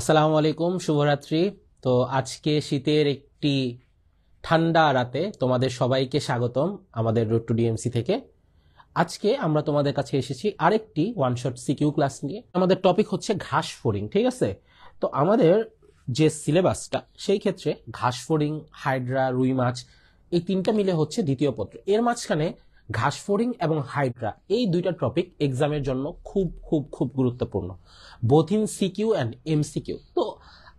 আসসালামু আলাইকুম শুভরাত্রি তো আজকে শীতের একটি ঠান্ডা রাতে তোমাদের সবাইকে স্বাগতম আমাদের রোড টু ডিএমসি থেকে আজকে আমরা তোমাদের কাছে এসেছি আরেকটি ওয়ান শট সিকিউ ক্লাস নিয়ে আমাদের টপিক হচ্ছে ঘাস ফোরিং ঠিক আছে তো আমাদের যে সিলেবাসটা সেই ক্ষেত্রে ঘাস ফোরিং হাইড্রা রুই মাছ এই তিনটা মিলে হচ্ছে দ্বিতীয় পত্র এর মাঝখানে ঘাসফড়িং এবং হাইড্রা এই দুইটা টপিক এক্সামের জন্য খুব খুব খুব গুরুত্বপূর্ণ both in CQ and MCQ তো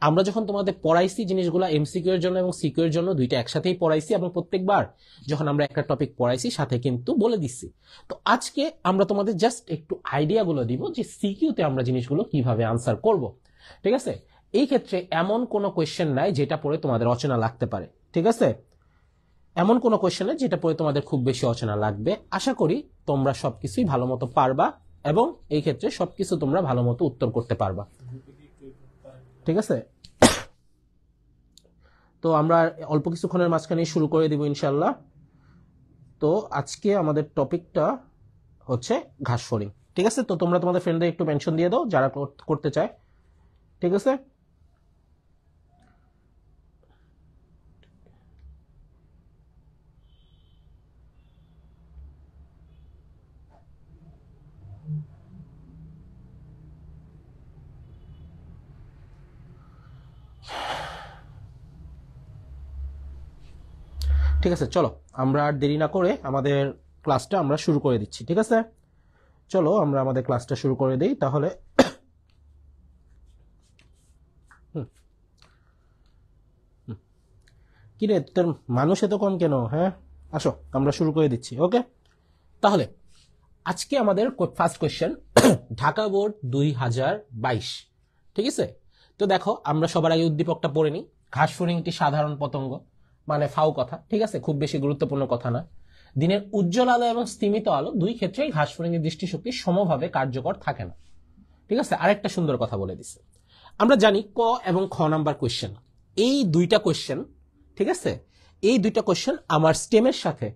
আমরা যখন তোমাদের পড়াইছি জিনিসগুলো এমসিকিউ এর জন্য এবং সিকিউ এর জন্য দুইটা একসাথেই পড়াইছি এবং প্রত্যেকবার যখন আমরা একটা টপিক পড়াইছি সাথে কিন্তু বলে দিচ্ছি তো আজকে আমরা তোমাদের জাস্ট একটু আইডিয়াগুলো দিব যে সিকিউতে আমরা জিনিসগুলো কিভাবে আনসার করব ঠিক আছে এই ক্ষেত্রে এমন কোনো কোয়েশ্চেন নাই যেটা পড়ে তোমাদের অচেনা লাগতে পারে ঠিক আছে এমন কোনো কোয়েশ্চেনে যেটা পড়ে তোমাদের খুব বেশি অচেনা লাগবে আশা করি তোমরা সবকিছুই ভালো মতো পারবা এবং এই ক্ষেত্রে সবকিছু তোমরা ভালো মতো উত্তর করতে পারবা ঠিক আছে তো আমরা অল্প কিছুক্ষণের মাঝখানে শুরু করে দিব ইনশাল্লাহ তো আজকে আমাদের টপিকটা হচ্ছে ঘাস ফরিং ঠিক আছে তো তোমরা তোমাদের ফ্রেন্ডদের একটু মেনশন দিয়ে দাও যারা করতে চায় ঠিক আছে ঠিক আছে চলো আমরা আর দেরি না করে আমাদের ক্লাসটা আমরা শুরু করে দিচ্ছি ঠিক আছে চলো আমরা আমাদের ক্লাসটা শুরু করে দিই তাহলে কিরে তোর মানুষ এত কম কেন হ্যাঁ আসো আমরা শুরু করে দিচ্ছি ওকে তাহলে আজকে আমাদের ফার্স্ট কোয়েশ্চেন ঢাকা বোর্ড দুই হাজার বাইশ ঠিক আছে তো দেখো আমরা সবার আগে উদ্দীপকটা পড়ে নিই একটি সাধারণ পতঙ্গ মানে ফাউ কথা ঠিক আছে খুব বেশি গুরুত্বপূর্ণ কথা না দিনের উজ্জ্বল আলো এবং স্তিমিত আলো দুই ক্ষেত্রেই ঘাসফড়িংয়ের দৃষ্টিশক্তি সমভাবে কার্যকর থাকে না ঠিক আছে আরেকটা সুন্দর কথা বলে দিছে আমরা জানি ক এবং খ নাম্বার কোয়েশ্চেন এই দুইটা কোয়েশ্চেন ঠিক আছে এই দুইটা কোয়েশ্চেন আমার স্টেমের সাথে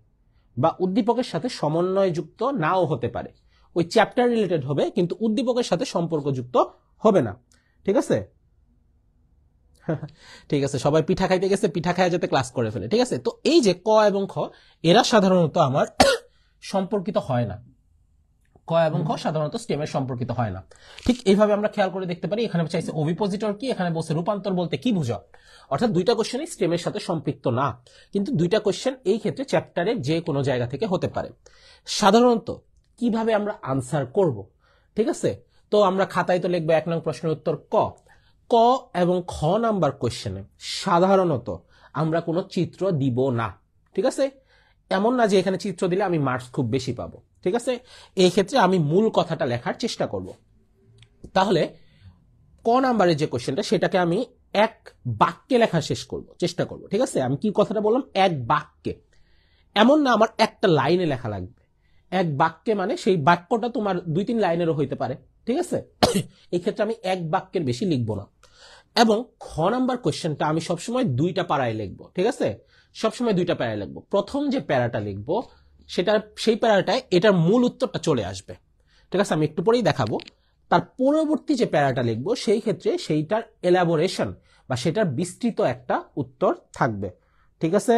বা উদ্দীপকের সাথে সমন্বয়যুক্ত নাও হতে পারে ওই চ্যাপ্টার রিলেটেড হবে কিন্তু উদ্দীপকের সাথে সম্পর্কযুক্ত হবে না ঠিক আছে ঠিক আছে সবাই পিঠা খাইতে গেছে পিঠা খাইয়া যাতে ক্লাস করে ফেলে ঠিক আছে তো এই যে ক এবং খ এরা সাধারণত আমার সম্পর্কিত হয় না ক এবং খ সাধারণত স্টেমের সম্পর্কিত হয় না ঠিক এইভাবে আমরা খেয়াল করে দেখতে পারি এখানে চাইছে অভিপোজিটর কি এখানে বসে রূপান্তর বলতে কি বুঝো অর্থাৎ দুইটা কোশ্চেনই স্টেমের সাথে সম্পৃক্ত না কিন্তু দুইটা কোশ্চেন এই ক্ষেত্রে চ্যাপ্টারে যে কোনো জায়গা থেকে হতে পারে সাধারণত কিভাবে আমরা আনসার করব ঠিক আছে তো আমরা খাতায় তো লিখবো এক নং প্রশ্নের উত্তর ক ক এবং খ নাম্বার কোয়েশ্চেনে সাধারণত আমরা কোনো চিত্র দিব না ঠিক আছে এমন না যে এখানে চিত্র দিলে আমি মার্কস খুব বেশি পাবো ঠিক আছে এই ক্ষেত্রে আমি মূল কথাটা লেখার চেষ্টা করব তাহলে ক নাম্বারের যে কোয়েশ্চেনটা সেটাকে আমি এক বাক্যে লেখা শেষ করব চেষ্টা করব ঠিক আছে আমি কি কথাটা বললাম এক বাক্যে এমন না আমার একটা লাইনে লেখা লাগবে এক বাক্যে মানে সেই বাক্যটা তোমার দুই তিন লাইনেরও হইতে পারে ঠিক আছে এক্ষেত্রে আমি এক বাক্যের বেশি লিখবো না এবং খ নাম্বার কোয়েশ্চেনটা আমি সবসময় দুইটা পাড়ায় লিখব ঠিক আছে সবসময় দুইটা প্যারায় লিখব প্রথম যে প্যারাটা লিখব সেটা সেই প্যারাটায় এটার মূল উত্তরটা চলে আসবে ঠিক আছে আমি একটু পরেই দেখাবো তার পরবর্তী যে প্যারাটা লিখব সেই ক্ষেত্রে সেইটার এলাবোরেশন বা সেটার বিস্তৃত একটা উত্তর থাকবে ঠিক আছে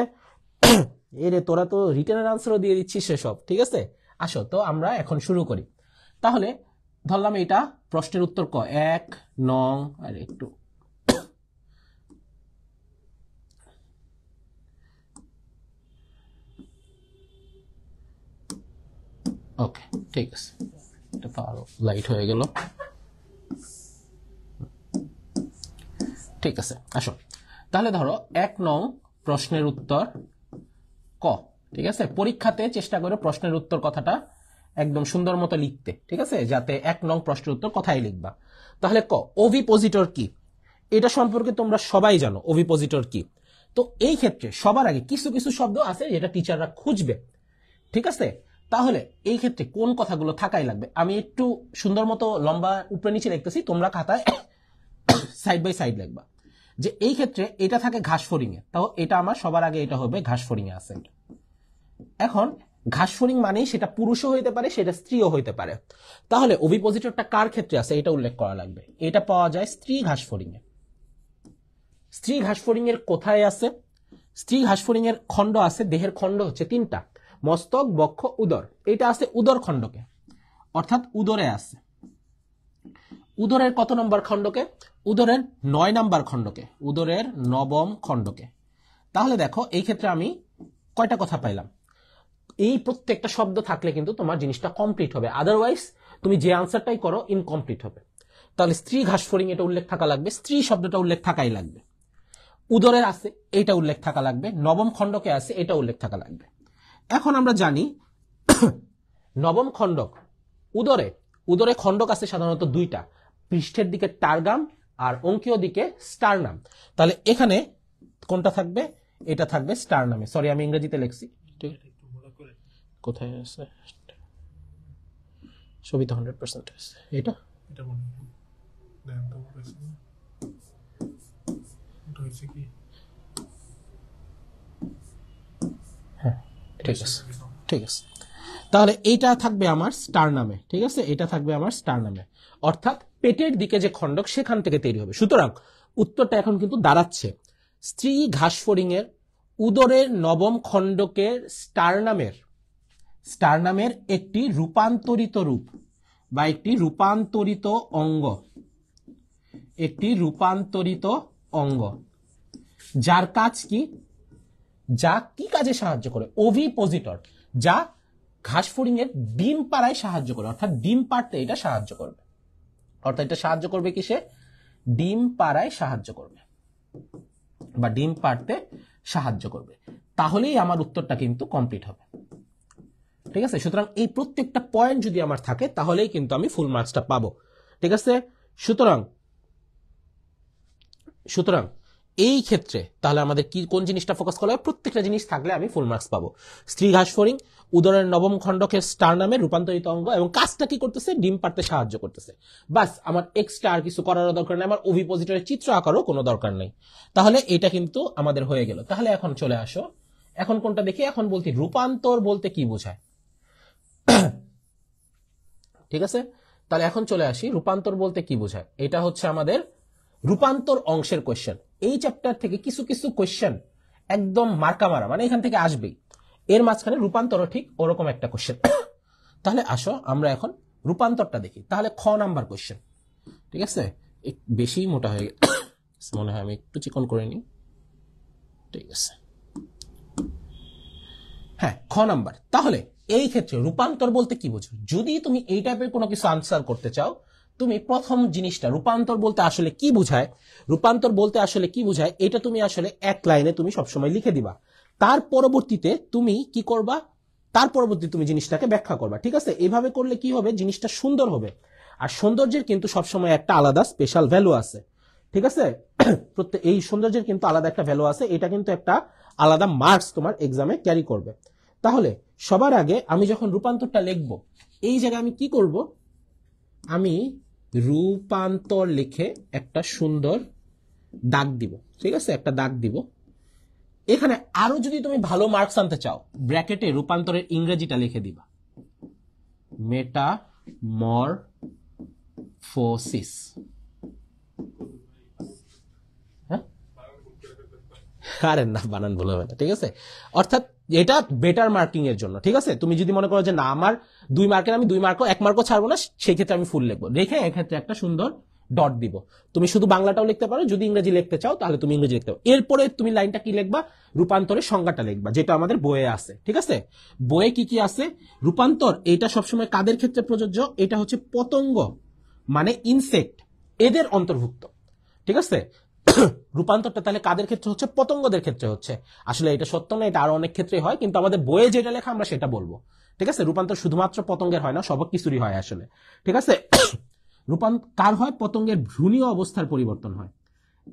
এরে তোরা তো রিটার্নের আনসারও দিয়ে দিচ্ছিস সেসব ঠিক আছে আসো তো আমরা এখন শুরু করি তাহলে ধরলাম এটা প্রশ্নের উত্তর ক এক নং আর একটু ওকে ঠিক আছে এটা আরও লাইট হয়ে গেল ঠিক আছে আসো তাহলে ধরো এক নং প্রশ্নের উত্তর ক ঠিক আছে পরীক্ষাতে চেষ্টা করে প্রশ্নের উত্তর কথাটা একদম সুন্দর মতো লিখতে ঠিক আছে যাতে এক নং প্রশ্নের উত্তর কথাই লিখবা তাহলে ক ওভিপোজিটর কি এটা সম্পর্কে তোমরা সবাই জানো ওভিপোজিটর কি তো এই ক্ষেত্রে সবার আগে কিছু কিছু শব্দ আছে যেটা টিচাররা খুঁজবে ঠিক আছে তাহলে এই ক্ষেত্রে কোন কথাগুলো থাকাই লাগবে আমি একটু সুন্দর মতো লম্বা উপরে নিচে লিখতেছি তোমরা খাতায় সাইড বাই সাইড লিখবা যে এই ক্ষেত্রে এটা থাকে ঘাস এ তাও এটা আমার সবার আগে এটা হবে ঘাস এ আছে এখন ঘাস ফরিং মানেই সেটা পুরুষও হইতে পারে সেটা স্ত্রীও হইতে পারে তাহলে অভিপোজিটরটা কার ক্ষেত্রে আছে এটা উল্লেখ করা লাগবে এটা পাওয়া যায় স্ত্রী ঘাস এ স্ত্রী ঘাস এর কোথায় আছে স্ত্রী ঘাস এর খণ্ড আছে দেহের খণ্ড হচ্ছে তিনটা মস্তক বক্ষ উদর এটা আছে উদর খণ্ডকে অর্থাৎ উদরে আছে উদরের কত নম্বর খণ্ডকে উদরের নয় নম্বর খণ্ডকে উদরের নবম খণ্ডকে তাহলে দেখো এই ক্ষেত্রে আমি কয়টা কথা পাইলাম এই প্রত্যেকটা শব্দ থাকলে কিন্তু তোমার জিনিসটা কমপ্লিট হবে আদারওয়াইজ তুমি যে আনসারটাই করো ইনকমপ্লিট হবে তাহলে স্ত্রী ঘাসফড়িং এটা উল্লেখ থাকা লাগবে স্ত্রী শব্দটা উল্লেখ থাকাই লাগবে উদরের আছে এটা উল্লেখ থাকা লাগবে নবম খণ্ডকে আছে এটা উল্লেখ থাকা লাগবে এখন আমরা জানি নবম খণ্ডক উদরে উদরে খণ্ডক আছে সাধারণত দুইটা পৃষ্ঠের দিকে টার্গাম আর অঙ্কীয় দিকে স্টারনাম তাহলে এখানে কোনটা থাকবে এটা থাকবে স্টার নামে সরি আমি ইংরেজিতে লিখছি কোথায় আছে সুবিধা হান্ড্রেড পার্সেন্ট এটা এটা কি ঠিক আছে ঠিক আছে তাহলে এটা থাকবে আমার স্টার নামে ঠিক আছে এটা থাকবে আমার স্টার নামে অর্থাৎ পেটের দিকে যে খণ্ডক সেখান থেকে তৈরি হবে সুতরাং উত্তরটা এখন কিন্তু দাঁড়াচ্ছে স্ত্রী ঘাসফড়িং এর উদরের নবম খণ্ডকের স্টার নামের স্টার নামের একটি রূপান্তরিত রূপ বা একটি রূপান্তরিত অঙ্গ একটি রূপান্তরিত অঙ্গ যার কাজ কি যা কি কাজে সাহায্য করে ওভিপোজিটর যা ঘাসফড়িং এর ডিম পাড়ায় সাহায্য করে অর্থাৎ ডিম পাড়তে এটা সাহায্য করবে অর্থাৎ এটা সাহায্য করবে কি সে ডিম পাড়ায় সাহায্য করবে বা ডিম পাড়তে সাহায্য করবে তাহলেই আমার উত্তরটা কিন্তু কমপ্লিট হবে ঠিক আছে সুতরাং এই প্রত্যেকটা পয়েন্ট যদি আমার থাকে তাহলেই কিন্তু আমি ফুল মার্কসটা পাবো ঠিক আছে সুতরাং সুতরাং এই ক্ষেত্রে তাহলে আমাদের কি কোন জিনিসটা ফোকাস করা হয় প্রত্যেকটা জিনিস থাকলে আমি ফুল মার্কস পাবো স্ত্রী ফরিং উদরের নবম খণ্ডকের স্টার নামে রূপান্তরিত অঙ্গ এবং কাজটা কি করতেছে ডিম পারতে সাহায্য করতেছে বাস আমার এক্সট্রা আর কিছু করারও দরকার নেই আমার ওভিপোজিটরের চিত্র আঁকারও কোনো দরকার নেই তাহলে এটা কিন্তু আমাদের হয়ে গেল তাহলে এখন চলে আসো এখন কোনটা দেখি এখন বলতে রূপান্তর বলতে কি বোঝায় ঠিক আছে তাহলে এখন চলে আসি রূপান্তর বলতে কি বোঝায় এটা হচ্ছে আমাদের রূপান্তর অংশের কোয়েশ্চেন এই চ্যাপ্টার থেকে কিছু কিছু কোয়েশ্চেন একদম মার্কা মারা মানে এখান থেকে আসবেই এর মাঝখানে রূপান্তর ঠিক ওরকম একটা কোয়েশ্চেন তাহলে আসো আমরা এখন রূপান্তরটা দেখি তাহলে খ নাম্বার কোয়েশ্চেন ঠিক আছে বেশি মোটা হয়ে গেছে মনে হয় আমি একটু চিকন করে নিই ঠিক আছে হ্যাঁ খ নাম্বার তাহলে এই ক্ষেত্রে রূপান্তর বলতে কি বোঝো যদি তুমি এই টাইপের কোনো কিছু আনসার করতে চাও তুমি প্রথম জিনিসটা রূপান্তর বলতে আসলে কি বোঝায় রূপান্তর বলতে আসলে কি বোঝায় এটা তুমি আসলে এক লাইনে তুমি সবসময় লিখে দিবা তার পরবর্তীতে তুমি কি করবা তার পরবর্তী তুমি জিনিসটাকে ব্যাখ্যা করবা ঠিক আছে এভাবে করলে কি হবে জিনিসটা সুন্দর হবে আর সৌন্দর্যের কিন্তু সবসময় একটা আলাদা স্পেশাল ভ্যালু আছে ঠিক আছে প্রত্যেক এই সৌন্দর্যের কিন্তু আলাদা একটা ভ্যালু আছে এটা কিন্তু একটা আলাদা মার্কস তোমার এক্সামে ক্যারি করবে তাহলে সবার আগে আমি যখন রূপান্তরটা লিখব এই জায়গায় আমি কি করব আমি রূপান্তর লিখে একটা সুন্দর দাগ দিব ঠিক আছে একটা দাগ দিব এখানে আরো যদি তুমি ভালো মার্কস আনতে চাও ব্র্যাকেটে রূপান্তরের ইংরেজিটা লিখে দিবা মেটা মর ফোসিস আরে না বানান ভুল না ঠিক আছে অর্থাৎ এটা বেটার মার্কিং এর জন্য ঠিক আছে তুমি যদি মনে করো যে না আমার দুই মার্কের আমি দুই মার্কও এক মার্কও ছাড়বো না সেই ক্ষেত্রে আমি ফুল লিখবো রেখে এক্ষেত্রে একটা সুন্দর ডট দিব তুমি শুধু বাংলাটাও লিখতে পারো যদি ইংরেজি লিখতে চাও তাহলে তুমি ইংরেজি লিখতে পারো এরপরে তুমি লাইনটা কি লিখবা রূপান্তরের সংজ্ঞাটা লিখবা যেটা আমাদের বইয়ে আছে ঠিক আছে বইয়ে কি কি আছে রূপান্তর এটা সবসময় কাদের ক্ষেত্রে প্রযোজ্য এটা হচ্ছে পতঙ্গ মানে ইনসেক্ট এদের অন্তর্ভুক্ত ঠিক আছে রূপান্তরটা তাহলে কাদের ক্ষেত্রে হচ্ছে পতঙ্গদের ক্ষেত্রে হচ্ছে আসলে এটা সত্য না এটা আরো অনেক ক্ষেত্রে হয় কিন্তু আমাদের বইয়ে যেটা লেখা আমরা সেটা বলবো ঠিক আছে রূপান্তর শুধুমাত্র পতঙ্গের হয় না সব কিছুরই হয় আসলে ঠিক আছে রূপান্তর কার হয় পতঙ্গের ভ্রূণীয় অবস্থার পরিবর্তন হয়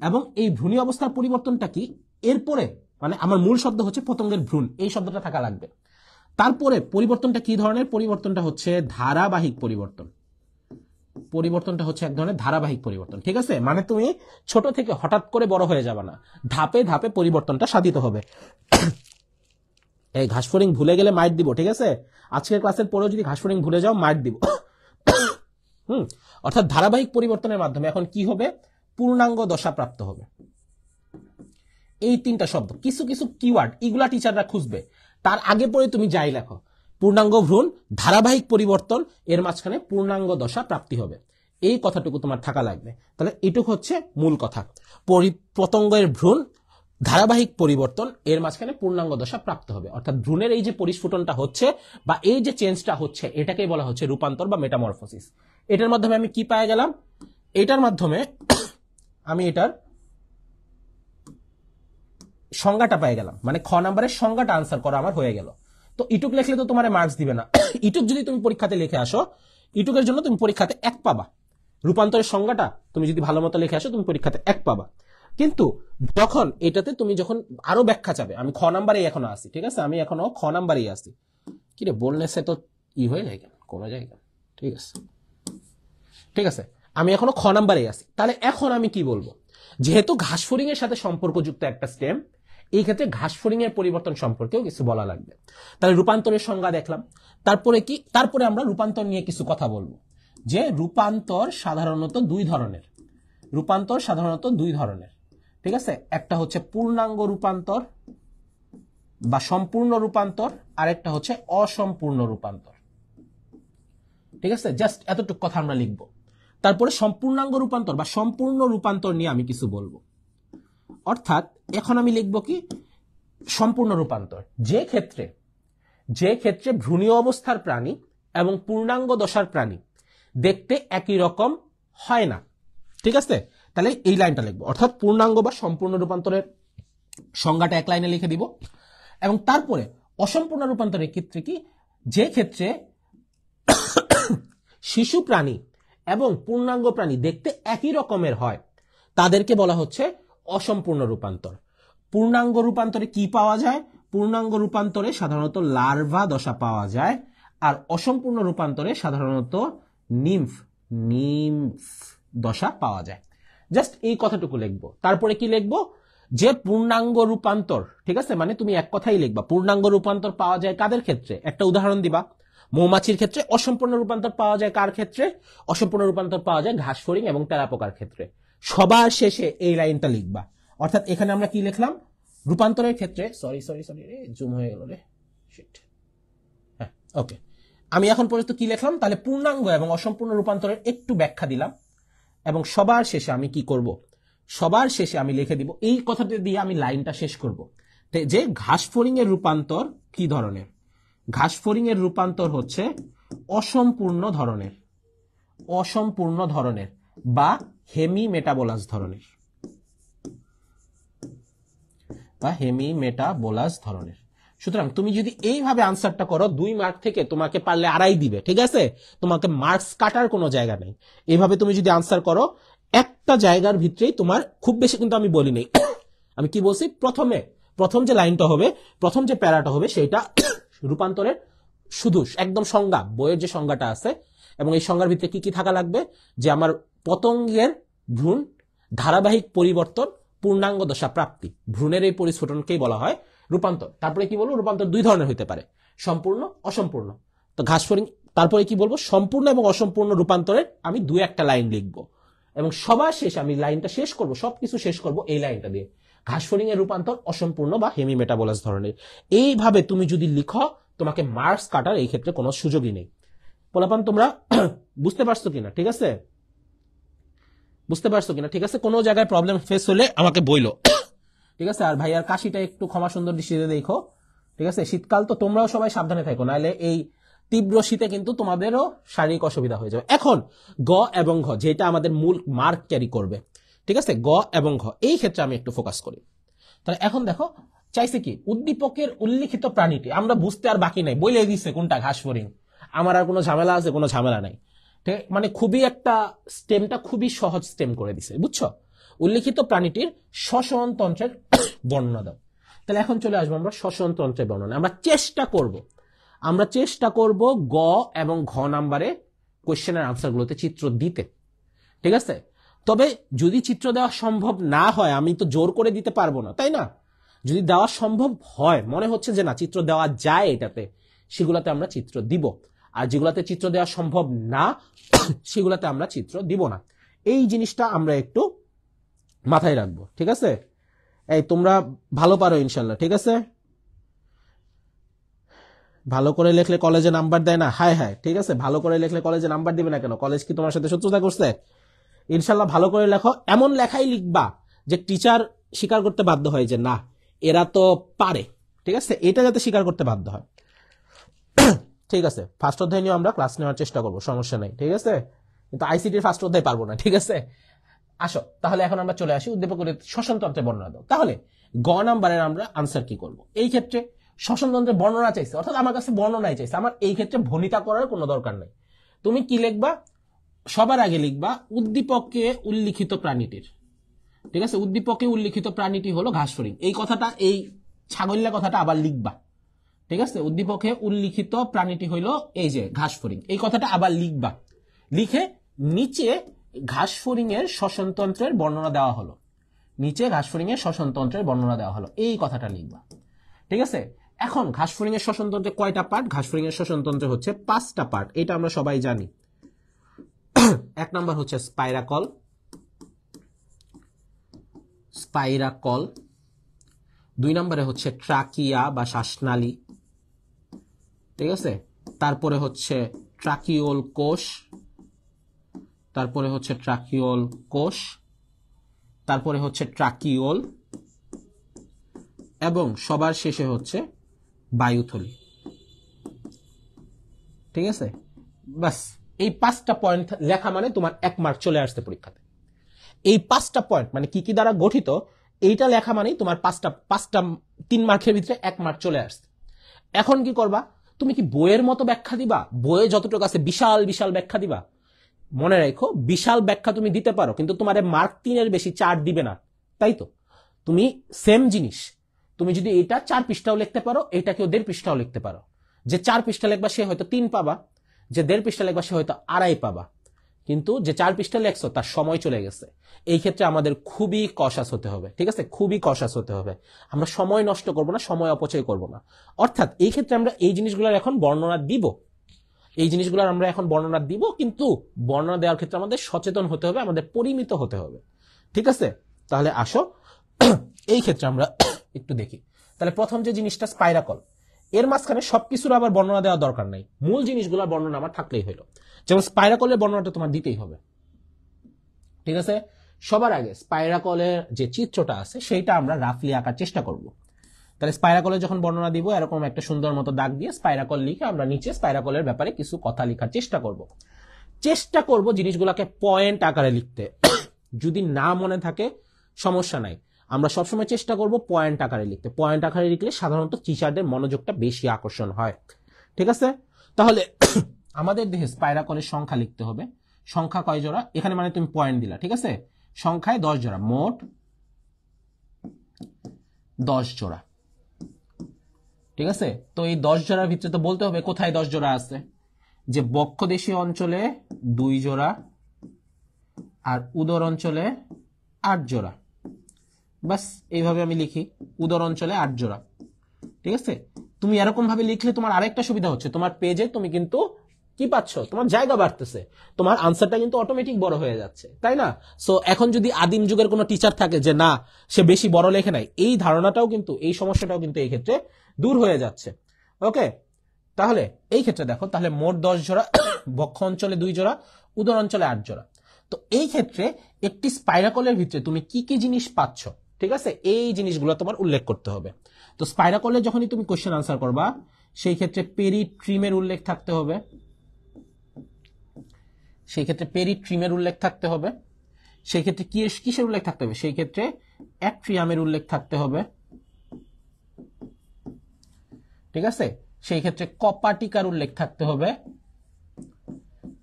এবং এই ভ্রূণীয় অবস্থার পরিবর্তনটা কি এরপরে মানে আমার মূল শব্দ হচ্ছে পতঙ্গের ভ্রূণ এই শব্দটা থাকা লাগবে তারপরে পরিবর্তনটা কি ধরনের পরিবর্তনটা হচ্ছে ধারাবাহিক পরিবর্তন পরিবর্তনটা হচ্ছে এক ধরনের ধারাবাহিক পরিবর্তন ঠিক আছে মানে তুমি ছোট থেকে হঠাৎ করে বড় হয়ে যাবে না ধাপে ধাপে পরিবর্তনটা সাধিত হবে এই ঘাসফড়িং ভুলে গেলে মাইট দিব ঠিক আছে আজকের ক্লাসের পরেও যদি ঘাসফড়িং ভুলে যাও মাইট দিব হুম অর্থাৎ ধারাবাহিক পরিবর্তনের মাধ্যমে এখন কি হবে পূর্ণাঙ্গ দশা প্রাপ্ত হবে এই তিনটা শব্দ কিছু কিছু কিওয়ার্ড এগুলা টিচাররা খুঁজবে তার আগে পরে তুমি যাই লেখো পূর্ণাঙ্গ ভ্রূণ ধারাবাহিক পরিবর্তন এর মাঝখানে পূর্ণাঙ্গ দশা প্রাপ্তি হবে এই কথাটুকু তোমার থাকা লাগবে তাহলে এটুকু হচ্ছে মূল কথা পতঙ্গের ভ্রূণ ধারাবাহিক পরিবর্তন এর মাঝখানে পূর্ণাঙ্গ দশা প্রাপ্ত হবে অর্থাৎ ভ্রূণের এই যে পরিস্ফুটনটা হচ্ছে বা এই যে চেঞ্জটা হচ্ছে এটাকেই বলা হচ্ছে রূপান্তর বা মেটামরফোসিস এটার মাধ্যমে আমি কি পায়ে গেলাম এটার মাধ্যমে আমি এটার সংজ্ঞাটা পাই গেলাম মানে খ নাম্বারের সংজ্ঞাটা আনসার করা আমার হয়ে গেল তো ইটুক লেখলে তো তোমার মার্কস দিবে না ইটুক যদি তুমি পরীক্ষাতে লিখে আসো ইটুকের জন্য তুমি পরীক্ষাতে এক পাবা রূপান্তরের সংজ্ঞাটা তুমি যদি ভালো মতো লিখে আসো তুমি পরীক্ষাতে এক পাবা কিন্তু যখন এটাতে তুমি যখন আরো ব্যাখ্যা চাবে আমি খ নাম্বারে এখনো আসি ঠিক আছে আমি এখনো খ নাম্বারে আসি কি রে বললে সে তো ই হয়ে যায় কেন কমে যায় কেন ঠিক আছে ঠিক আছে আমি এখনো খ নাম্বারে আসি তাহলে এখন আমি কি বলবো যেহেতু ঘাসফড়িং এর সাথে সম্পর্কযুক্ত একটা স্টেম এই ক্ষেত্রে ঘাসফড়িং এর পরিবর্তন সম্পর্কেও কিছু বলা লাগবে তাহলে রূপান্তরের সংজ্ঞা দেখলাম তারপরে কি তারপরে আমরা রূপান্তর নিয়ে কিছু কথা বলবো যে রূপান্তর সাধারণত দুই ধরনের রূপান্তর সাধারণত দুই ধরনের ঠিক আছে একটা হচ্ছে পূর্ণাঙ্গ রূপান্তর বা সম্পূর্ণ রূপান্তর আর একটা হচ্ছে অসম্পূর্ণ রূপান্তর ঠিক আছে জাস্ট এতটুকু কথা আমরা লিখব তারপরে সম্পূর্ণাঙ্গ রূপান্তর বা সম্পূর্ণ রূপান্তর নিয়ে আমি কিছু বলবো অর্থাৎ এখন আমি লিখব কি সম্পূর্ণ রূপান্তর যে ক্ষেত্রে যে ক্ষেত্রে ভ্রূণীয় অবস্থার প্রাণী এবং পূর্ণাঙ্গ দশার প্রাণী দেখতে একই রকম হয় না ঠিক আছে তাহলে এই লাইনটা লিখবো অর্থাৎ পূর্ণাঙ্গ বা সম্পূর্ণ রূপান্তরের সংজ্ঞাটা এক লাইনে লিখে দিব এবং তারপরে অসম্পূর্ণ রূপান্তরের ক্ষেত্রে কি যে ক্ষেত্রে শিশু প্রাণী এবং পূর্ণাঙ্গ প্রাণী দেখতে একই রকমের হয় তাদেরকে বলা হচ্ছে অসম্পূর্ণ রূপান্তর পূর্ণাঙ্গ রূপান্তরে কি পাওয়া যায় পূর্ণাঙ্গ রূপান্তরে সাধারণত লার্ভা দশা পাওয়া যায় আর অসম্পূর্ণ রূপান্তরে সাধারণত নিম্ফ নিম্ফ দশা পাওয়া যায় জাস্ট এই কথাটুকু লিখবো তারপরে কি লিখবো যে পূর্ণাঙ্গ রূপান্তর ঠিক আছে মানে তুমি এক কথাই লিখবা পূর্ণাঙ্গ রূপান্তর পাওয়া যায় কাদের ক্ষেত্রে একটা উদাহরণ দিবা মৌমাছির ক্ষেত্রে অসম্পূর্ণ রূপান্তর পাওয়া যায় কার ক্ষেত্রে অসম্পূর্ণ রূপান্তর পাওয়া যায় ঘাস ফরিং এবং তেরাপোকার ক্ষেত্রে সবার শেষে এই লাইনটা লিখবা অর্থাৎ এখানে আমরা কি লিখলাম রূপান্তরের ক্ষেত্রে সরি সরি সরি রে জুম হয়ে গেল রে হ্যাঁ ওকে আমি এখন পর্যন্ত কি লিখলাম তাহলে পূর্ণাঙ্গ এবং অসম্পূর্ণ রূপান্তরের একটু ব্যাখ্যা দিলাম এবং সবার শেষে আমি কি করব। সবার শেষে আমি লিখে দিব এই কথাটা দিয়ে আমি লাইনটা শেষ করব। যে ঘাস এর রূপান্তর কি ধরনের ঘাস এর রূপান্তর হচ্ছে অসম্পূর্ণ ধরনের অসম্পূর্ণ ধরনের বা হেমি মেটাবোলাস ধরনের বা হেমি মেটাবোলাস ধরনের সুতরাং তুমি যদি এইভাবে আনসারটা করো দুই মার্ক থেকে তোমাকে পারলে আড়াই দিবে ঠিক আছে তোমাকে মার্কস কাটার কোনো জায়গা নেই এইভাবে তুমি যদি আনসার করো একটা জায়গার ভিতরেই তোমার খুব বেশি কিন্তু আমি বলি নেই আমি কি বলছি প্রথমে প্রথম যে লাইনটা হবে প্রথম যে প্যারাটা হবে সেটা রূপান্তরের শুধু একদম সংজ্ঞা বইয়ের যে সংজ্ঞাটা আছে এবং এই সংজ্ঞার ভিতরে কি কি থাকা লাগবে যে আমার পতঙ্গের ভ্রূণ ধারাবাহিক পরিবর্তন পূর্ণাঙ্গ দশা প্রাপ্তি ভ্রূণের এই পরিস্ফুটনকেই বলা হয় রূপান্তর তারপরে কি বলবো রূপান্তর দুই ধরনের হতে পারে সম্পূর্ণ অসম্পূর্ণ তো ঘাসফড়িং তারপরে কি বলবো সম্পূর্ণ এবং অসম্পূর্ণ রূপান্তরের আমি দু একটা লাইন লিখবো এবং সবার শেষ আমি লাইনটা শেষ করব সবকিছু শেষ করব এই লাইনটা দিয়ে ঘাসফড়িং এর রূপান্তর অসম্পূর্ণ বা হেমি মেটাবোলাস ধরনের এইভাবে তুমি যদি লিখো তোমাকে মার্কস কাটার এই ক্ষেত্রে কোনো সুযোগই নেই পোলাপান তোমরা বুঝতে পারছো কিনা ঠিক আছে বুঝতে পারছো কিনা ঠিক আছে কোনো জায়গায় প্রবলেম ফেস হলে আমাকে বইলো ঠিক আছে আর ভাইয়ার কাশিটা একটু ক্ষমা সুন্দর দৃষ্টিতে দেখো ঠিক আছে শীতকাল তো তোমরাও সবাই সাবধানে থাকো নাহলে এই তীব্র শীতে কিন্তু তোমাদেরও শারীরিক অসুবিধা হয়ে যাবে এখন গ এবং ঘ যেটা আমাদের মূল মার্ক ক্যারি করবে ঠিক আছে গ এবং ঘ এই ক্ষেত্রে আমি একটু ফোকাস করি তাহলে এখন দেখো চাইছে কি উদ্দীপকের উল্লিখিত প্রাণীটি আমরা বুঝতে আর বাকি নাই বলে দিচ্ছে কোনটা ঘাস ফরিং আমার আর কোনো ঝামেলা আছে কোনো ঝামেলা নাই ঠিক মানে খুবই একটা স্টেমটা খুবই সহজ স্টেম করে দিছে বুঝছো উল্লেখিত প্রাণীটির শ্বসন তন্ত্রের বর্ণনা দাও তাহলে এখন চলে আসবো আমরা শ্বসন তন্ত্রের বর্ণনা আমরা চেষ্টা করব আমরা চেষ্টা করব গ এবং ঘ নাম্বারে কোয়েশ্চেনের আনসারগুলোতে চিত্র দিতে ঠিক আছে তবে যদি চিত্র দেওয়া সম্ভব না হয় আমি তো জোর করে দিতে পারবো না তাই না যদি দেওয়া সম্ভব হয় মনে হচ্ছে যে না চিত্র দেওয়া যায় এটাতে সেগুলাতে আমরা চিত্র দিব আর যেগুলাতে চিত্র দেওয়া সম্ভব না সেগুলাতে আমরা চিত্র দিব না এই জিনিসটা আমরা একটু মাথায় রাখবো ঠিক আছে এই তোমরা ভালো পারো ইনশাল্লাহ ঠিক আছে ভালো করে লেখলে কলেজে নাম্বার দেয় না হায় হায় ঠিক আছে ভালো করে লেখলে কলেজে নাম্বার দিবে না কেন কলেজ কি তোমার সাথে শত্রুতা করছে ইনশাল্লাহ ভালো করে লেখো এমন লেখাই লিখবা যে টিচার স্বীকার করতে বাধ্য হয় যে না এরা তো পারে ঠিক আছে এটা যাতে স্বীকার করতে বাধ্য হয় ঠিক আছে ফার্স্ট অধ্যায় নিয়ে আমরা ক্লাস নেওয়ার চেষ্টা করবো সমস্যা নেই ঠিক আছে কিন্তু আইসিটির ফার্স্ট অধ্যায় পারবো না ঠিক আছে আসো তাহলে এখন আমরা চলে আসি উদ্দীপকের তন্ত্রে বর্ণনা দাও তাহলে গ নাম্বারের আমরা আনসার কি করব এই ক্ষেত্রে শ্বসনতন্ত্রের বর্ণনা চাইছে অর্থাৎ আমার কাছে বর্ণনাই চাইছে আমার এই ক্ষেত্রে ভনিতা করার কোনো দরকার নাই তুমি কি লিখবা সবার আগে লিখবা উদ্দীপককে উল্লিখিত প্রাণীটির ঠিক আছে উদ্দীপকে উল্লিখিত প্রাণীটি হলো ফরিং এই কথাটা এই ছাগলের কথাটা আবার লিখবা ঠিক আছে উদ্দীপকে উল্লিখিত প্রাণীটি হইল এই যে ফরিং এই কথাটা আবার লিখবা লিখে নিচে ঘাসফড়িংয়ের শ্বসনতন্ত্রের বর্ণনা দেওয়া হলো নিচে ঘাসফড়িংয়ের শ্বসনতন্ত্রের বর্ণনা দেওয়া হলো এই কথাটা লিখবা ঠিক আছে এখন ঘাসফড়িংয়ের শ্বসনতন্ত্রে কয়টা পার্ট ঘাসফড়িংয়ের শ্বসনতন্ত্রে হচ্ছে পাঁচটা পার্ট এটা আমরা সবাই জানি এক নম্বর হচ্ছে স্পাইরাকল স্পাইরাকল দুই নম্বরে হচ্ছে ট্রাকিয়া বা শ্বাসনালী ঠিক আছে তারপরে হচ্ছে ট্রাকিওল কোষ তারপরে হচ্ছে ট্রাকিওল কোষ তারপরে হচ্ছে ট্রাকিওল এবং সবার শেষে হচ্ছে বায়ুথলি ঠিক আছে বাস এই পাঁচটা পয়েন্ট লেখা মানে তোমার এক মার্ক চলে আসছে পরীক্ষাতে এই পাঁচটা পয়েন্ট মানে কি কি দ্বারা গঠিত এইটা লেখা মানেই তোমার পাঁচটা পাঁচটা তিন মার্কের ভিতরে এক মার্ক চলে আসছে এখন কি করবা তুমি কি বইয়ের মতো ব্যাখ্যা দিবা বইয়ে যতটুকু আছে বিশাল বিশাল ব্যাখ্যা দিবা মনে রেখো বিশাল ব্যাখ্যা তুমি দিতে পারো কিন্তু তোমার মার্ক তিনের বেশি চার দিবে না তাই তো তুমি সেম জিনিস তুমি যদি এটা চার পৃষ্ঠাও লিখতে পারো কেউ দেড় পৃষ্ঠাও লিখতে পারো যে চার পৃষ্ঠা লেখবা সে হয়তো তিন পাবা যে দেড় পৃষ্ঠা লেখবা সে হয়তো আড়াই পাবা কিন্তু যে চার পৃষ্ঠা লেখছো তার সময় চলে গেছে এই ক্ষেত্রে আমাদের খুবই কষাস হতে হবে ঠিক আছে খুবই কষাস হতে হবে আমরা সময় নষ্ট করব না সময় অপচয় করব না অর্থাৎ এই ক্ষেত্রে আমরা এই জিনিসগুলোর এখন বর্ণনা দিব এই জিনিসগুলো আমরা এখন বর্ণনা দিব কিন্তু বর্ণনা দেওয়ার ক্ষেত্রে আমাদের সচেতন হতে হবে আমাদের পরিমিত হতে হবে ঠিক আছে তাহলে আসো এই ক্ষেত্রে আমরা একটু দেখি তাহলে প্রথম যে জিনিসটা স্পাইরাকল এর মাঝখানে সবকিছুর আবার বর্ণনা দেওয়া দরকার নাই মূল জিনিসগুলোর বর্ণনা আমার থাকলেই হলো যেমন স্পাইরাকলের বর্ণনাটা তোমার দিতেই হবে ঠিক আছে সবার আগে স্পাইরাকলের যে চিত্রটা আছে সেইটা আমরা রাফলি আঁকার চেষ্টা করব তাহলে স্পাইরাকলের যখন বর্ণনা দিব এরকম একটা সুন্দর মতো দাগ দিয়ে স্পাইরাকল লিখে আমরা নিচে স্পাইরাকলের ব্যাপারে কিছু কথা লেখার চেষ্টা করব চেষ্টা করব জিনিসগুলোকে পয়েন্ট আকারে লিখতে যদি না মনে থাকে সমস্যা নাই আমরা সবসময় চেষ্টা করব পয়েন্ট আকারে লিখতে পয়েন্ট আকারে লিখলে সাধারণত টিচারদের মনোযোগটা বেশি আকর্ষণ হয় ঠিক আছে তাহলে আমাদের দেহে স্পাইরাকলের সংখ্যা লিখতে হবে সংখ্যা কয় জোড়া এখানে মানে তুমি পয়েন্ট দিলা ঠিক আছে সংখ্যায় দশ জোড়া মোট দশ জোড়া ঠিক আছে তো এই দশ জোড়ার ভিতরে তো বলতে হবে কোথায় দশ জোড়া আছে যে বক্ষদেশীয় অঞ্চলে দুই জোড়া আর উদর অঞ্চলে আট জোড়া বাস এইভাবে আমি লিখি উদর অঞ্চলে আট জোড়া ঠিক আছে তুমি এরকমভাবে লিখলে তোমার আরেকটা সুবিধা হচ্ছে তোমার পেজে তুমি কিন্তু কি পাচ্ছ তোমার জায়গা বাড়তেছে তোমার আনসারটা কিন্তু অটোমেটিক বড় হয়ে যাচ্ছে তাই না সো এখন যদি আদিম যুগের কোনো টিচার থাকে যে না সে বেশি বড় লেখে নাই এই ধারণাটাও কিন্তু এই সমস্যাটাও কিন্তু এই ক্ষেত্রে দূর হয়ে যাচ্ছে ওকে তাহলে এই ক্ষেত্রে দেখো তাহলে মোট দশ জোড়া বক্ষ অঞ্চলে দুই জোড়া উদর অঞ্চলে আট জোড়া তো এই ক্ষেত্রে একটি স্পাইরাকলের ভিতরে তুমি কি কি জিনিস পাচ্ছ ঠিক আছে এই জিনিসগুলো তোমার উল্লেখ করতে হবে তো স্পাইরাকলে যখনই তুমি কোয়েশ্চেন আনসার করবা সেই ক্ষেত্রে পেরি ট্রিমের উল্লেখ থাকতে হবে সেই ক্ষেত্রে পেরি ট্রিমের উল্লেখ থাকতে হবে সেই ক্ষেত্রে কিসের উল্লেখ থাকতে হবে সেই ক্ষেত্রে অ্যাট্রিয়ামের উল্লেখ থাকতে হবে ঠিক আছে সেই ক্ষেত্রে কপাটিকার উল্লেখ থাকতে হবে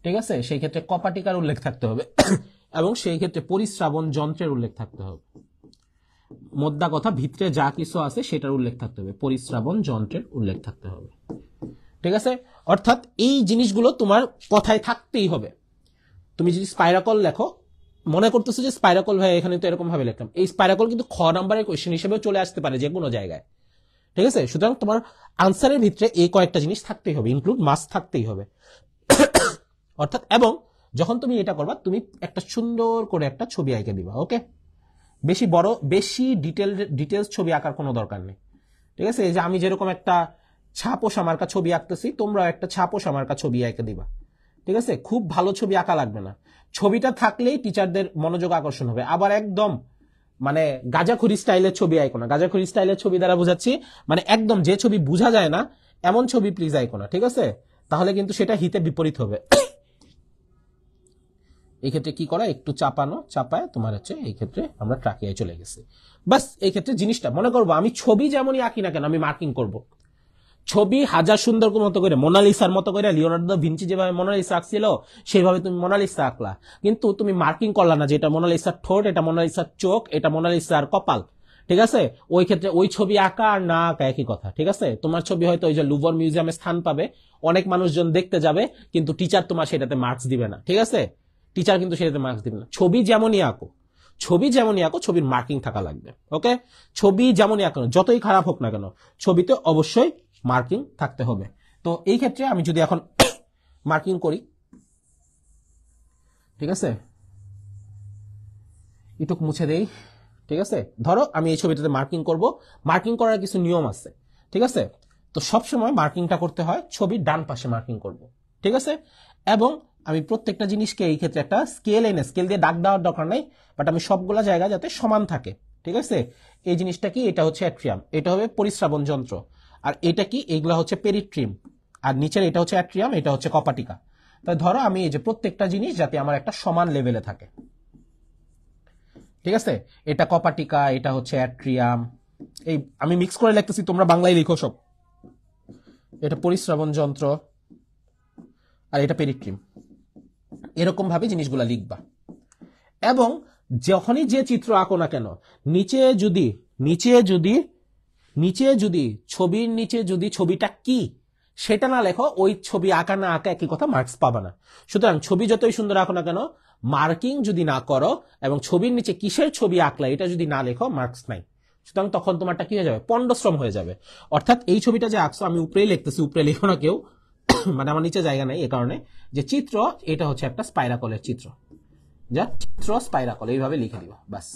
ঠিক আছে সেই ক্ষেত্রে কপাটিকার উল্লেখ থাকতে হবে এবং সেই ক্ষেত্রে পরিশ্রাবণ যন্ত্রের উল্লেখ থাকতে হবে মোদ্দা কথা ভিতরে যা কিছু আছে সেটার উল্লেখ থাকতে হবে পরিশ্রাবণ যন্ত্রের উল্লেখ থাকতে হবে ঠিক আছে অর্থাৎ এই জিনিসগুলো তোমার কথায় থাকতেই হবে তুমি যদি স্পাইরাকল লেখো মনে করতেছো যে স্পাইরাকল ভাই এখানে তো এরকম ভাবে লেখলাম এই স্পাইরাকল কিন্তু খ নাম্বারের কোয়েশ্চেন হিসেবেও চলে আসতে পারে যে কোনো জায়গায় ঠিক আছে সুতরাং তোমার আনসারের ভিতরে এই কয়েকটা জিনিস থাকতেই হবে ইনক্লুড মাস থাকতেই হবে অর্থাৎ এবং যখন তুমি এটা করবা তুমি একটা সুন্দর করে একটা ছবি আঁকে দিবা ওকে বেশি বড় বেশি ডিটেল ডিটেলস ছবি আঁকার কোনো দরকার নেই ঠিক আছে যে আমি যেরকম একটা ছাপো সামার্কা ছবি আঁকতেছি তোমরাও একটা ছাপো সামার্কা ছবি আঁকে দিবা ঠিক আছে খুব ভালো ছবি আঁকা লাগবে না ছবিটা থাকলেই টিচারদের মনোযোগ আকর্ষণ হবে আবার একদম মানে গাজাখুরি স্টাইলের ছবি আইকো না গাজাখুরি স্টাইলের ছবি দ্বারা বোঝাচ্ছি মানে একদম যে ছবি বোঝা যায় না এমন ছবি প্লিজ আইকো না ঠিক আছে তাহলে কিন্তু সেটা হিতে বিপরীত হবে এই ক্ষেত্রে কি করা একটু চাপানো চাপায় তোমার হচ্ছে এই ক্ষেত্রে আমরা ট্রাকিয়ায় চলে গেছি বাস এই ক্ষেত্রে জিনিসটা মনে করবো আমি ছবি যেমনই আঁকি না কেন আমি মার্কিং করব ছবি হাজার সুন্দর মতো করে মোনালিসার মতো করে লিওনার্দো ভিনচি যেভাবে মোনালিসা আঁকছিল সেইভাবে তুমি মোনালিসা আঁকলা কিন্তু তুমি মার্কিং করলা না যে এটা মোনালিসার ঠোঁট এটা মোনালিসার চোখ এটা মোনালিসার কপাল ঠিক আছে ওই ক্ষেত্রে ওই ছবি আঁকা আর না আঁকা একই কথা ঠিক আছে তোমার ছবি হয়তো ওই যে লুভর মিউজিয়ামে স্থান পাবে অনেক মানুষজন দেখতে যাবে কিন্তু টিচার তোমার সেটাতে মার্কস দিবে না ঠিক আছে টিচার কিন্তু সেটাতে মার্কস দিবে না ছবি যেমনই আঁকো ছবি যেমনই আঁকো ছবির মার্কিং থাকা লাগবে ওকে ছবি যেমনই আঁকো যতই খারাপ হোক না কেন ছবিতে অবশ্যই মার্কিং থাকতে হবে তো এই ক্ষেত্রে আমি যদি এখন মার্কিং করি ঠিক আছে ইটুক মুছে দেই ঠিক আছে ধরো আমি এই ছবিটাতে মার্কিং করব মার্কিং করার কিছু নিয়ম আছে ঠিক আছে তো সবসময় মার্কিংটা করতে হয় ছবির ডান পাশে মার্কিং করব ঠিক আছে এবং আমি প্রত্যেকটা জিনিসকে এই ক্ষেত্রে একটা স্কেল এনে স্কেল দিয়ে ডাক দেওয়ার দরকার নেই বাট আমি সবগুলা জায়গা যাতে সমান থাকে ঠিক আছে এই জিনিসটা কি এটা হচ্ছে অ্যাট্রিয়াম এটা হবে পরিশ্রাবণ যন্ত্র আর এটা কি এগুলো হচ্ছে পেরিট্রিম আর নিচের এটা হচ্ছে অ্যাট্রিয়াম এটা হচ্ছে কপাটিকা তাই ধরো আমি এই যে প্রত্যেকটা জিনিস যাতে আমার একটা সমান লেভেলে থাকে ঠিক আছে এটা কপাটিকা এটা হচ্ছে অ্যাট্রিয়াম এই আমি মিক্স করে লিখতেছি তোমরা বাংলায় লিখো সব এটা পরিশ্রবণ যন্ত্র আর এটা পেরিট্রিম ভাবে জিনিসগুলো লিখবা এবং যখনই যে চিত্র আঁকো না কেন নিচে যদি নিচে যদি নিচে যদি ছবির নিচে যদি ছবিটা কি সেটা না লেখো ওই ছবি আঁকা না আঁকা একই কথা মার্কস পাবে না সুতরাং ছবি যতই সুন্দর আঁকো না কেন মার্কিং যদি না করো এবং ছবির নিচে কিসের ছবি আঁকলা এটা যদি না লেখো মার্কস নাই সুতরাং তখন তোমারটা কি হয়ে যাবে পণ্ডশ্রম হয়ে যাবে অর্থাৎ এই ছবিটা যে আঁকছো আমি উপরেই লিখতেছি উপরে লেখো না কেউ মানে আমার নিচে জায়গা নেই এ কারণে যে চিত্র এটা হচ্ছে একটা স্পাইরাকলের চিত্র যা চিত্র স্পাইরাকল এইভাবে লিখে দিবা বাস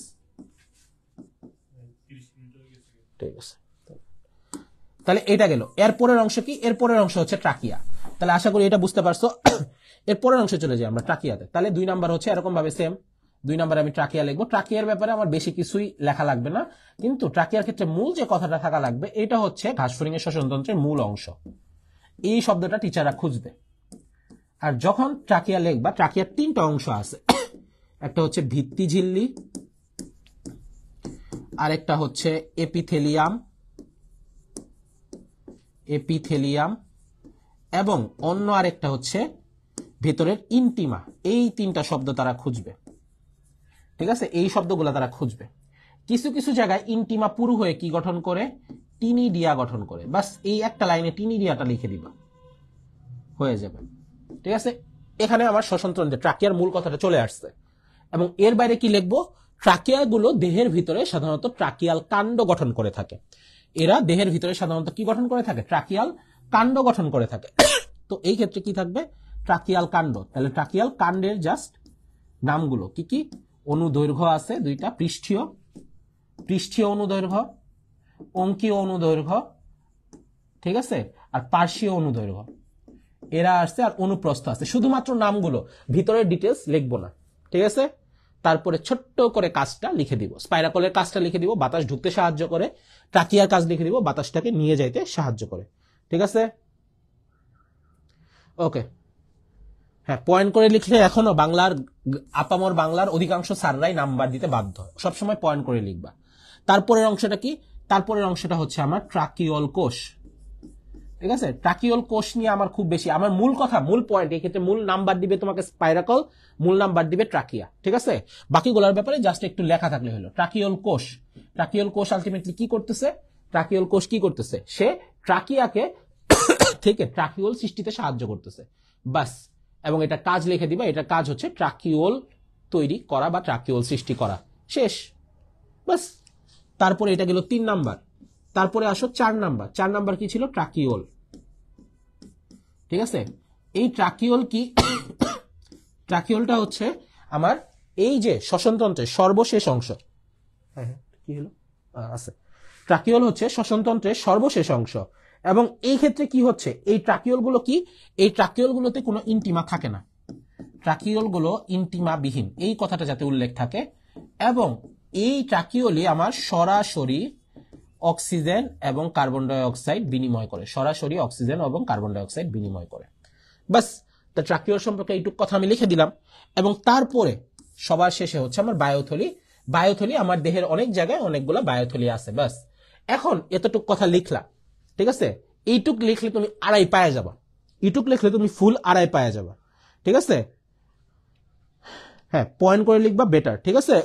ঠিক আছে তাহলে এটা গেল এরপরের অংশ কি এরপরের অংশ হচ্ছে ট্রাকিয়া তাহলে আশা করি এটা বুঝতে পারছো এরপরের অংশে চলে যাই আমরা ট্রাকিয়াতে তাহলে দুই নাম্বার হচ্ছে এরকম ভাবে সেম দুই নম্বরে আমি ট্রাকিয়া লিখবো ট্রাকিয়ার ব্যাপারে আমার বেশি কিছুই লেখা লাগবে না কিন্তু ট্রাকিয়ার ক্ষেত্রে মূল যে কথাটা থাকা লাগবে এটা হচ্ছে ঘাসফড়িং এর শ্বসনতন্ত্রের মূল অংশ এই শব্দটা টিচাররা খুঁজবে আর যখন ট্রাকিয়া লেখবা ট্রাকিয়ার তিনটা অংশ আছে একটা হচ্ছে ভিত্তি ঝিল্লি আরেকটা হচ্ছে এপিথেলিয়াম এপিথেলিয়াম এবং অন্য আরেকটা হচ্ছে ভেতরের ইন্টিমা এই তিনটা শব্দ তারা খুঁজবে ঠিক আছে এই শব্দগুলো তারা খুঁজবে কিছু কিছু জায়গায় ইন্টিমা পুরু হয়ে কি গঠন করে টিনিডিয়া গঠন করে বাস এই একটা লাইনে টিনিডিয়াটা লিখে দিবা হয়ে যাবে ঠিক আছে এখানে আমার শ্বসনতন্ত্রে ট্রাকিয়ার মূল কথাটা চলে আসছে এবং এর বাইরে কি লিখবো ট্রাকিয়াগুলো দেহের ভিতরে সাধারণত ট্রাকিয়াল কাণ্ড গঠন করে থাকে এরা দেহের ভিতরে সাধারণত কি গঠন করে থাকে ট্রাকিয়াল কাণ্ড গঠন করে থাকে তো এই ক্ষেত্রে কি থাকবে ট্রাকিয়াল কাণ্ড তাহলে ট্রাকিয়াল কাণ্ডের জাস্ট নামগুলো কি কি অনুদৈর্ঘ্য আছে দুইটা পৃষ্ঠীয় পৃষ্ঠীয় অনুদৈর্ঘ্য অঙ্কীয় অনুদৈর্ঘ্য ঠিক আছে আর পার্শ্বীয় অনুদৈর্ঘ্য এরা আসছে আর অনুপ্রস্থ আছে শুধুমাত্র নামগুলো ভিতরে ডিটেলস লিখবো না ঠিক আছে তারপরে ছোট্ট করে কাজটা লিখে দিব স্পাইরাকলের কাজটা লিখে দিব বাতাস ঢুকতে সাহায্য করে ট্রাকিয়ার কাজ লিখে দিব বাতাসটাকে নিয়ে যাইতে সাহায্য করে ঠিক আছে ওকে হ্যাঁ পয়েন্ট করে লিখলে এখনো বাংলার আপামর বাংলার অধিকাংশ সাররাই নাম্বার দিতে বাধ্য সবসময় পয়েন্ট করে লিখবা তারপরের অংশটা কি তারপরের অংশটা হচ্ছে আমার ট্রাকিওল কোষ ঠিক আছে ট্রাকিওল কোষ নিয়ে আমার খুব বেশি আমার মূল কথা মূল পয়েন্ট এক্ষেত্রে মূল নাম্বার দিবে তোমাকে স্পাইরাকল মূল নাম্বার দিবে ট্রাকিয়া ঠিক আছে বাকিগুলোর ব্যাপারে জাস্ট একটু লেখা থাকলে হলো ট্রাকিওল কোষ ট্রাকিওল কোষ আলটিমেটলি কি করতেছে ট্রাকিওল কোষ কি করতেছে সে ট্রাকিয়াকে থেকে ট্রাকিওল সৃষ্টিতে সাহায্য করতেছে বাস এবং এটা কাজ লিখে দিবা এটা কাজ হচ্ছে ট্রাকিওল তৈরি করা বা ট্রাকিওল সৃষ্টি করা শেষ বাস তারপরে এটা গেল তিন নাম্বার তারপরে আসো চার নাম্বার চার নাম্বার কি ছিল ট্রাকিওল ঠিক আছে এই ট্রাকিওল কি ট্রাকিওলটা হচ্ছে আমার এই যে শ্বসনতন্ত্রের সর্বশেষ অংশ হ্যাঁ, হ্যাঁ কি হলো আছে ট্রাকিওল হচ্ছে শ্বসনতন্ত্রের সর্বশেষ অংশ এবং এই ক্ষেত্রে কি হচ্ছে এই ট্রাকিওলগুলো কি এই গুলোতে কোনো ইন্টিমা থাকে না ইন্টিমা বিহীন এই কথাটা যাতে উল্লেখ থাকে এবং এই ট্রাকিওলে আমার সরাসরি অক্সিজেন এবং কার্বন ডাইঅক্সাইড বিনিময় করে সরাসরি অক্সিজেন এবং কার্বন ডাইঅক্সাইড বিনিময় করে বাস তা ট্রাকিওর সম্পর্কে এইটুক কথা আমি লিখে দিলাম এবং তারপরে সবার শেষে হচ্ছে আমার বায়োথলি বায়োথলি আমার দেহের অনেক জায়গায় অনেকগুলো বায়োথলি আছে বাস এখন এতটুক কথা লিখলা ঠিক আছে এইটুক লিখলে তুমি আড়াই পায়ে যাবা এইটুক লিখলে তুমি ফুল আড়াই পায়ে যাবা ঠিক আছে হ্যাঁ পয়েন্ট করে লিখবা বেটার ঠিক আছে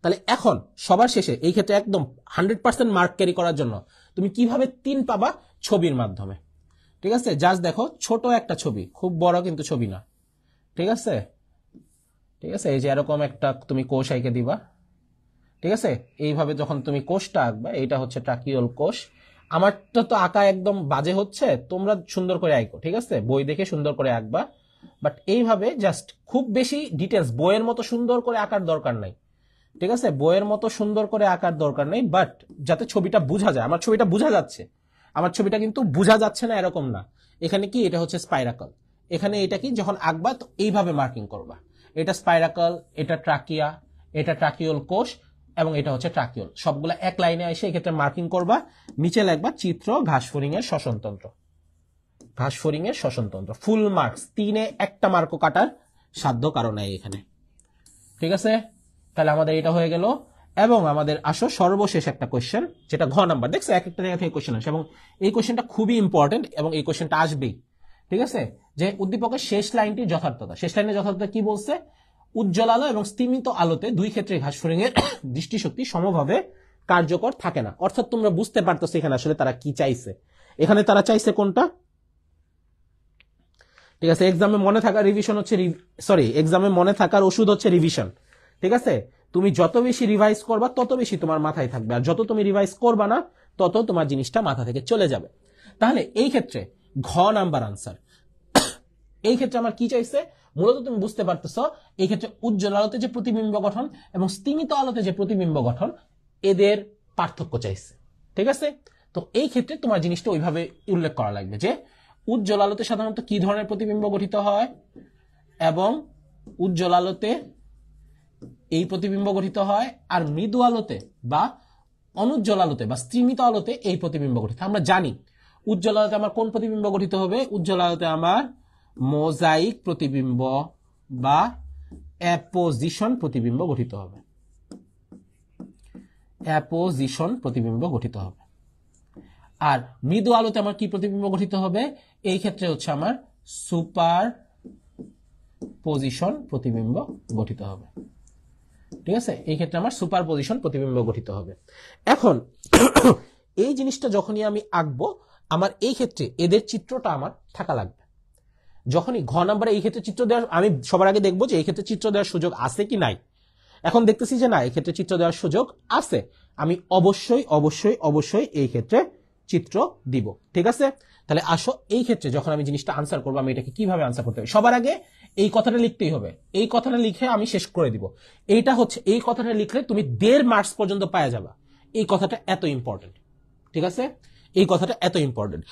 তাহলে এখন সবার শেষে এই ক্ষেত্রে একদম হান্ড্রেড পার্সেন্ট মার্ক ক্যারি করার জন্য তুমি কিভাবে তিন পাবা ছবির মাধ্যমে ঠিক আছে জাস্ট দেখো ছোট একটা ছবি খুব বড় কিন্তু ছবি না ঠিক আছে ঠিক আছে এই যে এরকম একটা তুমি কোষ আইকে দিবা ঠিক আছে এইভাবে যখন তুমি কোষটা আঁকবা এইটা হচ্ছে ট্রাকিওল কোষ আমারটা তো আঁকা একদম বাজে হচ্ছে তোমরা সুন্দর করে আঁকো ঠিক আছে বই দেখে সুন্দর করে আঁকবা বাট এইভাবে জাস্ট খুব বেশি ডিটেলস বইয়ের মতো সুন্দর করে আঁকার দরকার নাই ঠিক আছে বইয়ের মতো সুন্দর করে আঁকার দরকার নেই বাট যাতে ছবিটা বোঝা যায় আমার ছবিটা বোঝা যাচ্ছে আমার ছবিটা কিন্তু বোঝা যাচ্ছে না এরকম না এখানে কি এটা হচ্ছে স্পাইরাকল এখানে এটা কি যখন আঁকবা তো এইভাবে মার্কিং করবা এটা স্পাইরাকল এটা ট্রাকিয়া এটা ট্রাকিওল কোষ এবং এটা হচ্ছে ট্রাকিওল সবগুলো এক লাইনে এসে এক্ষেত্রে মার্কিং করবা নিচে লাগবা চিত্র ঘাসফড়িং এর শ্বসনতন্ত্র ঘাসফড়িং এর শ্বসনতন্ত্র ফুল মার্কস তিনে একটা মার্কও কাটার সাধ্য কারণ এখানে ঠিক আছে তাহলে আমাদের এটা হয়ে গেল এবং আমাদের আসো সর্বশেষ একটা কোয়েশ্চেন যেটা ঘ নাম্বার দেখছো এক একটা জায়গা থেকে কোয়েশ্চেন আসে এবং এই কোয়েশ্চেনটা খুবই ইম্পর্টেন্ট এবং এই কোয়েশ্চেনটা আসবেই ঠিক আছে যে উদ্দীপকের শেষ লাইনটি যথার্থতা শেষ লাইনে যথার্থতা কি বলছে উজ্জ্বল আলো এবং স্তিমিত আলোতে দুই ক্ষেত্রে ঘাসফড়িং দৃষ্টিশক্তি সমভাবে কার্যকর থাকে না অর্থাৎ তোমরা বুঝতে পারতো এখানে আসলে তারা কি চাইছে এখানে তারা চাইছে কোনটা ঠিক আছে এক্সামে মনে থাকা রিভিশন হচ্ছে সরি এক্সামে মনে থাকার ওষুধ হচ্ছে রিভিশন ঠিক আছে তুমি যত বেশি রিভাইজ করবা তত বেশি তোমার মাথায় থাকবে আর যত তুমি রিভাইজ করবা না তত তোমার জিনিসটা মাথা থেকে চলে যাবে তাহলে এই ক্ষেত্রে ঘ নাম্বার আনসার এই ক্ষেত্রে আমার কি চাইছে মূলত তুমি বুঝতে পারতেছ এই ক্ষেত্রে উজ্জ্বল আলোতে যে প্রতিবিম্ব গঠন এবং স্তিমিত আলোতে যে প্রতিবিম্ব গঠন এদের পার্থক্য চাইছে ঠিক আছে তো এই ক্ষেত্রে তোমার জিনিসটা ওইভাবে উল্লেখ করা লাগবে যে উজ্জ্বল আলোতে সাধারণত কি ধরনের প্রতিবিম্ব গঠিত হয় এবং উজ্জ্বল আলোতে এই প্রতিবিম্ব গঠিত হয় আর মৃদু আলোতে বা অনুজ্জ্বল আলোতে বা স্তিমিত আলোতে এই প্রতিবিম্ব গঠিত আমরা জানি উজ্জ্বল আলোতে আমার কোন প্রতিবিম্ব গঠিত হবে উজ্জ্বল আলোতে আমার মোজাইক প্রতিবিম্ব বা অ্যাপোজিশন প্রতিবিম্ব গঠিত হবে অ্যাপোজিশন প্রতিবিম্ব গঠিত হবে আর মৃদু আলোতে আমার কি প্রতিবিম্ব গঠিত হবে এই ক্ষেত্রে হচ্ছে আমার সুপার পজিশন প্রতিবিম্ব গঠিত হবে ঠিক আছে এই ক্ষেত্রে আমার সুপার পজিশন প্রতিবিম্ব গঠিত হবে এখন এই জিনিসটা যখনই আমি আঁকবো আমার এই ক্ষেত্রে এদের চিত্রটা আমার থাকা লাগবে যখনই ঘ নাম্বারে এই ক্ষেত্রে চিত্র দেওয়ার আমি সবার আগে দেখবো যে এই ক্ষেত্রে চিত্র দেওয়ার সুযোগ আছে কি নাই এখন দেখতেছি যে না এই ক্ষেত্রে চিত্র দেওয়ার সুযোগ আছে আমি অবশ্যই অবশ্যই অবশ্যই এই ক্ষেত্রে চিত্র দিব ঠিক আছে তাহলে আসো এই ক্ষেত্রে যখন আমি জিনিসটা আনসার করবো আমি এটাকে কিভাবে আনসার করতে হবে সবার আগে এই কথাটা লিখতেই হবে এই কথাটা লিখে আমি শেষ করে দিব এইটা হচ্ছে এই কথাটা লিখলে তুমি দেড় মার্কস পর্যন্ত পাওয়া যাবা এই কথাটা এত ইম্পর্টেন্ট ঠিক আছে এই কথাটা এত ইম্পর্টেন্ট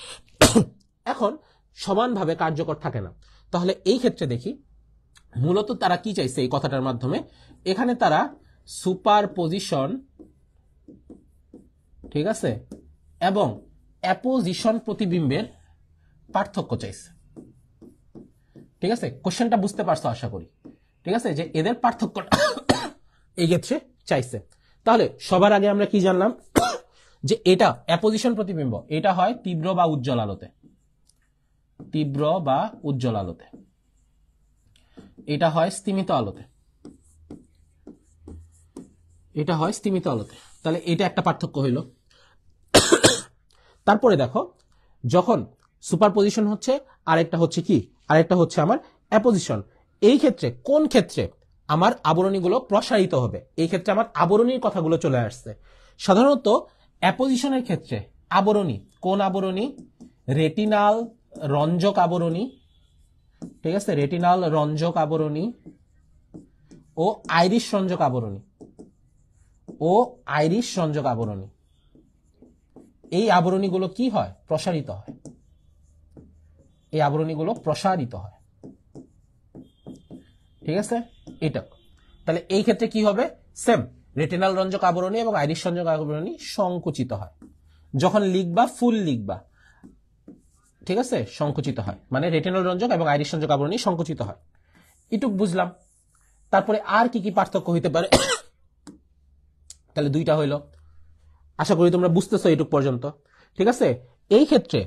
এখন সমানভাবে কার্যকর থাকে না তাহলে এই ক্ষেত্রে দেখি মূলত তারা কি চাইছে এই কথাটার মাধ্যমে এখানে তারা সুপার পজিশন ঠিক আছে এবং অ্যাপোজিশন প্রতিবিম্বের পার্থক্য চাইছে ঠিক আছে কোশ্চেনটা বুঝতে পারছো আশা করি ঠিক আছে যে এদের পার্থক্যটা এই ক্ষেত্রে চাইছে তাহলে সবার আগে আমরা কি জানলাম যে এটা অ্যাপোজিশন প্রতিবিম্ব এটা হয় তীব্র বা উজ্জ্বল আলোতে তীব্র বা উজ্জ্বল আলোতে এটা হয় স্তিমিত আলোতে এটা হয় স্তিমিত আলোতে তাহলে এটা একটা পার্থক্য হইল তারপরে দেখো যখন সুপারপজিশন হচ্ছে আর একটা হচ্ছে কি আরেকটা হচ্ছে আমার অ্যাপোজিশন এই ক্ষেত্রে কোন ক্ষেত্রে আমার আবরণীগুলো প্রসারিত হবে এই ক্ষেত্রে আমার আবরণীর কথাগুলো চলে আসছে সাধারণত অ্যাপোজিশনের ক্ষেত্রে আবরণী কোন আবরণী রেটিনাল রঞ্জক আবরণী ঠিক আছে রেটিনাল রঞ্জক আবরণী ও আইরিশ রঞ্জক আবরণী ও আইরিশ রঞ্জক আবরণী এই আবরণীগুলো কি হয় প্রসারিত হয় এই আবরণীগুলো প্রসারিত হয় ঠিক আছে এটা তাহলে এই ক্ষেত্রে কি হবে সেম রেটিনাল রঞ্জক আবরণী এবং আইরিশ রঞ্জক আবরণী সংকুচিত হয় যখন লিখবা ফুল লিখবা ঠিক আছে সংকুচিত হয় মানে রেটিনাল রঞ্জক এবং আইরিশ রঞ্জক আবরণী সংকুচিত হয় এটুক বুঝলাম তারপরে আর কি কি পার্থক্য হইতে পারে তাহলে দুইটা হইল আশা করি তোমরা বুঝতেছো এটুক পর্যন্ত ঠিক আছে এই ক্ষেত্রে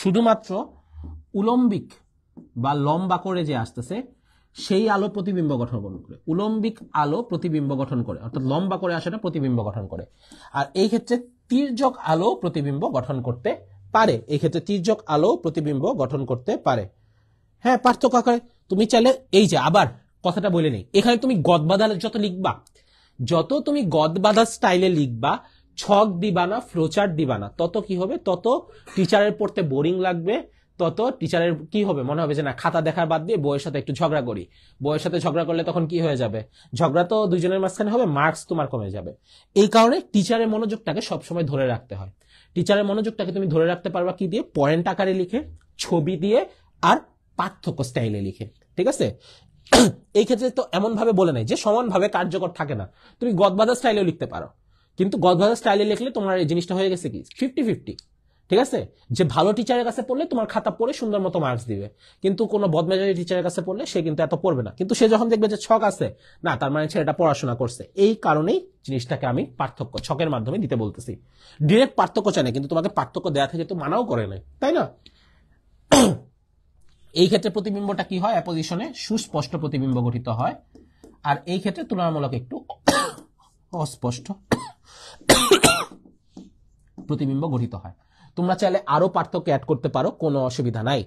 শুধুমাত্র উলম্বিক বা লম্বা করে যে আসতেছে সেই আলো প্রতিবিম্ব গঠন করে উলম্বিক আলো প্রতিবিম্ব গঠন করে অর্থাৎ লম্বা করে আসাটা প্রতিবিম্ব গঠন করে আর এই ক্ষেত্রে তির্যক আলো প্রতিবিম্ব গঠন করতে পারে এই ক্ষেত্রে তির্যক আলো প্রতিবিম্ব গঠন করতে পারে হ্যাঁ পার্থক্য আকারে তুমি চাইলে এই যে আবার কথাটা বলে নেই এখানে তুমি গদবাদা যত লিখবা যত তুমি গদবাদা স্টাইলে লিখবা ছক দিবা না ফ্লোচার্ট দিবা না তত কি হবে তত টিচারের পড়তে বোরিং লাগবে তত টিচারের কি হবে মনে হবে যে না খাতা দেখার বাদ দিয়ে বইয়ের সাথে একটু ঝগড়া করি বইয়ের সাথে ঝগড়া করলে তখন কি হয়ে যাবে ঝগড়া তো দুজনের মাঝখানে হবে মার্কস তোমার কমে যাবে এই কারণে টিচারের মনোযোগটাকে সবসময় ধরে রাখতে হয় টিচারের মনোযোগটাকে তুমি ধরে রাখতে পারবা কি দিয়ে পয়েন্ট আকারে লিখে ছবি দিয়ে আর পার্থক্য স্টাইলে লিখে ঠিক আছে এই ক্ষেত্রে তো এমনভাবে বলে নাই যে সমানভাবে কার্যকর থাকে না তুমি গদবাদা স্টাইলেও লিখতে পারো কিন্তু গদভাজার স্টাইলে লিখলে তোমার এই জিনিসটা হয়ে গেছে কি ফিফটি ফিফটি ঠিক আছে যে ভালো টিচারের কাছে পড়লে তোমার খাতা পড়ে সুন্দর মতো মার্কস দিবে কিন্তু কোনো বদমেজারি টিচারের কাছে পড়লে সে কিন্তু এত পড়বে না কিন্তু সে যখন দেখবে যে ছক আছে না তার মানে ছেলেটা পড়াশোনা করছে এই কারণেই জিনিসটাকে আমি পার্থক্য ছকের মাধ্যমে দিতে বলতেছি ডিরেক্ট পার্থক্য চাই না কিন্তু তোমাকে পার্থক্য দেওয়া থেকে তো মানাও করে নাই তাই না এই ক্ষেত্রে প্রতিবিম্বটা কি হয় অ্যাপোজিশনে সুস্পষ্ট প্রতিবিম্ব গঠিত হয় আর এই ক্ষেত্রে তুলনামূলক একটু অস্পষ্ট প্রতিবিম্ব গঠিত হয় তোমরা চাইলে আরও পার্থক্য অ্যাড করতে পারো কোনো অসুবিধা নাই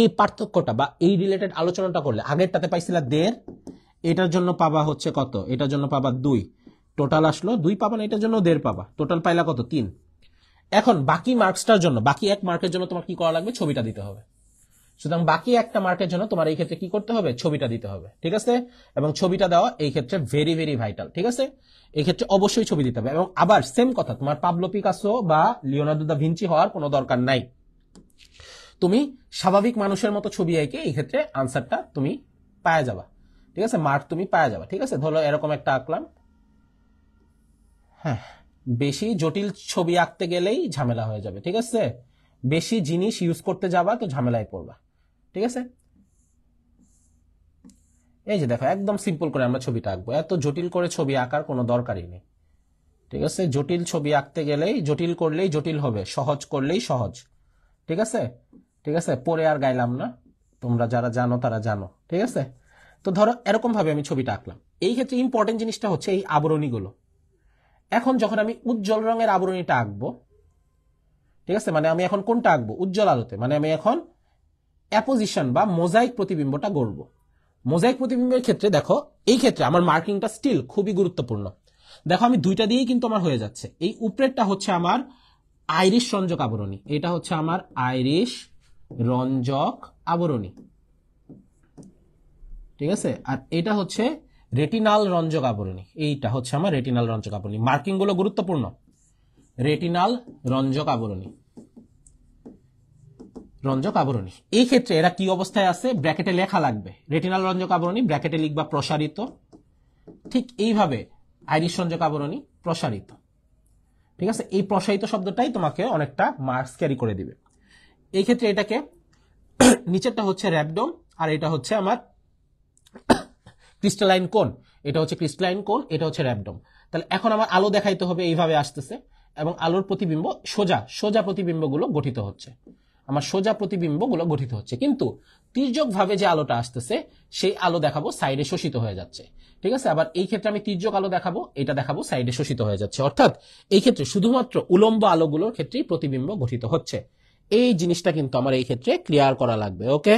এই পার্থক্যটা বা এই রিলেটেড আলোচনাটা করলে আগেরটাতে পাইছিলা দেড় এটার জন্য পাবা হচ্ছে কত এটার জন্য পাবা দুই টোটাল আসলো দুই পাবা না এটার জন্য দেড় পাবা টোটাল পাইলা কত তিন এখন বাকি মার্কসটার জন্য বাকি এক মার্কের জন্য তোমার কি করা লাগবে ছবিটা দিতে হবে সুতরাং বাকি একটা মার্কের জন্য তোমার এই ক্ষেত্রে কি করতে হবে ছবিটা দিতে হবে ঠিক আছে এবং ছবিটা দেওয়া এই ক্ষেত্রে ভেরি ভেরি ভাইটাল ঠিক আছে এই ক্ষেত্রে অবশ্যই ছবি দিতে হবে এবং আবার সেম কথা তোমার পাবলো পিকাসো বা লিওনার্দো দা ভিঞ্চি হওয়ার কোনো দরকার নাই তুমি স্বাভাবিক মানুষের মতো ছবি এঁকে এই ক্ষেত্রে আনসারটা তুমি পায়া যাবা ঠিক আছে মার্ক তুমি পায়া যাবা ঠিক আছে ধরো এরকম একটা আঁকলাম হ্যাঁ বেশি জটিল ছবি আঁকতে গেলেই ঝামেলা হয়ে যাবে ঠিক আছে বেশি জিনিস ইউজ করতে যাবা তো ঝামেলায় পড়বা ঠিক আছে এই যে দেখো একদম সিম্পল করে আমরা ছবিটা আঁকবো এত জটিল করে ছবি আঁকার কোনো দরকারই নেই ঠিক আছে জটিল ছবি আঁকতে গেলেই জটিল করলেই জটিল হবে সহজ করলেই সহজ ঠিক আছে ঠিক আছে পরে আর গাইলাম না তোমরা যারা জানো তারা জানো ঠিক আছে তো ধরো এরকমভাবে আমি ছবিটা আঁকলাম এই ক্ষেত্রে ইম্পর্টেন্ট জিনিসটা হচ্ছে এই আবরণীগুলো এখন যখন আমি উজ্জ্বল রঙের আবরণীটা আঁকবো ঠিক আছে মানে আমি এখন কোনটা আঁকবো উজ্জ্বল আলোতে মানে আমি এখন অ্যাপোজিশন বা মোজাইক প্রতিবিম্বটা গড়ব মোজাইক প্রতিবিম্বের ক্ষেত্রে দেখো এই ক্ষেত্রে আমার মার্কিংটা স্টিল খুবই গুরুত্বপূর্ণ দেখো আমি দুইটা দিয়েই কিন্তু আমার হয়ে যাচ্ছে এই উপরেরটা হচ্ছে আমার আইরিশ রঞ্জক আবরণী এটা হচ্ছে আমার আইরিশ রঞ্জক আবরণী ঠিক আছে আর এটা হচ্ছে রেটিনাল রঞ্জক আবরণী এইটা হচ্ছে আমার রেটিনাল রঞ্জক আবরণী মার্কিংগুলো গুরুত্বপূর্ণ রেটিনাল রঞ্জক আবরণী রঞ্জক আবরণী এই ক্ষেত্রে এরা কি অবস্থায় আছে ব্র্যাকেটে লেখা লাগবে রেটিনাল রঞ্জক আবরণী ব্র্যাকেটে লিখবা প্রসারিত ঠিক এইভাবে আইরিশ রঞ্জক আবরণী প্রসারিত ঠিক আছে এই প্রসারিত শব্দটাই তোমাকে অনেকটা মার্কস ক্যারি করে দিবে এই ক্ষেত্রে এটাকে নিচেরটা হচ্ছে র্যাপডম আর এটা হচ্ছে আমার ক্রিস্টালাইন কোন এটা হচ্ছে ক্রিস্টালাইন কোন এটা হচ্ছে র্যাপডম তাহলে এখন আমার আলো দেখাইতে হবে এইভাবে আসতেছে এবং আলোর প্রতিবিম্ব সোজা সোজা প্রতিবিম্বগুলো গঠিত হচ্ছে আমার সোজা প্রতিবিম্বগুলো গঠিত হচ্ছে কিন্তু তির্যকভাবে যে আলোটা আসতেছে সেই আলো দেখাবো সাইডে শোষিত হয়ে যাচ্ছে ঠিক আছে আবার এই ক্ষেত্রে আমি তির্যক আলো দেখাবো এটা দেখাবো সাইডে শোষিত হয়ে যাচ্ছে অর্থাৎ এই ক্ষেত্রে শুধুমাত্র উলম্ব আলোগুলোর ক্ষেত্রেই প্রতিবিম্ব গঠিত হচ্ছে এই জিনিসটা কিন্তু আমার এই ক্ষেত্রে ক্লিয়ার করা লাগবে ওকে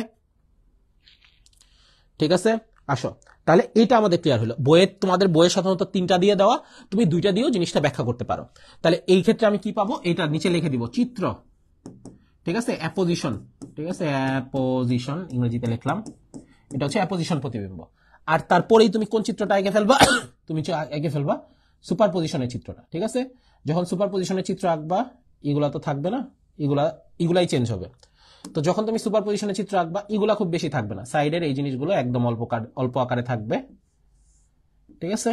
ঠিক আছে আসো তাহলে এটা আমাদের ক্লিয়ার হলো বইয়ের তোমাদের বইয়ের সাধারণত তিনটা দিয়ে দেওয়া তুমি দুইটা দিয়েও জিনিসটা ব্যাখ্যা করতে পারো তাহলে এই ক্ষেত্রে আমি কি পাবো এটা নিচে লিখে দিব চিত্র ঠিক আছে অ্যাপোজিশন ঠিক আছে অ্যাপোজিশন ইংরেজিতে লিখলাম এটা হচ্ছে অ্যাপোজিশন প্রতিবিম্ব আর তারপরেই তুমি কোন চিত্রটা এঁকে ফেলবা তুমি এঁকে ফেলবা সুপার পজিশনের চিত্রটা ঠিক আছে যখন সুপার পজিশনের চিত্র আঁকবা এগুলা তো থাকবে না এগুলা এগুলাই চেঞ্জ হবে তো যখন তুমি সুপার পজিশনের চিত্র আঁকবা এগুলা খুব বেশি থাকবে না সাইডের এই জিনিসগুলো একদম অল্প অল্প আকারে থাকবে ঠিক আছে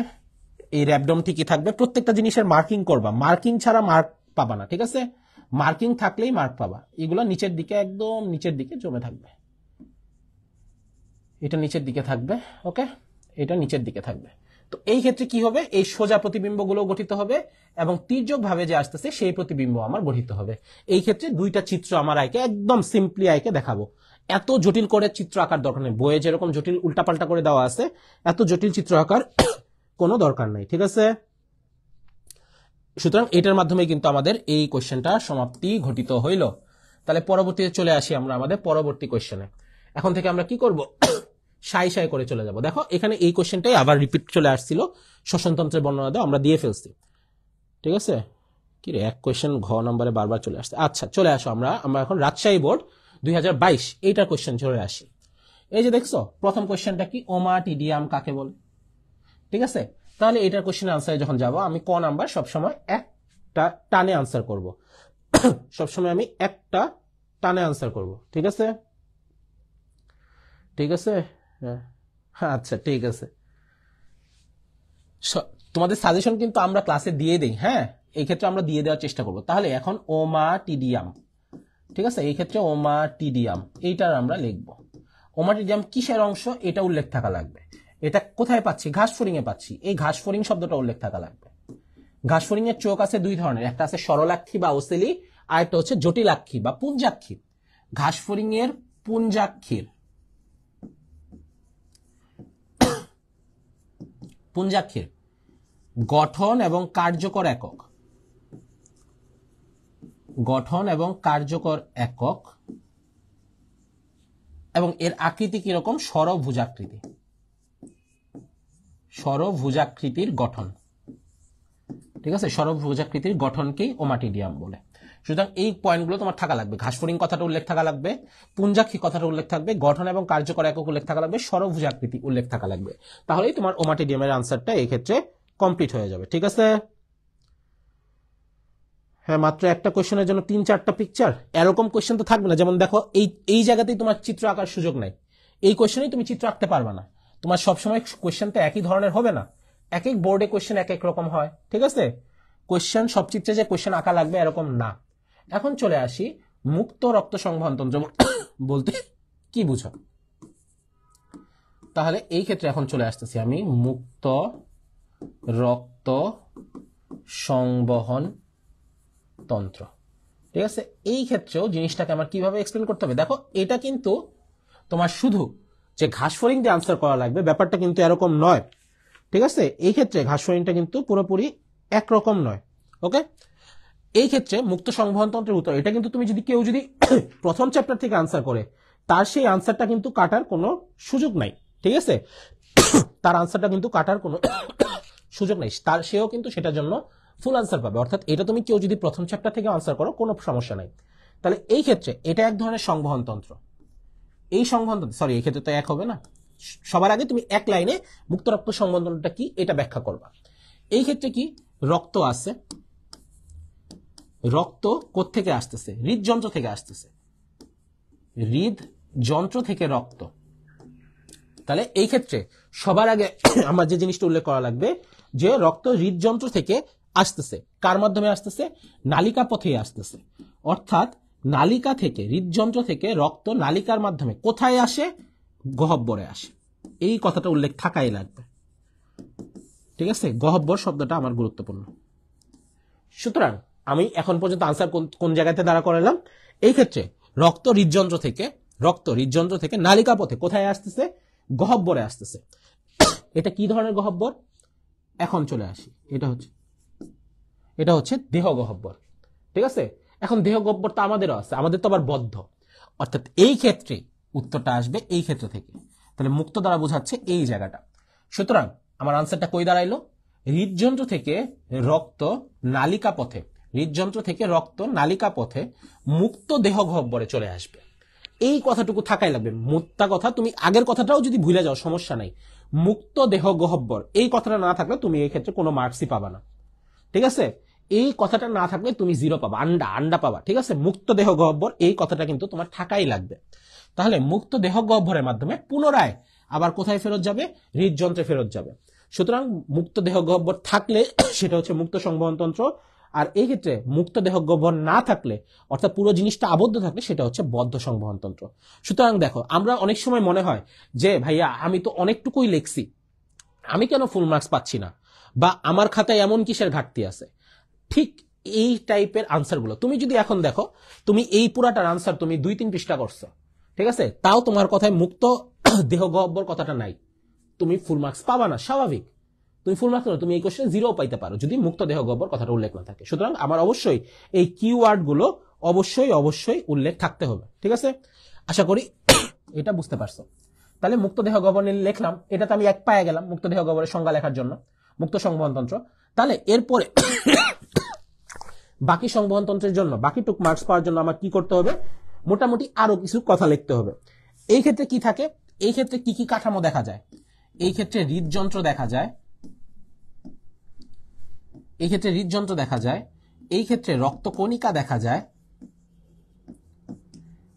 এই র্যাপডম ঠিকই থাকবে প্রত্যেকটা জিনিসের মার্কিং করবা মার্কিং ছাড়া মার্ক পাবা না ঠিক আছে মার্কিং থাকলেই মার্ক পাবা এগুলো নিচের দিকে একদম নিচের দিকে জমে থাকবে এটা নিচের দিকে থাকবে ওকে এটা নিচের দিকে থাকবে তো এই ক্ষেত্রে কি হবে এই সোজা প্রতিবিম্বগুলো গঠিত হবে এবং তীর্যকভাবে যে আসতেছে সেই প্রতিবিম্ব আমার গঠিত হবে এই ক্ষেত্রে দুইটা চিত্র আমার আয়কে একদম সিম্পলি আয়কে দেখাবো এত জটিল করে চিত্র আকার দরকার নেই বইয়ে যেরকম জটিল উল্টাপাল্টা করে দেওয়া আছে এত জটিল চিত্র আঁকার কোনো দরকার নাই ঠিক আছে সুতরাং এটার মাধ্যমে কিন্তু আমাদের এই কোয়েশ্চেনটা সমাপ্তি ঘটিত হইল তাহলে পরবর্তীতে চলে আসি আমরা আমাদের পরবর্তী কোয়েশ্চেনে এখন থেকে আমরা কি করব সাই সাই করে চলে যাব দেখো এখানে এই কোয়েশ্চেনটাই আবার রিপিট চলে আসছিল শ্বসনতন্ত্রের বর্ণনা দাও আমরা দিয়ে ফেলছি ঠিক আছে কি রে এক কোয়েশ্চেন ঘ নম্বরে বারবার চলে আসছে আচ্ছা চলে আসো আমরা আমরা এখন রাজশাহী বোর্ড দুই এইটার কোয়েশ্চেন চলে আসি এই যে দেখছো প্রথম কোয়েশ্চেনটা কি ওমা টিডিয়াম কাকে বলে ঠিক আছে তাহলে এটার কোশ্চেন আনসারে যখন যাব আমি ক নাম্বার সবসময় একটা টানে আনসার করব সবসময় আমি একটা টানে আনসার করব ঠিক আছে ঠিক আছে হ্যাঁ আচ্ছা ঠিক আছে তোমাদের সাজেশন কিন্তু আমরা ক্লাসে দিয়ে দিই হ্যাঁ এই ক্ষেত্রে আমরা দিয়ে দেওয়ার চেষ্টা করব তাহলে এখন ওমা টিডিয়াম ঠিক আছে এই ক্ষেত্রে ওমা টিডিয়াম এইটার আমরা লিখব ওমা টিডিয়াম কিসের অংশ এটা উল্লেখ থাকা লাগবে এটা কোথায় পাচ্ছি ঘাস এ পাচ্ছি এই ঘাস ফড়িং শব্দটা উল্লেখ থাকা লাগবে ঘাস এর চোখ আছে দুই ধরনের একটা আছে সরলাক্ষী বা ওসেলি আর একটা হচ্ছে জটিলাক্ষী বা পুঞ্জাক্ষী ঘাস এর পুঞ্জাক্ষীর পুঞ্জাক্ষীর গঠন এবং কার্যকর একক গঠন এবং কার্যকর একক এবং এর আকৃতি কিরকম সরভুজাকৃতি সরভুজাকৃতির গঠন ঠিক আছে সরভুজাকৃতির গঠনকেই ওমাটিডিয়াম বলে সুতরাং এই পয়েন্টগুলো তোমার থাকা লাগবে ঘাসফড়িং কথাটা উল্লেখ থাকা লাগবে পুঞ্জাক্ষী কথাটা উল্লেখ থাকবে গঠন এবং কার্যকর একক উল্লেখ থাকা লাগবে সরভুজাকৃতি উল্লেখ থাকা লাগবে তাহলেই তোমার ওমাটিডিয়ামের আনসারটা এক্ষেত্রে কমপ্লিট হয়ে যাবে ঠিক আছে হ্যাঁ মাত্র একটা কোয়েশনের জন্য তিন চারটা পিকচার এরকম কোয়েশন তো থাকবে না যেমন দেখো এই এই জায়গাতেই তোমার চিত্র আঁকার সুযোগ নাই এই কোয়েশনেই তুমি চিত্র আঁকতে পারবে না তোমার সবসময় কোয়েশ্চেন তো একই ধরনের হবে না এক এক বোর্ডে কোয়েশ্চেন এক এক রকম হয় ঠিক আছে কোয়েশ্চেন সব চিত্রে যে কোয়েশ্চেন আঁকা লাগবে এরকম না এখন চলে আসি মুক্ত রক্ত তন্ত্র বলতে কি বুঝো তাহলে এই ক্ষেত্রে এখন চলে আসতেছি আমি মুক্ত রক্ত সংবহন তন্ত্র ঠিক আছে এই ক্ষেত্রেও জিনিসটাকে আমার কিভাবে এক্সপ্লেন করতে হবে দেখো এটা কিন্তু তোমার শুধু যে ঘাস ফরিং দিয়ে আনসার করা লাগবে ব্যাপারটা কিন্তু এরকম নয় ঠিক আছে এই ক্ষেত্রে ঘাস ফরিংটা কিন্তু পুরোপুরি একরকম নয় ওকে এই ক্ষেত্রে মুক্ত সংবহনতন্ত্রের উত্তর এটা কিন্তু তুমি যদি কেউ যদি প্রথম চ্যাপ্টার থেকে আনসার করে তার সেই আনসারটা কিন্তু কাটার কোনো সুযোগ নাই ঠিক আছে তার আনসারটা কিন্তু কাটার কোনো সুযোগ নাই তার সেও কিন্তু সেটার জন্য ফুল আনসার পাবে অর্থাৎ এটা তুমি কেউ যদি প্রথম চ্যাপ্টার থেকে আনসার করো কোনো সমস্যা নাই তাহলে এই ক্ষেত্রে এটা এক ধরনের সংবহনতন্ত্র এই সংবন্ধন সরি এই ক্ষেত্রে তো এক হবে না সবার আগে তুমি এক লাইনে মুক্ত রক্ত সংবন্ধনটা কি এটা ব্যাখ্যা করবা এই ক্ষেত্রে কি রক্ত আছে রক্ত থেকে আসতেছে হৃদযন্ত্র থেকে আসতেছে হৃদ যন্ত্র থেকে রক্ত তাহলে এই ক্ষেত্রে সবার আগে আমার যে জিনিসটা উল্লেখ করা লাগবে যে রক্ত হৃদযন্ত্র থেকে আসতেছে কার মাধ্যমে আসতেছে নালিকা পথে আসতেছে অর্থাৎ নালিকা থেকে হৃদযন্ত্র থেকে রক্ত নালিকার মাধ্যমে কোথায় আসে গহব্বরে আসে এই কথাটা উল্লেখ থাকাই লাগবে ঠিক আছে গহব্বর শব্দটা আমার গুরুত্বপূর্ণ সুতরাং আমি এখন পর্যন্ত আনসার কোন জায়গাতে দাঁড়া করালাম এই ক্ষেত্রে রক্ত হৃদযন্ত্র থেকে রক্ত হৃদযন্ত্র থেকে নালিকা পথে কোথায় আসতেছে গহব্বরে আসতেছে এটা কি ধরনের গহব্বর এখন চলে আসি এটা হচ্ছে এটা হচ্ছে দেহ গহব্বর ঠিক আছে এখন দেহ গব্বর তো আমাদেরও আছে আমাদের তো আবার বদ্ধ অর্থাৎ এই ক্ষেত্রে উত্তরটা আসবে এই ক্ষেত্র থেকে তাহলে মুক্ত দ্বারা বোঝাচ্ছে এই জায়গাটা সুতরাং আমার আনসারটা কই দাঁড়াইলো হৃদযন্ত্র থেকে রক্ত নালিকা পথে হৃদযন্ত্র থেকে রক্ত নালিকা পথে মুক্ত দেহ গহব্বরে চলে আসবে এই কথাটুকু থাকাই লাগবে মুক্তা কথা তুমি আগের কথাটাও যদি ভুলে যাও সমস্যা নাই মুক্ত দেহ গহ্বর এই কথাটা না থাকলে তুমি এই ক্ষেত্রে কোনো মার্কসই পাবা না ঠিক আছে এই কথাটা না থাকলে তুমি জিরো পাবা আন্ডা আন্ডা পাবা ঠিক আছে মুক্ত দেহ গহ্বর এই কথাটা কিন্তু তোমার থাকাই লাগবে তাহলে মুক্ত দেহ গহ্বরের মাধ্যমে পুনরায় আবার কোথায় ফেরত যাবে হৃদযন্ত্রে ফেরত যাবে সুতরাং মুক্ত দেহ গহ্বর থাকলে সেটা হচ্ছে মুক্ত সংবহনতন্ত্র আর এই ক্ষেত্রে মুক্ত দেহ গহ্বর না থাকলে অর্থাৎ পুরো জিনিসটা আবদ্ধ থাকলে সেটা হচ্ছে বদ্ধ সংবহনতন্ত্র সুতরাং দেখো আমরা অনেক সময় মনে হয় যে ভাইয়া আমি তো অনেকটুকুই লেখছি আমি কেন ফুল মার্কস পাচ্ছি না বা আমার খাতায় এমন কিসের ঘাটতি আছে ঠিক এই টাইপের আনসারগুলো তুমি যদি এখন দেখো তুমি এই পুরাটার আনসার তুমি দুই তিন পৃষ্ঠা করছো ঠিক আছে তাও তোমার কথায় মুক্ত দেহ গহ্বর কথাটা নাই তুমি ফুল মার্কস পাবা না স্বাভাবিক তুমি ফুল মার্কস তুমি এই কোশ্চেন জিরো পাইতে পারো যদি মুক্ত দেহ গহ্বর কথাটা উল্লেখ না থাকে সুতরাং আমার অবশ্যই এই গুলো অবশ্যই অবশ্যই উল্লেখ থাকতে হবে ঠিক আছে আশা করি এটা বুঝতে পারছো তাহলে মুক্ত দেহ গহ্বর লিখলাম এটা তো আমি এক পায়ে গেলাম মুক্ত দেহ গহ্বরের সংজ্ঞা লেখার জন্য মুক্ত সংবহনতন্ত্র তাহলে এরপরে বাকি সংবহনতন্ত্রের জন্য বাকি টুক মার্কস পাওয়ার জন্য আমার কি করতে হবে মোটামুটি আরও কিছু কথা লিখতে হবে এই ক্ষেত্রে কি থাকে এই ক্ষেত্রে কি কি কাঠামো দেখা যায় এই ক্ষেত্রে হৃদযন্ত্র দেখা যায় এই ক্ষেত্রে হৃদযন্ত্র দেখা যায় এই ক্ষেত্রে রক্তকণিকা দেখা যায়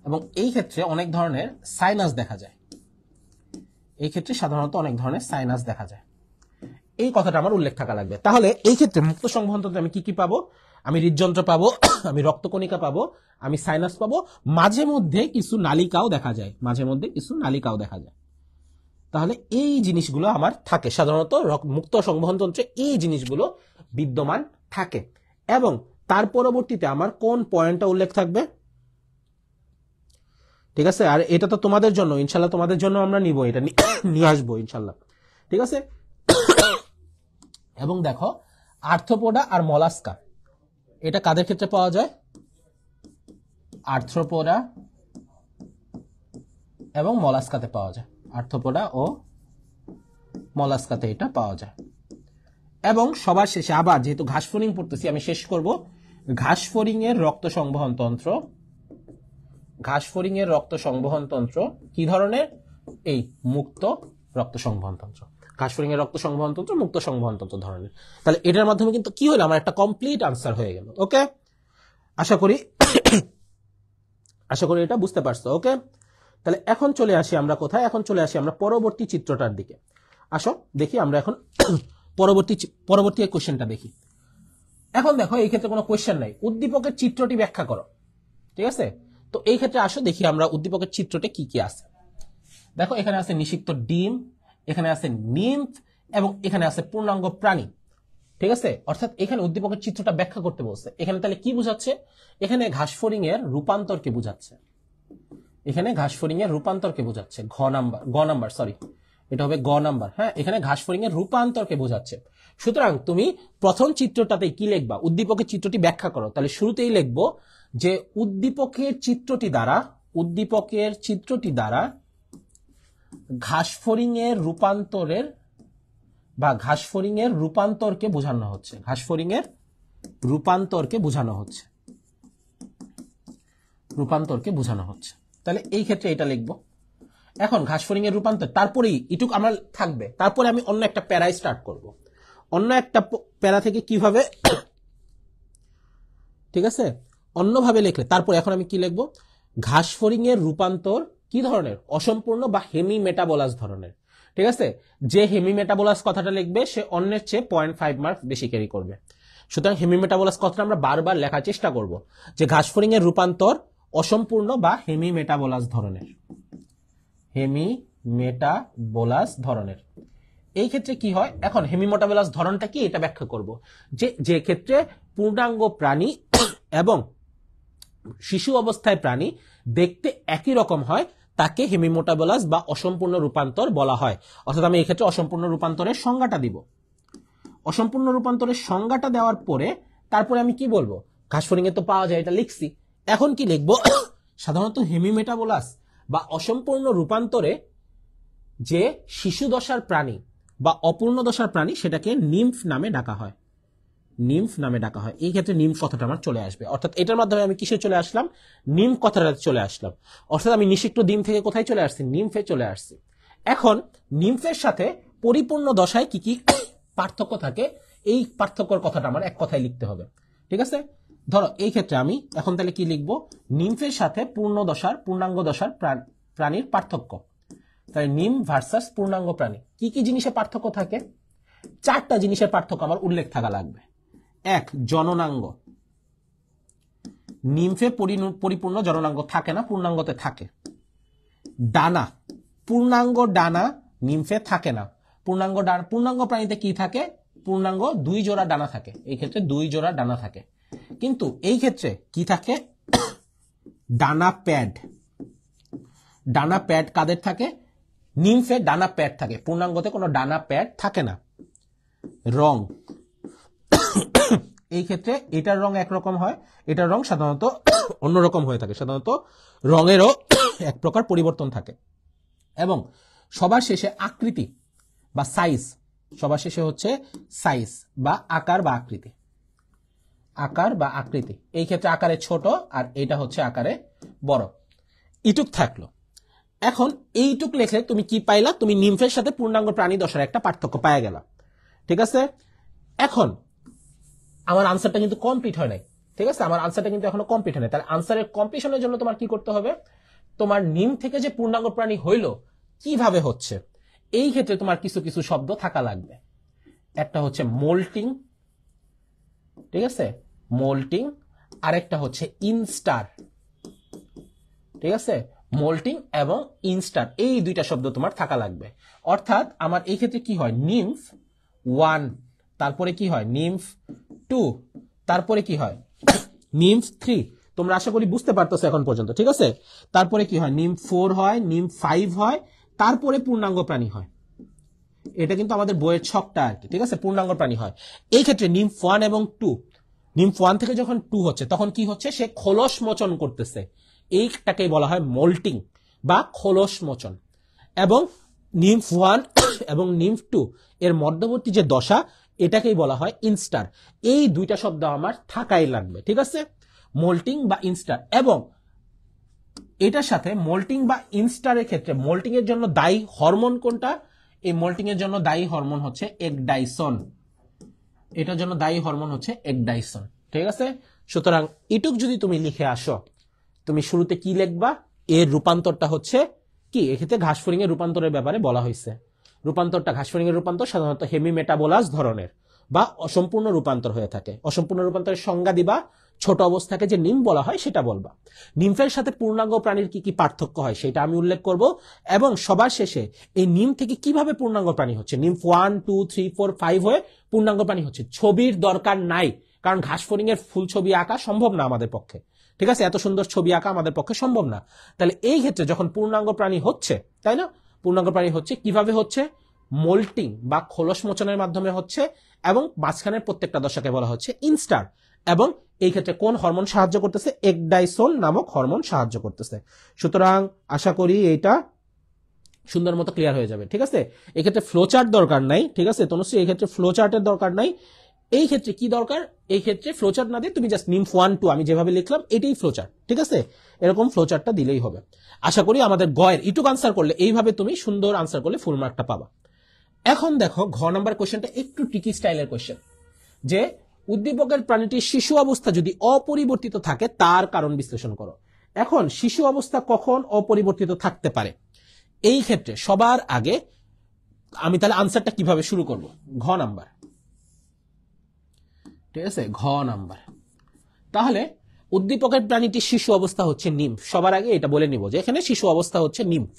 এবং এই ক্ষেত্রে অনেক ধরনের সাইনাস দেখা যায় এই ক্ষেত্রে সাধারণত অনেক ধরনের সাইনাস দেখা যায় এই কথাটা আমার উল্লেখ থাকা লাগবে তাহলে এই ক্ষেত্রে মুক্ত সংবহনতন্ত্রে আমি কি কি পাবো আমি হৃদযন্ত্র পাবো আমি রক্তকণিকা পাবো আমি সাইনাস পাবো মাঝে মধ্যে কিছু নালিকাও দেখা যায় মাঝে মধ্যে কিছু নালিকাও দেখা যায় তাহলে এই জিনিসগুলো আমার থাকে সাধারণত মুক্ত সংবহনতন্ত্রে এই জিনিসগুলো বিদ্যমান থাকে এবং তার পরবর্তীতে আমার কোন পয়েন্টটা উল্লেখ থাকবে ঠিক আছে আর এটা তো তোমাদের জন্য ইনশাল্লাহ তোমাদের জন্য আমরা নিব এটা নিয়ে আসবো ইনশাল্লাহ ঠিক আছে এবং দেখো আর্থপোডা আর মলাস্কা এটা কাদের ক্ষেত্রে পাওয়া যায় আর্থ্রোপোরা এবং মলাস্কাতে পাওয়া যায় আর্থ্রোপোরা ও মলাস্কাতে এটা পাওয়া যায় এবং সবার শেষে আবার যেহেতু ঘাস ফোরিং পড়তেছি আমি শেষ করব ঘাস এর রক্ত সংবহন তন্ত্র ঘাস এর রক্ত সংবহন তন্ত্র কি ধরনের এই মুক্ত রক্ত সংবহন তন্ত্র এর রক্ত সংবহন তন্ত্র মুক্ত সংবহন তন্ত্র ধরনের তাহলে এটার মাধ্যমে কিন্তু কি হলো আমার একটা কমপ্লিট আনসার হয়ে গেল ওকে আশা করি আশা করি এটা বুঝতে পারছো ওকে তাহলে এখন চলে আসি আমরা কোথায় এখন চলে আসি আমরা পরবর্তী চিত্রটার দিকে আসো দেখি আমরা এখন পরবর্তী পরবর্তী কোয়েশ্চেনটা দেখি এখন দেখো এই ক্ষেত্রে কোনো কোয়েশ্চেন নাই উদ্দীপকের চিত্রটি ব্যাখ্যা করো ঠিক আছে তো এই ক্ষেত্রে আসো দেখি আমরা উদ্দীপকের চিত্রটি কি কি আছে দেখো এখানে আছে নিষিক্ত ডিম এখানে আছে নিন্থ এবং এখানে আছে পূর্ণাঙ্গ প্রাণী ঠিক আছে অর্থাৎ এখানে উদ্দীপকের চিত্রটা ব্যাখ্যা করতে বলছে এখানে তাহলে কি বোঝাচ্ছে এখানে ঘাসফড়িং এর রূপান্তরকে বোঝাচ্ছে এখানে ঘাসফড়িং এর রূপান্তরকে বোঝাচ্ছে ঘ নাম্বার গ নাম্বার সরি এটা হবে গ নাম্বার হ্যাঁ এখানে ঘাসফড়িং এর রূপান্তরকে বোঝাচ্ছে সুতরাং তুমি প্রথম চিত্রটাতে কি লিখবা উদ্দীপকের চিত্রটি ব্যাখ্যা করো তাহলে শুরুতেই লিখবো যে উদ্দীপকের চিত্রটি দ্বারা উদ্দীপকের চিত্রটি দ্বারা ঘাসফড়িংয়ের রূপান্তরের বা ঘাসফড়িংয়ের রূপান্তরকে বোঝানো হচ্ছে ঘাসফড়িংয়ের রূপান্তরকে বোঝানো হচ্ছে রূপান্তরকে বোঝানো হচ্ছে তাহলে এই ক্ষেত্রে এটা লিখব এখন ঘাসফড়িংয়ের রূপান্তর তারপরেই ইটুক আমার থাকবে তারপরে আমি অন্য একটা প্যারায় স্টার্ট করব অন্য একটা প্যারা থেকে কিভাবে ঠিক আছে অন্যভাবে লিখলে তারপর এখন আমি কি লিখব ঘাসফড়িংয়ের রূপান্তর কি ধরনের অসম্পূর্ণ বা হেমি মেটাবোলাস ধরনের ঠিক আছে যে হেমি মেটাবোলাস কথাটা লিখবে সে অন্যের চেয়ে পয়েন্ট ফাইভ মার্ক বেশি ক্যারি করবে সুতরাং হেমি মেটাবোলাস কথাটা আমরা বারবার লেখার চেষ্টা করব যে ঘাসফড়িং এর রূপান্তর অসম্পূর্ণ বা হেমি মেটাবোলাস ধরনের হেমি মেটাবোলাস ধরনের এই ক্ষেত্রে কি হয় এখন মেটাবোলাস ধরনটা কি এটা ব্যাখ্যা করব যে যে ক্ষেত্রে পূর্ণাঙ্গ প্রাণী এবং শিশু অবস্থায় প্রাণী দেখতে একই রকম হয় তাকে হেমিমোটাবোলাস বা অসম্পূর্ণ রূপান্তর বলা হয় অর্থাৎ আমি এক্ষেত্রে অসম্পূর্ণ রূপান্তরের সংজ্ঞাটা দিব অসম্পূর্ণ রূপান্তরের সংজ্ঞাটা দেওয়ার পরে তারপরে আমি কি বলবো ঘাসফড়িংয়ে তো পাওয়া যায় এটা লিখছি এখন কি লিখব সাধারণত হেমিমেটাবোলাস বা অসম্পূর্ণ রূপান্তরে যে শিশু দশার প্রাণী বা অপূর্ণ দশার প্রাণী সেটাকে নিম্ফ নামে ডাকা হয় নিম্ফ নামে ডাকা হয় এই ক্ষেত্রে নিম কথাটা আমার চলে আসবে অর্থাৎ এটার মাধ্যমে আমি কিসে চলে আসলাম নিম কথাটা চলে আসলাম অর্থাৎ আমি নিষিক্ত ডিম থেকে কোথায় চলে আসছি নিম্ফে চলে আসছি এখন নিম্ফের সাথে পরিপূর্ণ দশায় কি কি পার্থক্য থাকে এই পার্থক্যর কথাটা আমার এক কথায় লিখতে হবে ঠিক আছে ধরো এই ক্ষেত্রে আমি এখন তাহলে কি লিখব নিম্ফের সাথে পূর্ণ দশার পূর্ণাঙ্গ দশার প্রাণীর পার্থক্য তাহলে নিম ভার্সাস পূর্ণাঙ্গ প্রাণী কি কি জিনিসে পার্থক্য থাকে চারটা জিনিসের পার্থক্য আমার উল্লেখ থাকা লাগবে এক জননাঙ্গ নিম্ফে পরিপূর্ণ জননাঙ্গ থাকে না পূর্ণাঙ্গতে থাকে ডানা পূর্ণাঙ্গ ডানা নিম্ফে থাকে না পূর্ণাঙ্গ ডানা পূর্ণাঙ্গ প্রাণীতে কি থাকে পূর্ণাঙ্গ দুই জোড়া ডানা থাকে এই ক্ষেত্রে দুই জোড়া ডানা থাকে কিন্তু এই ক্ষেত্রে কি থাকে ডানা প্যাড ডানা প্যাড কাদের থাকে নিমফে ডানা প্যাড থাকে পূর্ণাঙ্গতে কোনো ডানা প্যাড থাকে না রং এই ক্ষেত্রে এটার রং একরকম হয় এটার রং সাধারণত অন্যরকম হয়ে থাকে সাধারণত রঙেরও এক প্রকার পরিবর্তন থাকে এবং সবার শেষে আকৃতি বা সাইজ সবার শেষে হচ্ছে সাইজ বা আকার বা আকৃতি আকার বা আকৃতি এই ক্ষেত্রে আকারে ছোট আর এটা হচ্ছে আকারে বড় ইটুক থাকলো এখন এইটুক লেখে তুমি কি পাইলা তুমি নিম্ফের সাথে পূর্ণাঙ্গ প্রাণী দশার একটা পার্থক্য পাওয়া গেল ঠিক আছে এখন আমার আনসারটা কিন্তু কমপ্লিট হয় নাই ঠিক আছে আমার আনসারটা কিন্তু এখনো কমপ্লিট হয় নাই তাহলে আনসারের কমপ্লিশনের জন্য তোমার কি করতে হবে তোমার নিম থেকে যে পূর্ণাঙ্গ প্রাণী হইল কিভাবে হচ্ছে এই ক্ষেত্রে তোমার কিছু কিছু শব্দ থাকা লাগবে একটা হচ্ছে মোল্টিং ঠিক আছে মোল্টিং আরেকটা হচ্ছে ইনস্টার ঠিক আছে মোল্টিং এবং ইনস্টার এই দুইটা শব্দ তোমার থাকা লাগবে অর্থাৎ আমার এই ক্ষেত্রে কি হয় নিমফ ওয়ান তারপরে কি হয় নিমফ টু তারপরে কি হয় নিম থ্রি তোমরা আশা করি বুঝতে পারতেছো এখন পর্যন্ত ঠিক আছে তারপরে কি হয় নিম ফোর হয় নিম ফাইভ হয় তারপরে পূর্ণাঙ্গ প্রাণী হয় এটা কিন্তু আমাদের বইয়ের ছকটা আর কি ঠিক আছে পূর্ণাঙ্গ প্রাণী হয় এই ক্ষেত্রে নিম ফান এবং টু নিম ওয়ান থেকে যখন টু হচ্ছে তখন কি হচ্ছে সে খোলস মোচন করতেছে এইটাকে বলা হয় মল্টিং বা খোলস মোচন এবং নিম্ফ ওয়ান এবং নিম টু এর মধ্যবর্তী যে দশা এটাকেই বলা হয় ইনস্টার এই দুইটা শব্দ আমার থাকাই লাগবে ঠিক আছে মোল্টিং বা ইনস্টার এবং এটার সাথে মোল্টিং বা ইনস্টারের ক্ষেত্রে মোল্টিং এর জন্য দায়ী হরমোন কোনটা এই মোল্টিং এর জন্য দায়ী হরমোন হচ্ছে একডাইসন এটার জন্য দায়ী হরমোন হচ্ছে একডাইসন ঠিক আছে সুতরাং এটুক যদি তুমি লিখে আসো তুমি শুরুতে কি লিখবা এর রূপান্তরটা হচ্ছে কি এক্ষেত্রে ঘাসফুরিং এর রূপান্তরের ব্যাপারে বলা হয়েছে রূপান্তরটা ঘাসফড়িংয়ের রূপান্তর সাধারণত হেমি মেটাবোলাস ধরনের বা অসম্পূর্ণ রূপান্তর হয়ে থাকে অসম্পূর্ণ রূপান্তরের সংজ্ঞা দিবা ছোট অবস্থাকে যে নিম বলা হয় সেটা বলবা নিমফের সাথে পূর্ণাঙ্গ প্রাণীর কি কি পার্থক্য হয় সেটা আমি উল্লেখ করব এবং সবার শেষে এই নিম থেকে কিভাবে পূর্ণাঙ্গ প্রাণী হচ্ছে নিম one two three four five হয়ে পূর্ণাঙ্গ প্রাণী হচ্ছে ছবির দরকার নাই কারণ ঘাসফড়িং এর ফুল ছবি আঁকা সম্ভব না আমাদের পক্ষে ঠিক আছে এত সুন্দর ছবি আঁকা আমাদের পক্ষে সম্ভব না তাহলে এই ক্ষেত্রে যখন পূর্ণাঙ্গ প্রাণী হচ্ছে তাই না পূর্ণাঙ্গ প্রাণী হচ্ছে কিভাবে হচ্ছে মোল্টিং বা খোলস মোচনের মাধ্যমে হচ্ছে এবং মাঝখানের প্রত্যেকটা দশাকে বলা হচ্ছে ইনস্টার এবং এই ক্ষেত্রে কোন হরমোন সাহায্য করতেছে একডাইসোল নামক হরমোন সাহায্য করতেছে সুতরাং আশা করি এইটা সুন্দর মতো ক্লিয়ার হয়ে যাবে ঠিক আছে এক্ষেত্রে ফ্লোচার্ট দরকার নাই ঠিক আছে তনুশ্রী এক্ষেত্রে ফ্লোচার্টের দরকার নাই এই ক্ষেত্রে কি দরকার এই ক্ষেত্রে ফ্লোচার্ট না দিয়ে তুমি জাস্ট নিম্ফ ওয়ান টু আমি যেভাবে লিখলাম এটাই ফ্লোচার্ট ঠিক আছে এরকম ফ্লোচার্টটা দিলেই হবে আশা করি আমাদের গয়ের ইটুক আনসার করলে এইভাবে তুমি সুন্দর আনসার করলে ফুল মার্কটা পাবা এখন দেখো ঘ নাম্বার কোয়েশ্চেনটা একটু টিকি স্টাইলের কোয়েশ্চেন যে উদ্দীপকের প্রাণীটির শিশু অবস্থা যদি অপরিবর্তিত থাকে তার কারণ বিশ্লেষণ করো এখন শিশু অবস্থা কখন অপরিবর্তিত থাকতে পারে এই ক্ষেত্রে সবার আগে আমি তাহলে আনসারটা কিভাবে শুরু করব ঘ নাম্বার ঠিক আছে ঘ নাম্বার তাহলে উদ্দীপকের প্রাণীটি শিশু অবস্থা হচ্ছে নিম্ফ সবার আগে এটা বলে নিব যে এখানে শিশু অবস্থা হচ্ছে নিম্ফ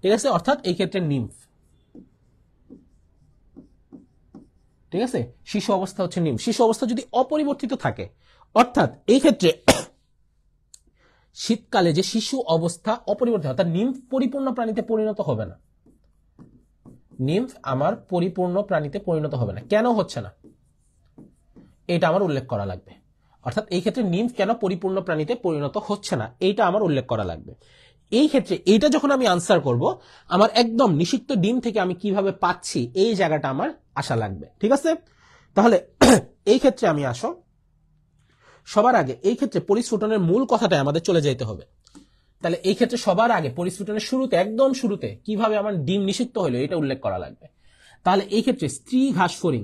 ঠিক আছে অর্থাৎ এই ক্ষেত্রে নিম্ফ ঠিক আছে শিশু অবস্থা হচ্ছে নিম্ফ শিশু অবস্থা যদি অপরিবর্তিত থাকে অর্থাৎ এই ক্ষেত্রে শীতকালে যে শিশু অবস্থা অপরিবর্তিত অর্থাৎ নিম্ফ পরিপূর্ণ প্রাণীতে পরিণত হবে না নিম্ফ আমার পরিপূর্ণ প্রাণীতে পরিণত হবে না কেন হচ্ছে না এটা আমার উল্লেখ করা লাগবে অর্থাৎ এই ক্ষেত্রে নিমফ কেন পরিপূর্ণ প্রাণীতে পরিণত হচ্ছে না এইটা আমার উল্লেখ করা লাগবে এই ক্ষেত্রে এইটা যখন আমি আনসার করব আমার একদম নিষিক্ত ডিম থেকে আমি কিভাবে পাচ্ছি এই জায়গাটা আমার আসা লাগবে ঠিক আছে তাহলে এই ক্ষেত্রে আমি আসো সবার আগে এই ক্ষেত্রে পরিস্ফুটনের মূল কথাটাই আমাদের চলে যেতে হবে তাহলে এই ক্ষেত্রে সবার আগে পরিস্ফুটনের শুরুতে একদম শুরুতে কিভাবে আমার ডিম নিষিক্ত হলো এটা উল্লেখ করা লাগবে তাহলে এই ক্ষেত্রে স্ত্রী ঘাস ফরিং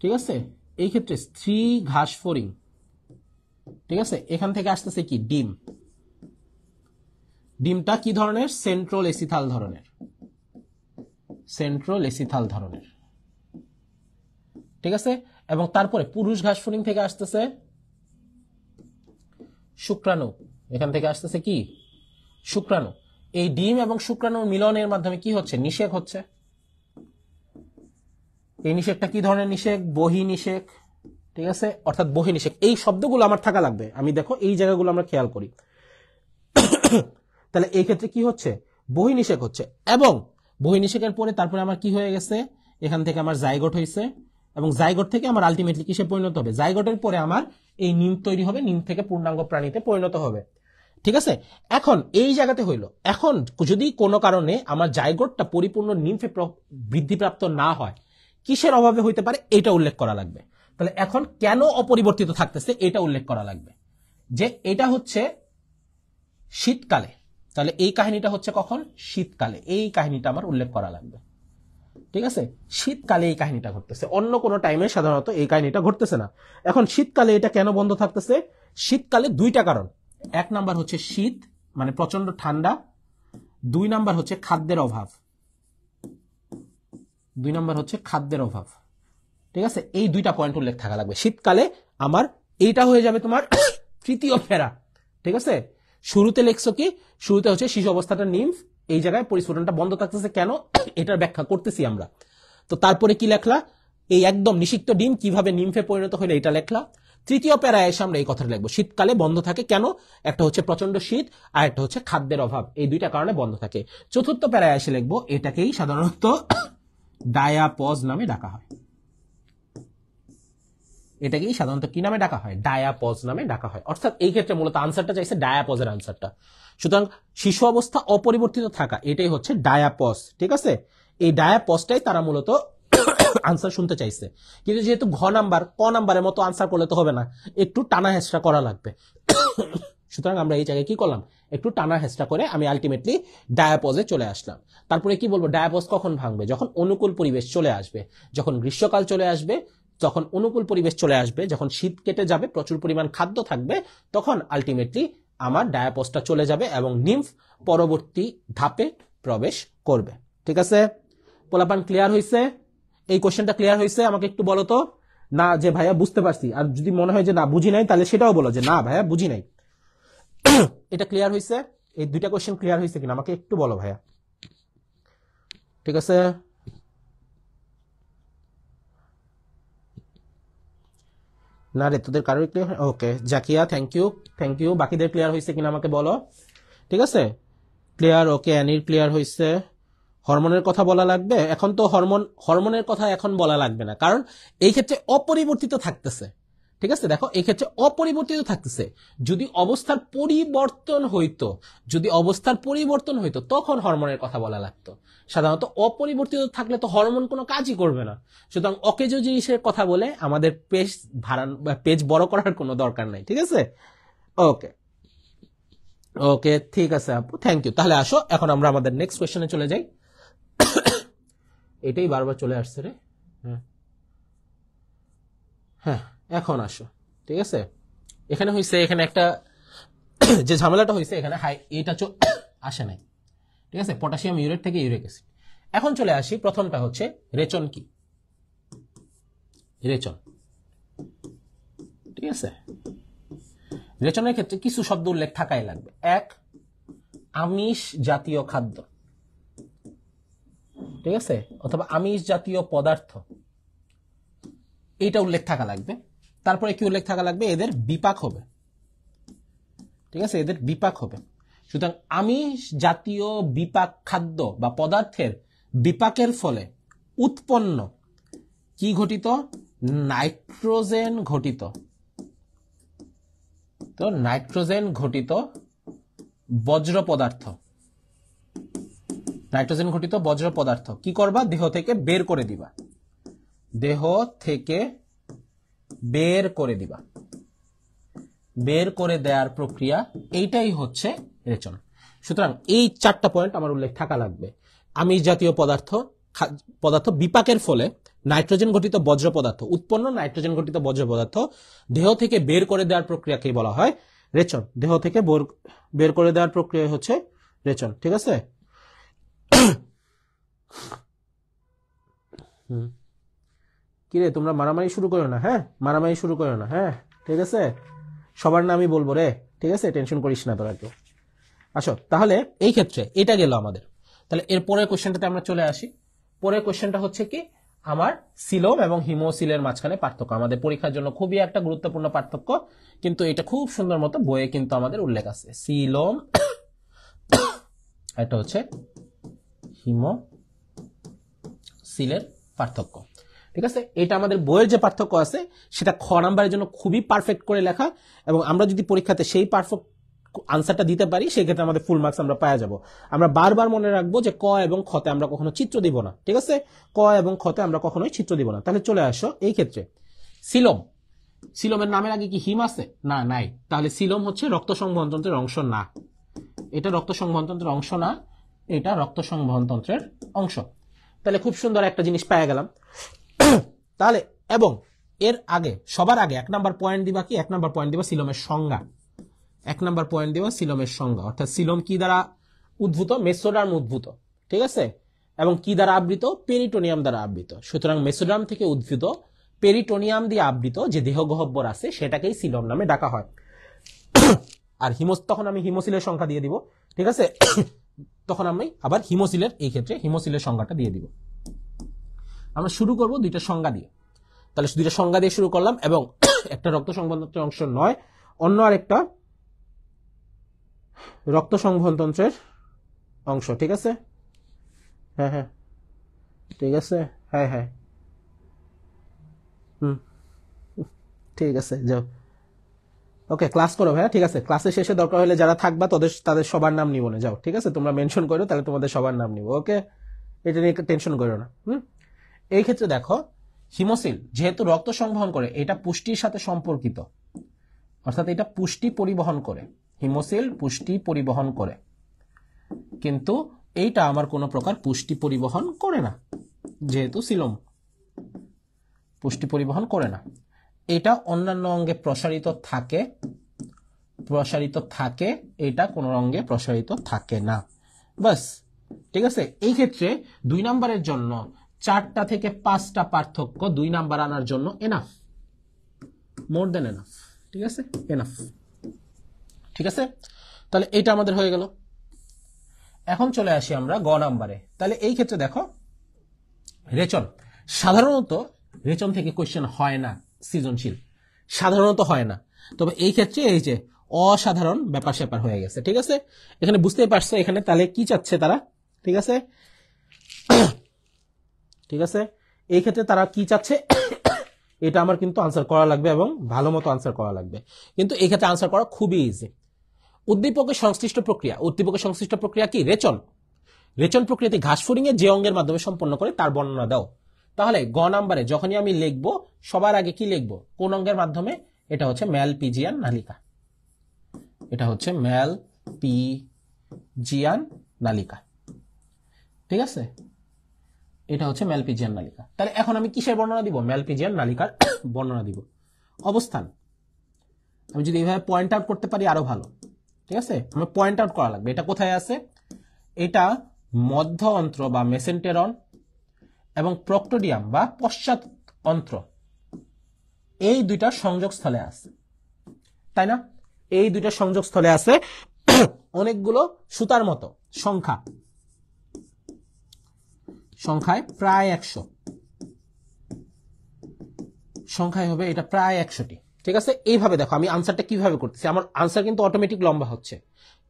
ঠিক আছে এই ক্ষেত্রে স্ত্রী ঘাস ফরিং ঠিক আছে এখান থেকে আসতেছে কি ডিম ডিমটা কি ধরনের সেন্ট্রোল এসিথাল ধরনের সেন্ট্রোল এসিথাল ধরনের ঠিক আছে এবং তারপরে পুরুষ ঘাস ফরিং থেকে আসতেছে শুক্রাণু এখান থেকে আসতেছে কি শুক্রাণু এই ডিম এবং শুক্রাণুর মিলনের মাধ্যমে কি হচ্ছে নিষেক হচ্ছে এই নিষেকটা কি ধরনের নিষেক বহি নিষেক ঠিক আছে অর্থাৎ বহি নিষেক এই শব্দগুলো আমার থাকা লাগবে আমি দেখো এই জায়গাগুলো আমরা খেয়াল করি তাহলে এই ক্ষেত্রে কি হচ্ছে বহি নিষেক হচ্ছে এবং বহি নিষেকের পরে তারপরে আমার কি হয়ে গেছে এখান থেকে আমার জায়গট হয়েছে এবং জায়গট থেকে আমার আলটিমেটলি কিসে পরিণত হবে জায়গটের পরে আমার এই নিম তৈরি হবে নিম থেকে পূর্ণাঙ্গ প্রাণীতে পরিণত হবে ঠিক আছে এখন এই জায়গাতে হইল এখন যদি কোনো কারণে আমার জায়গটটা পরিপূর্ণ নিমফে বৃদ্ধিপ্রাপ্ত না হয় কিসের অভাবে হইতে পারে এটা উল্লেখ করা লাগবে তাহলে এখন কেন অপরিবর্তিত থাকতেছে এটা উল্লেখ করা লাগবে যে এটা হচ্ছে শীতকালে তাহলে এই কাহিনীটা হচ্ছে কখন শীতকালে এই কাহিনীটা আমার উল্লেখ করা লাগবে ঠিক আছে শীতকালে এই কাহিনীটা ঘটতেছে অন্য কোনো টাইমে সাধারণত এই কাহিনীটা ঘটতেছে না এখন শীতকালে এটা কেন বন্ধ থাকতেছে শীতকালে দুইটা কারণ এক নাম্বার হচ্ছে শীত মানে প্রচন্ড ঠান্ডা দুই নাম্বার হচ্ছে খাদ্যের অভাব দুই নম্বর হচ্ছে খাদ্যের অভাব ঠিক আছে এই দুইটা পয়েন্ট উল্লেখ থাকা লাগবে শীতকালে আমার এইটা হয়ে যাবে তোমার তৃতীয় ফেরা ঠিক আছে শুরুতে লেখছো কি শুরুতে হচ্ছে শিশু অবস্থাটা নিমফ এই জায়গায় পরিস্ফুটনটা বন্ধ থাকতেছে কেন এটার ব্যাখ্যা করতেছি আমরা তো তারপরে কি লেখলা এই একদম নিষিক্ত ডিম কিভাবে নিমফে পরিণত হলে এটা লেখলা তৃতীয় প্যারায় এসে আমরা এই কথাটা লিখবো শীতকালে বন্ধ থাকে কেন একটা হচ্ছে প্রচন্ড শীত আর একটা হচ্ছে খাদ্যের অভাব এই দুইটা কারণে বন্ধ থাকে চতুর্থ প্যারায় এসে লিখবো এটাকেই সাধারণত ডায়াপজ নামে ডাকা হয় এটাকেই সাধারণত কি নামে ডাকা হয় ডায়াপজ নামে ডাকা হয় অর্থাৎ এই ক্ষেত্রে মূলত আনসারটা চাইছে ডায়াপজের আনসারটা সুতরাং শিশু অবস্থা অপরিবর্তিত থাকা এটাই হচ্ছে ডায়াপজ ঠিক আছে এই ডায়াপজটাই তারা মূলত আনসার শুনতে চাইছে কিন্তু যেহেতু ঘ নাম্বার ক নাম্বারের মতো আনসার করলে তো হবে না একটু টানা হেসরা করা লাগবে সুতরাং আমরা এই জায়গায় কি করলাম একটু টানা হেস্টা করে আমি আলটিমেটলি ডায়াপজে চলে আসলাম তারপরে কি বলবো ডায়াপজ কখন ভাঙবে যখন অনুকূল পরিবেশ চলে আসবে যখন গ্রীষ্মকাল চলে আসবে যখন অনুকূল পরিবেশ চলে আসবে যখন শীত কেটে যাবে প্রচুর পরিমাণ খাদ্য থাকবে তখন আলটিমেটলি আমার ডায়াপসটা চলে যাবে এবং নিমফ পরবর্তী ধাপে প্রবেশ করবে ঠিক আছে পোলাপান ক্লিয়ার হয়েছে এই কোশ্চেনটা ক্লিয়ার হয়েছে আমাকে একটু বলো তো না যে ভাইয়া বুঝতে পারছি আর যদি মনে হয় যে না বুঝি নাই তাহলে সেটাও বলো যে না ভাইয়া বুঝি নাই এটা ক্লিয়ার হয়েছে এই দুইটা কোয়েশ্চেন ক্লিয়ার হয়েছে কিনা আমাকে একটু বলো ভাইয়া ঠিক আছে না রে তোদের কারোর clear okay Zakia thank you thank you বাকিদের ক্লিয়ার হয়েছে কিনা আমাকে বলো ঠিক আছে ক্লিয়ার ওকে অ্যানির ক্লিয়ার হয়েছে হরমোনের কথা বলা লাগবে এখন তো হরমোন হরমোনের কথা এখন বলা লাগবে না কারণ এই ক্ষেত্রে অপরিবর্তিত থাকতেছে ঠিক আছে দেখো এক্ষেত্রে অপরিবর্তিত থাকতেছে যদি অবস্থার পরিবর্তন হইতো যদি অবস্থার পরিবর্তন হইতো তখন হরমোনের কথা বলা লাগতো সাধারণত অপরিবর্তিত থাকলে তো হরমোন কোনো কাজই করবে না সুতরাং অকেজ জিনিসের কথা বলে আমাদের পেজ ভাড়ান পেজ বড় করার কোনো দরকার নাই ঠিক আছে ওকে ওকে ঠিক আছে আপু থ্যাংক ইউ তাহলে আসো এখন আমরা আমাদের নেক্সট কোয়েশনে চলে যাই এটাই বারবার চলে আসছে রে হ্যাঁ হ্যাঁ এখন আসো ঠিক আছে এখানে হয়েছে এখানে একটা যে ঝামেলাটা হয়েছে এখানে হাই এটা আসে নাই ঠিক আছে পটাশিয়াম ইউরেট থেকে ইউরিক অ্যাসিড এখন চলে আসি প্রথমটা হচ্ছে রেচন কি রেচন ঠিক আছে রেচনের ক্ষেত্রে কিছু শব্দ উল্লেখ থাকাই লাগবে এক আমিষ জাতীয় খাদ্য ঠিক আছে অথবা আমিষ জাতীয় পদার্থ এইটা উল্লেখ থাকা লাগবে তারপরে কি উল্লেখ থাকা লাগবে এদের বিপাক হবে ঠিক আছে এদের বিপাক হবে সুতরাং আমিষ জাতীয় বিপাক খাদ্য বা পদার্থের বিপাকের ফলে উৎপন্ন কি ঘটিত নাইট্রোজেন ঘটিত তো নাইট্রোজেন ঘটিত বজ্র পদার্থ নাইট্রোজেন ঘটিত বজ্র পদার্থ কি করবা দেহ থেকে বের করে দিবা দেহ থেকে বের করে দিবা বের করে দেওয়ার প্রক্রিয়া এইটাই হচ্ছে রেচন সুতরাং এই চারটা পয়েন্ট আমার উল্লেখ থাকা লাগবে আমি জাতীয় পদার্থ পদার্থ বিপাকের ফলে নাইট্রোজেন ঘটিত বজ্র পদার্থ উৎপন্ন নাইট্রোজেন ঘটিত বজ্র পদার্থ দেহ থেকে বের করে দেওয়ার প্রক্রিয়াকেই বলা হয় রেচন দেহ থেকে বের করে দেওয়ার প্রক্রিয়া হচ্ছে রেচন ঠিক আছে হুম কিরে তোমরা মারামারি শুরু করো না হ্যাঁ মারামারি শুরু করো না হ্যাঁ ঠিক আছে সবার নামই বলবো রে ঠিক আছে টেনশন করিস না তোরা কেউ আসো তাহলে এই ক্ষেত্রে এটা গেল আমাদের তাহলে এর পরের কোয়েশ্চেনটাতে আমরা চলে আসি পরের কোয়েশ্চেনটা হচ্ছে কি আমার সিলোম এবং হিমোসিলের মাঝখানে পার্থক্য আমাদের পরীক্ষার জন্য খুবই একটা গুরুত্বপূর্ণ পার্থক্য কিন্তু এটা খুব সুন্দর মতো বইয়ে কিন্তু আমাদের উল্লেখ আছে সিলোম এটা হচ্ছে হিমো সিলের পার্থক্য ঠিক আছে এটা আমাদের বইয়ের যে পার্থক্য আছে সেটা খ নাম্বারের জন্য খুবই পারফেক্ট করে লেখা এবং আমরা যদি পরীক্ষাতে সেই পারফেক্ট আনসারটা দিতে পারি সেক্ষেত্রে আমাদের ফুল মার্কস আমরা পাওয়া যাব আমরা বারবার মনে রাখবো যে ক এবং খতে আমরা কখনো চিত্র দিব না ঠিক আছে ক এবং খতে আমরা কখনোই চিত্র দিব না তাহলে চলে আসো এই ক্ষেত্রে সিলম সিলমের নামের আগে কি হিম আছে না নাই তাহলে সিলম হচ্ছে রক্ত সংবহনতন্ত্রের অংশ না এটা রক্ত সংবহনতন্ত্রের অংশ না এটা রক্ত সংবহনতন্ত্রের অংশ তাহলে খুব সুন্দর একটা জিনিস পাওয়া গেলাম তাহলে এবং এর আগে সবার আগে এক নাম্বার পয়েন্ট দিবা কি এক নাম্বার পয়েন্ট দিবা সিলমের সংজ্ঞা এক নাম্বার পয়েন্ট দিবা সিলমের সংজ্ঞা অর্থাৎ সিলম কি দ্বারা উদ্ভূত মেসোডার্ম উদ্ভূত ঠিক আছে এবং কি দ্বারা আবৃত পেরিটোনিয়াম দ্বারা আবৃত সুতরাং মেসোডার্ম থেকে উদ্ভূত পেরিটোনিয়াম দিয়ে আবৃত যে দেহগহব্বর আছে সেটাকেই সিলম নামে ডাকা হয় আর হিমোস তখন আমি হিমোসিলের সংখ্যা দিয়ে দিব ঠিক আছে তখন আমি আবার হিমোসিলের এই ক্ষেত্রে হিমোসিলের সংখ্যাটা দিয়ে দিব আমরা শুরু করব দুইটা সংজ্ঞা দিয়ে তাহলে দুইটা সংজ্ঞা দিয়ে শুরু করলাম এবং একটা রক্ত সংবন্ধনের অংশ নয় অন্য আরেকটা রক্ত সংবন্ধনের অংশ ঠিক আছে হ্যাঁ হ্যাঁ ঠিক আছে হ্যাঁ হ্যাঁ হুম ঠিক আছে যাও ওকে ক্লাস করো ভাইয়া ঠিক আছে ক্লাসের শেষে দরকার হলে যারা থাকবা তাদের তাদের সবার নাম নিব না যাও ঠিক আছে তোমরা মেনশন করো তাহলে তোমাদের সবার নাম নিব ওকে এটা নিয়ে টেনশন করো না হুম এই ক্ষেত্রে দেখো হিমোসিল যেহেতু রক্ত সংবহন করে এটা পুষ্টির সাথে সম্পর্কিত অর্থাৎ এটা পুষ্টি পরিবহন করে হিমোসিল পুষ্টি পরিবহন করে কিন্তু এইটা আমার কোনো প্রকার পুষ্টি পরিবহন করে না যেহেতু সিলম পুষ্টি পরিবহন করে না এটা অন্যান্য অঙ্গে প্রসারিত থাকে প্রসারিত থাকে এটা কোনো অঙ্গে প্রসারিত থাকে না বাস ঠিক আছে এই ক্ষেত্রে দুই নম্বরের জন্য চারটা থেকে পাঁচটা পার্থক্য দুই নাম্বার আনার জন্য এনাফ মোর দেন এনাফ ঠিক আছে এনাফ ঠিক আছে তাহলে এটা আমাদের হয়ে গেল এখন চলে আসি আমরা গ নাম্বারে তাহলে এই ক্ষেত্রে দেখো রেচন সাধারণত রেচন থেকে কোয়েশ্চেন হয় না সৃজনশীল সাধারণত হয় না তবে এই ক্ষেত্রে এই যে অসাধারণ ব্যাপার স্যাপার হয়ে গেছে ঠিক আছে এখানে বুঝতেই পারছো এখানে তাহলে কি চাচ্ছে তারা ঠিক আছে ঠিক আছে এই ক্ষেত্রে তারা কি চাচ্ছে এটা আমার কিন্তু আনসার করা লাগবে এবং ভালো মতো আনসার করা লাগবে কিন্তু এই ক্ষেত্রে আনসার করা খুবই ইজি উদ্দীপকের সংশ্লিষ্ট প্রক্রিয়া উদ্দীপকের সংশ্লিষ্ট প্রক্রিয়া কি রেচন রেচন প্রক্রিয়াতে ঘাস ফুরিংয়ে যে অঙ্গের মাধ্যমে সম্পন্ন করে তার বর্ণনা দাও তাহলে গ নাম্বারে যখনই আমি লিখব সবার আগে কি লিখব কোন অঙ্গের মাধ্যমে এটা হচ্ছে ম্যাল পিজিয়ান নালিকা এটা হচ্ছে ম্যাল পি জিয়ান নালিকা ঠিক আছে এটা হচ্ছে ম্যালপিজিয়ান নালিকা তাহলে এখন আমি কিসের বর্ণনা দিব ম্যালপিজিয়ান নালিকার বর্ণনা দিব অবস্থান আমি যদি এইভাবে পয়েন্ট আউট করতে পারি আরো ভালো ঠিক আছে আমার পয়েন্ট আউট করা লাগবে এটা কোথায় আছে এটা মধ্য অন্ত্র বা মেসেন্টেরন এবং প্রক্টোডিয়াম বা পশ্চাৎ অন্ত্র এই দুইটা সংযোগস্থলে আছে তাই না এই দুইটা সংযোগস্থলে আছে অনেকগুলো সুতার মতো সংখ্যা সংখ্যায় প্রায় একশো সংখ্যায় হবে এটা প্রায় একশোটি ঠিক আছে এইভাবে দেখো আমি আনসারটা কিভাবে করতেছি আমার আনসার কিন্তু অটোমেটিক লম্বা হচ্ছে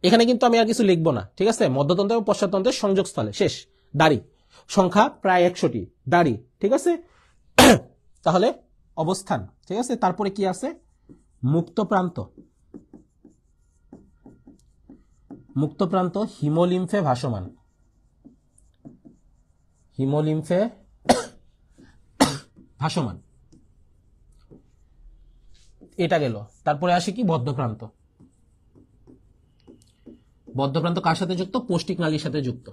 এখানে কিন্তু আমি আর কিছু লিখবো না ঠিক আছে মধ্যতন্ত্র এবং পশ্চাৎতন্ত্রের সংযোগস্থলে শেষ দাড়ি সংখ্যা প্রায় একশোটি দাড়ি ঠিক আছে তাহলে অবস্থান ঠিক আছে তারপরে কি আছে মুক্ত প্রান্ত মুক্ত প্রান্ত হিমোলিম্ফে ভাসমান হিমোলিম্ফে ভাসমান এটা গেল তারপরে আসে কি বদ্ধপ্রান্ত বদ্ধপ্রান্ত কার সাথে যুক্ত পৌষ্টিক নালীর সাথে যুক্ত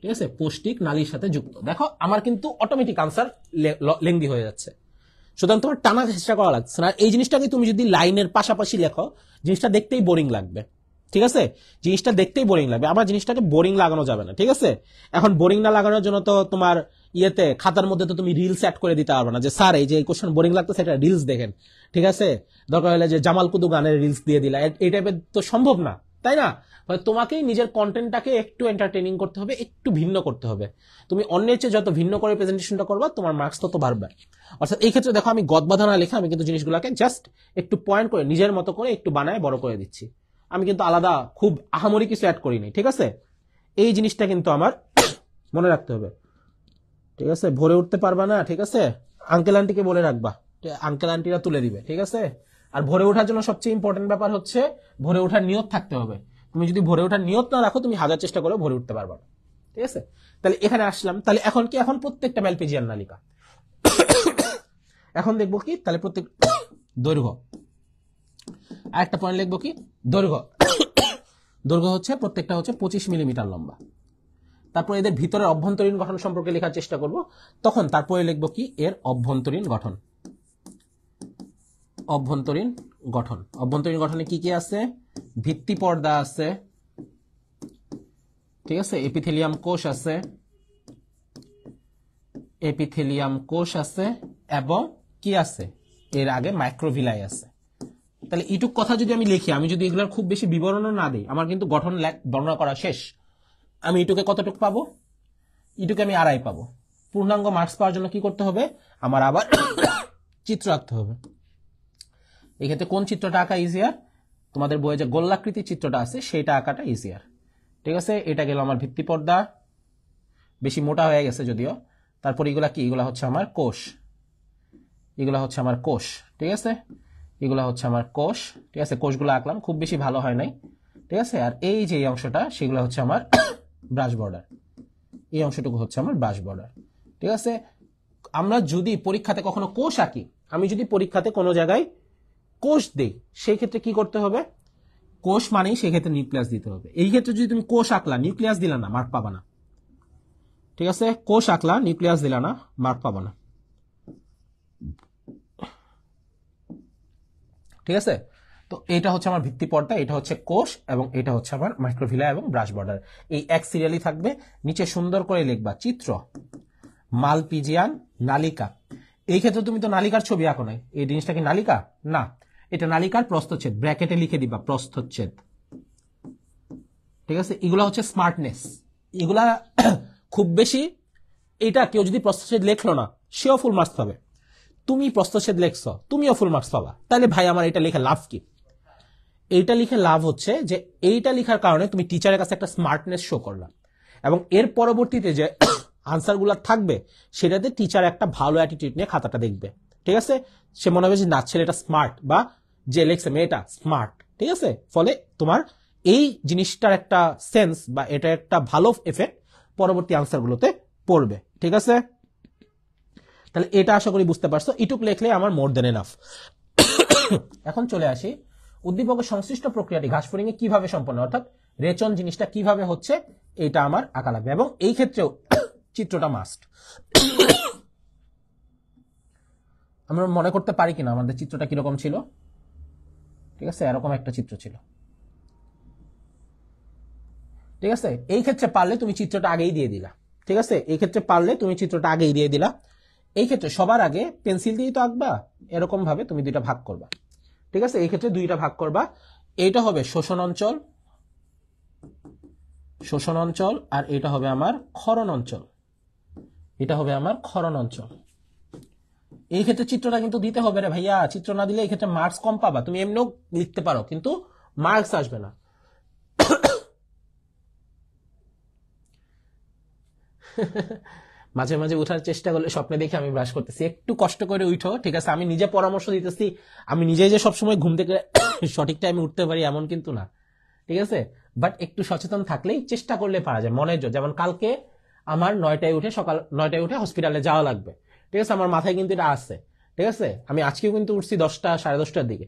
ঠিক আছে পৌষ্টিক নালীর সাথে যুক্ত দেখো আমার কিন্তু অটোমেটিক আনসার লেন্দি হয়ে যাচ্ছে সুতরাং তোমার টানা চেষ্টা করা লাগছে না এই জিনিসটাকে তুমি যদি লাইনের পাশাপাশি লেখো জিনিসটা দেখতেই বোরিং লাগবে ঠিক আছে জিনিসটা দেখতেই বোরিং লাগবে আবার জিনিসটাকে বোরিং লাগানো যাবে না ঠিক আছে এখন বোরিং না লাগানোর জন্য তো তোমার ইয়েতে খাতার মধ্যে তো তুমি রিলস অ্যাড করে দিতে পারবে না যে স্যার এই যে কোশ্চেন বোরিং লাগতো সেটা রিলস দেখেন ঠিক আছে দরকার হলে যে জামাল কুদু গানের রিলস দিয়ে দিলা এই টাইপের তো সম্ভব না তাই না তোমাকেই নিজের কন্টেন্টটাকে একটু এন্টারটেনিং করতে হবে একটু ভিন্ন করতে হবে তুমি অন্যের চেয়ে যত ভিন্ন করে প্রেজেন্টেশনটা করবা তোমার মার্কস তত বাড়বে অর্থাৎ এই ক্ষেত্রে দেখো আমি গদবাধা না লেখা আমি কিন্তু জিনিসগুলোকে জাস্ট একটু পয়েন্ট করে নিজের মতো করে একটু বানায় বড় করে দিচ্ছি আমি কিন্তু আলাদা খুব আহামরি কিছু অ্যাড করিনি ঠিক আছে এই জিনিসটা কিন্তু আমার মনে রাখতে হবে ঠিক আছে ভরে উঠতে পারবা না ঠিক আছে আঙ্কেল আন্টিকে বলে রাখবা আঙ্কেল আন্টিরা তুলে দিবে ঠিক আছে আর ভরে ওঠার জন্য সবচেয়ে ইম্পর্টেন্ট ব্যাপার হচ্ছে ভরে ওঠার নিয়ত থাকতে হবে তুমি যদি ভরে ওঠার নিয়ত না রাখো তুমি হাজার চেষ্টা করে ভরে উঠতে পারবা ঠিক আছে তাহলে এখানে আসলাম তাহলে এখন কি এখন প্রত্যেকটা ম্যালপেজিয়ার নালিকা এখন দেখবো কি তাহলে প্রত্যেক দৈর্ঘ্য আরেকটা পয়েন্ট লিখবো কি দৈর্ঘ্য দৈর্ঘ্য হচ্ছে প্রত্যেকটা হচ্ছে পঁচিশ মিলিমিটার লম্বা তারপর এদের ভিতরে অভ্যন্তরীণ গঠন সম্পর্কে লেখার চেষ্টা করব তখন তারপরে লিখব কি এর অভ্যন্তরীণ গঠন অভ্যন্তরীণ গঠন অভ্যন্তরীণ গঠনে কি কি আছে ভিত্তি পর্দা আছে ঠিক আছে এপিথেলিয়াম কোষ আছে এপিথেলিয়াম কোষ আছে এবং কি আছে এর আগে মাইক্রোভিলাই আছে তাহলে এটুক কথা যদি আমি লিখি আমি যদি এগুলোর খুব বেশি বিবরণও না দিই আমার কিন্তু গঠন বর্ণনা করা শেষ আমি এটুকে কতটুকু পাবো ইটুকে আমি আড়াই পাবো পূর্ণাঙ্গ মার্কস পাওয়ার জন্য কি করতে হবে আমার আবার চিত্র আঁকতে হবে এক্ষেত্রে কোন চিত্রটা আঁকা ইজিয়ার তোমাদের বইয়ে যে গোল্লাকৃতি চিত্রটা আছে সেটা আঁকাটা ইজিয়ার ঠিক আছে এটা গেল আমার ভিত্তি পর্দা বেশি মোটা হয়ে গেছে যদিও তারপর এগুলা কি এগুলা হচ্ছে আমার কোষ এগুলা হচ্ছে আমার কোষ ঠিক আছে এগুলো হচ্ছে আমার কোষ ঠিক আছে কোষগুলো আঁকলাম খুব বেশি ভালো হয় নাই ঠিক আছে আর এই যে অংশটা সেগুলো হচ্ছে আমার ব্রাশ বর্ডার এই অংশটুকু হচ্ছে আমার ব্রাশ বর্ডার ঠিক আছে আমরা যদি পরীক্ষাতে কখনো কোষ আঁকি আমি যদি পরীক্ষাতে কোনো জায়গায় কোষ দিই সেই ক্ষেত্রে কি করতে হবে কোষ মানেই সেক্ষেত্রে নিউক্লিয়াস দিতে হবে এই ক্ষেত্রে যদি তুমি কোষ আঁকলা নিউক্লিয়াস দিলা না মার্ক পাবানা না ঠিক আছে কোষ আঁকলা নিউক্লিয়াস দিলা না মার্ক পাবানা না ঠিক আছে তো এটা হচ্ছে আমার ভিত্তি পর্দা এটা হচ্ছে কোষ এবং এটা হচ্ছে আমার মাইক্রোভিলা এবং ব্রাশ বর্ডার এই এক সিরিয়ালি থাকবে নিচে সুন্দর করে লিখবা চিত্র মালপিজিয়ান নালিকা এই ক্ষেত্রে তুমি তো নালিকার ছবি আঁকো নাই এই জিনিসটা কি নালিকা না এটা নালিকার প্রস্থচ্ছেদ ব্র্যাকেটে লিখে দিবা প্রস্থচ্ছেদ ঠিক আছে এগুলা হচ্ছে স্মার্টনেস এগুলা খুব বেশি এটা কেউ যদি প্রস্থচ্ছেদ লেখলো না সেও ফুল মার্কস হবে তুমি প্রশ্নচ্ছেদ লেখছ তুমিও ফুল মার্কস পাবা তাহলে ভাই আমার এটা লিখে লাভ কি এইটা লিখে লাভ হচ্ছে যে এইটা লিখার কারণে তুমি টিচারের কাছে একটা স্মার্টনেস শো করলাম এবং এর পরবর্তীতে যে আনসারগুলো থাকবে সেটাতে টিচার একটা ভালো অ্যাটিটিউড নিয়ে খাতাটা দেখবে ঠিক আছে সে মনে হবে যে না ছেলেটা স্মার্ট বা যে লেখছে মেয়েটা স্মার্ট ঠিক আছে ফলে তোমার এই জিনিসটার একটা সেন্স বা এটা একটা ভালো এফেক্ট পরবর্তী আনসারগুলোতে পড়বে ঠিক আছে তাহলে এটা আশা করি বুঝতে পারছো ইটুক লেখলে আমার মোর দেন এনাফ এখন চলে আসি উদ্দীপকের সংশ্লিষ্ট প্রক্রিয়াটি ঘাসফড়িং এ কিভাবে সম্পন্ন অর্থাৎ রেচন জিনিসটা কিভাবে হচ্ছে এটা আমার আঁকা লাগবে এবং এই ক্ষেত্রেও চিত্রটা মাস্ট আমরা মনে করতে পারি কিনা আমাদের চিত্রটা কিরকম ছিল ঠিক আছে এরকম একটা চিত্র ছিল ঠিক আছে এই ক্ষেত্রে পারলে তুমি চিত্রটা আগেই দিয়ে দিলা ঠিক আছে এই ক্ষেত্রে পারলে তুমি চিত্রটা আগেই দিয়ে দিলা এই ক্ষেত্রে সবার আগে পেন্সিল দিয়েই তো আঁকবা এরকম ভাবে তুমি দুইটা ভাগ করবা ঠিক আছে এই ক্ষেত্রে দুইটা ভাগ করবা এইটা হবে শোষণ অঞ্চল শোষণ অঞ্চল আর এটা হবে আমার ক্ষরণ অঞ্চল এটা হবে আমার ক্ষরণ অঞ্চল এই ক্ষেত্রে চিত্রটা কিন্তু দিতে হবে রে ভাইয়া চিত্র না দিলে এই ক্ষেত্রে মার্কস কম পাবা তুমি এমনিও লিখতে পারো কিন্তু মার্কস আসবে না মাঝে মাঝে উঠার চেষ্টা করলে স্বপ্নে দেখে আমি ব্রাশ করতেছি একটু কষ্ট করে উঠো ঠিক আছে আমি নিজে পরামর্শ দিতেছি আমি নিজে যে সবসময় ঘুম থেকে সঠিক টাইমে উঠতে পারি এমন কিন্তু না ঠিক আছে বাট একটু সচেতন থাকলেই চেষ্টা করলে পারা যায় মনের জোর যেমন কালকে আমার নয়টায় উঠে সকাল নয়টায় উঠে হসপিটালে যাওয়া লাগবে ঠিক আছে আমার মাথায় কিন্তু এটা আছে ঠিক আছে আমি আজকেও কিন্তু উঠছি দশটা সাড়ে দশটার দিকে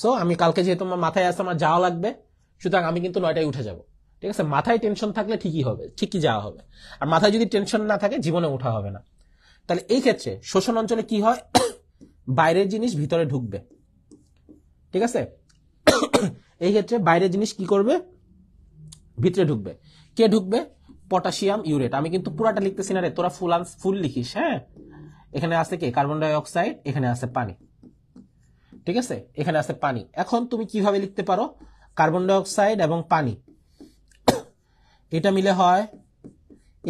সো আমি কালকে যেহেতু আমার মাথায় আছে আমার যাওয়া লাগবে সুতরাং আমি কিন্তু নয়টায় উঠে যাবো ঠিক আছে মাথায় টেনশন থাকলে ঠিকই হবে ঠিকই যাওয়া হবে আর মাথায় যদি টেনশন না থাকে জীবনে ওঠা হবে না তাহলে এই ক্ষেত্রে শোষণ অঞ্চলে কি হয় বাইরের জিনিস ভিতরে ঢুকবে ঠিক আছে এই ক্ষেত্রে বাইরের জিনিস কি করবে ভিতরে ঢুকবে কে ঢুকবে পটাশিয়াম ইউরেট আমি কিন্তু পুরাটা লিখতেছি না রে তোরা ফুল ফুল লিখিস হ্যাঁ এখানে আছে কে কার্বন ডাইঅক্সাইড এখানে আছে পানি ঠিক আছে এখানে আছে পানি এখন তুমি কিভাবে লিখতে পারো কার্বন ডাইঅক্সাইড এবং পানি এটা মিলে হয়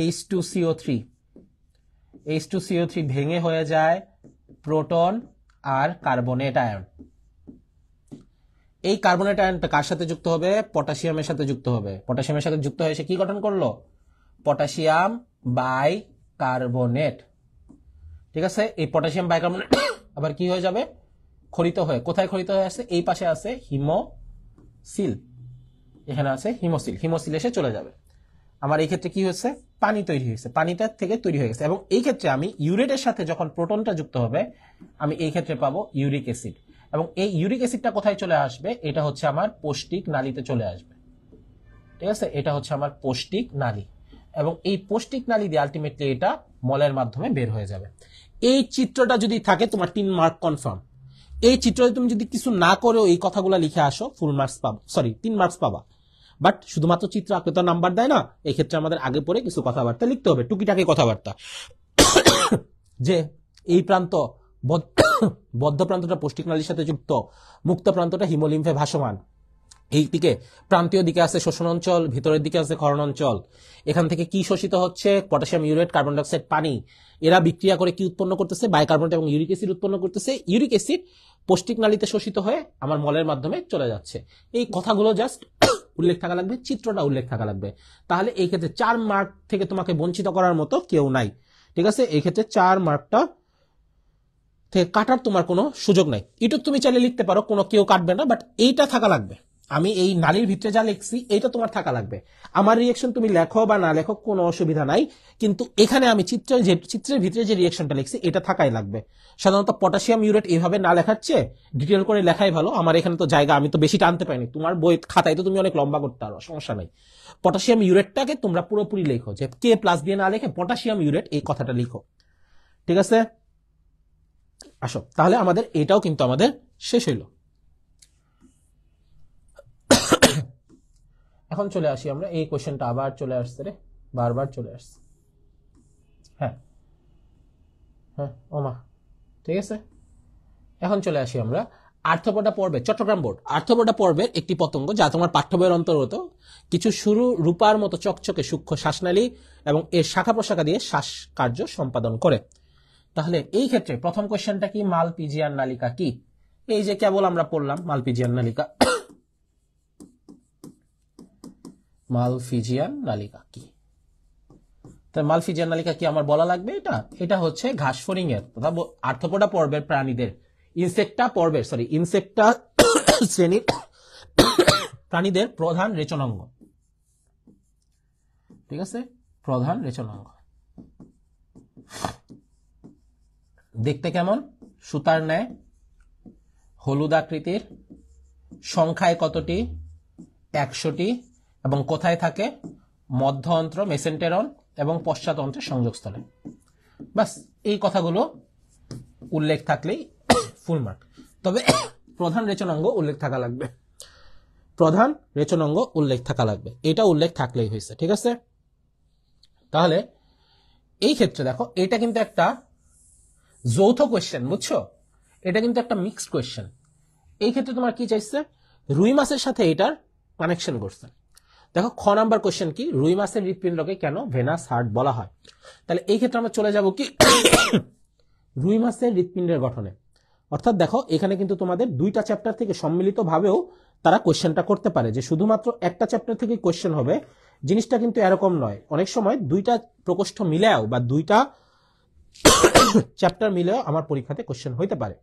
H two CO three H two CO three ভেঙে হয়ে যায় প্রোটন আর কার্বনেট আয়ন এই কার্বনেট আয়নটা কার সাথে যুক্ত হবে পটাশিয়ামের সাথে যুক্ত হবে পটাশিয়ামের সাথে যুক্ত হয়ে সে কি গঠন করলো পটাশিয়াম বাই কার্বনেট ঠিক আছে এই পটাশিয়াম বাইকার্বনেট আবার কি হয়ে যাবে খরিত হয়ে কোথায় খরিত হয়ে আছে এই পাশে আছে হিমোসিল এখানে আছে হিমোসিল হিমোসিল এসে চলে যাবে আমার এই ক্ষেত্রে কি হয়েছে পানি তৈরি হয়েছে পানিটা থেকে তৈরি হয়ে গেছে এবং এই ক্ষেত্রে আমি ইউরেটের সাথে যখন প্রোটনটা যুক্ত হবে আমি এই ক্ষেত্রে পাবো ইউরিক অ্যাসিড এবং এই ইউরিক অ্যাসিডটা কোথায় চলে আসবে এটা হচ্ছে আমার পৌষ্টিক নালীতে চলে আসবে ঠিক আছে এটা হচ্ছে আমার পৌষ্টিক নালী এবং এই পৌষ্টিক নালী দিয়ে আলটিমেটলি এটা মলের মাধ্যমে বের হয়ে যাবে এই চিত্রটা যদি থাকে তোমার তিন মার্ক কনফার্ম এই চিত্রটা তুমি যদি কিছু না করেও এই কথাগুলো লিখে আসো ফুল মার্কস পাবো সরি তিন মার্কস পাবা বাট শুধুমাত্র চিত্র আঁকলে তো নাম্বার দেয় না এক্ষেত্রে আমাদের আগে পরে কিছু কথাবার্তা লিখতে হবে টুকিটাকি কথাবার্তা যে এই প্রান্ত বদ্ধ প্রান্তটা পৌষ্টিক নালীর সাথে যুক্ত মুক্ত প্রান্তটা হিমোলিম্ফে ভাসমান এই দিকে প্রান্তীয় দিকে আছে শোষণ অঞ্চল ভিতরের দিকে আছে খরণ অঞ্চল এখান থেকে কি শোষিত হচ্ছে পটাশিয়াম ইউরেট কার্বন ডাইঅক্সাইড পানি এরা বিক্রিয়া করে কি উৎপন্ন করতেছে বাইকার্বনেট এবং ইউরিক অ্যাসিড উৎপন্ন করতেছে ইউরিক অ্যাসিড পৌষ্টিক নালীতে শোষিত হয়ে আমার মলের মাধ্যমে চলে যাচ্ছে এই কথাগুলো জাস্ট উল্লেখ থাকা লাগবে চিত্রটা উল্লেখ থাকা লাগবে তাহলে এই ক্ষেত্রে চার মার্ক থেকে তোমাকে বঞ্চিত করার মতো কেউ নাই ঠিক আছে এই ক্ষেত্রে চার মার্কটা থেকে কাটার তোমার কোনো সুযোগ নাই এটা তুমি চাইলে লিখতে পারো কোনো কেউ কাটবে না বাট এইটা থাকা লাগবে আমি এই নালীর ভিতরে যা লিখছি এটা তোমার থাকা লাগবে আমার রিয়েকশন তুমি লেখো বা না লেখো কোনো অসুবিধা নাই কিন্তু এখানে আমি চিত্র যে চিত্রের ভিতরে যে রিয়েকশনটা লিখছি এটা থাকাই লাগবে সাধারণত পটাশিয়াম ইউরেট এইভাবে না লেখাচ্ছে ডিটেল করে লেখাই ভালো আমার এখানে তো জায়গা আমি তো বেশি টানতে পারিনি তোমার বই খাতায় তো তুমি অনেক লম্বা করতে পারো সমস্যা নাই পটাশিয়াম ইউরেটটাকে তোমরা পুরোপুরি লেখো যে কে প্লাস দিয়ে না লেখে পটাশিয়াম ইউরেট এই কথাটা লিখো ঠিক আছে আসো তাহলে আমাদের এটাও কিন্তু আমাদের শেষ হইলো এখন চলে আসি আমরা এই কোয়েশ্চেনটা আবার চলে আসছে রে বারবার চলে আসছে হ্যাঁ হ্যাঁ ওমা ঠিক আছে এখন চলে আসি আমরা আর্থপটা পর্বে চট্টগ্রাম বোর্ড আর্থপটা পর্বের একটি পতঙ্গ যা তোমার পাঠ্যবইয়ের অন্তর্গত কিছু শুরু রূপার মতো চকচকে সূক্ষ্ম শ্বাসনালী এবং এর শাখা প্রশাখা দিয়ে শ্বাস কার্য সম্পাদন করে তাহলে এই ক্ষেত্রে প্রথম কোয়েশ্চেনটা কি মালপিজিয়ান নালিকা কি এই যে কেবল আমরা পড়লাম মালপিজিয়ান নালিকা মালফিজিয়ান নালিকা কি তাই মালফিজিয়ান নালিকা কি আমার বলা লাগবে এটা এটা হচ্ছে ফরিং এর আর্থপোডা পর্বের প্রাণীদের ইনসেক্টা পর্বের সরি ইনসেক্টা শ্রেণীর প্রাণীদের প্রধান রেচনাঙ্গ ঠিক আছে প্রধান রেচনাঙ্গ দেখতে কেমন সুতার ন্যায় হলুদ আকৃতির সংখ্যায় কতটি একশোটি এবং কোথায় থাকে মধ্য অন্ত্র মেসেন্টেরন এবং পশ্চাতন্ত্রের সংযোগস্থলে বাস এই কথাগুলো উল্লেখ থাকলেই ফুল মার্ক তবে প্রধান রেচনাঙ্গ উল্লেখ থাকা লাগবে প্রধান রেচনাঙ্গ উল্লেখ থাকা লাগবে এটা উল্লেখ থাকলেই হয়েছে ঠিক আছে তাহলে এই ক্ষেত্রে দেখো এটা কিন্তু একটা যৌথ কোয়েশ্চেন বুঝছো এটা কিন্তু একটা মিক্সড কোয়েশ্চেন এই ক্ষেত্রে তোমার কি চাইছে রুই মাছের সাথে এটার কানেকশন করছে দেখো খ নাম্বার কোয়েশ্চেন কি রুই মাছের হৃৎপিণ্ডকে কেন ভেনাস হার্ট বলা হয় তাহলে এই ক্ষেত্রে আমরা চলে যাব কি রুই মাছের হৃৎপিণ্ডের গঠনে অর্থাৎ দেখো এখানে কিন্তু তোমাদের দুইটা চ্যাপ্টার থেকে সম্মিলিতভাবেও তারা কোয়েশ্চেনটা করতে পারে যে শুধুমাত্র একটা চ্যাপ্টার থেকে কোয়েশ্চেন হবে জিনিসটা কিন্তু এরকম নয় অনেক সময় দুইটা প্রকোষ্ঠ মিলেও বা দুইটা চ্যাপ্টার মিলেও আমার পরীক্ষাতে কোয়েশ্চেন হইতে পারে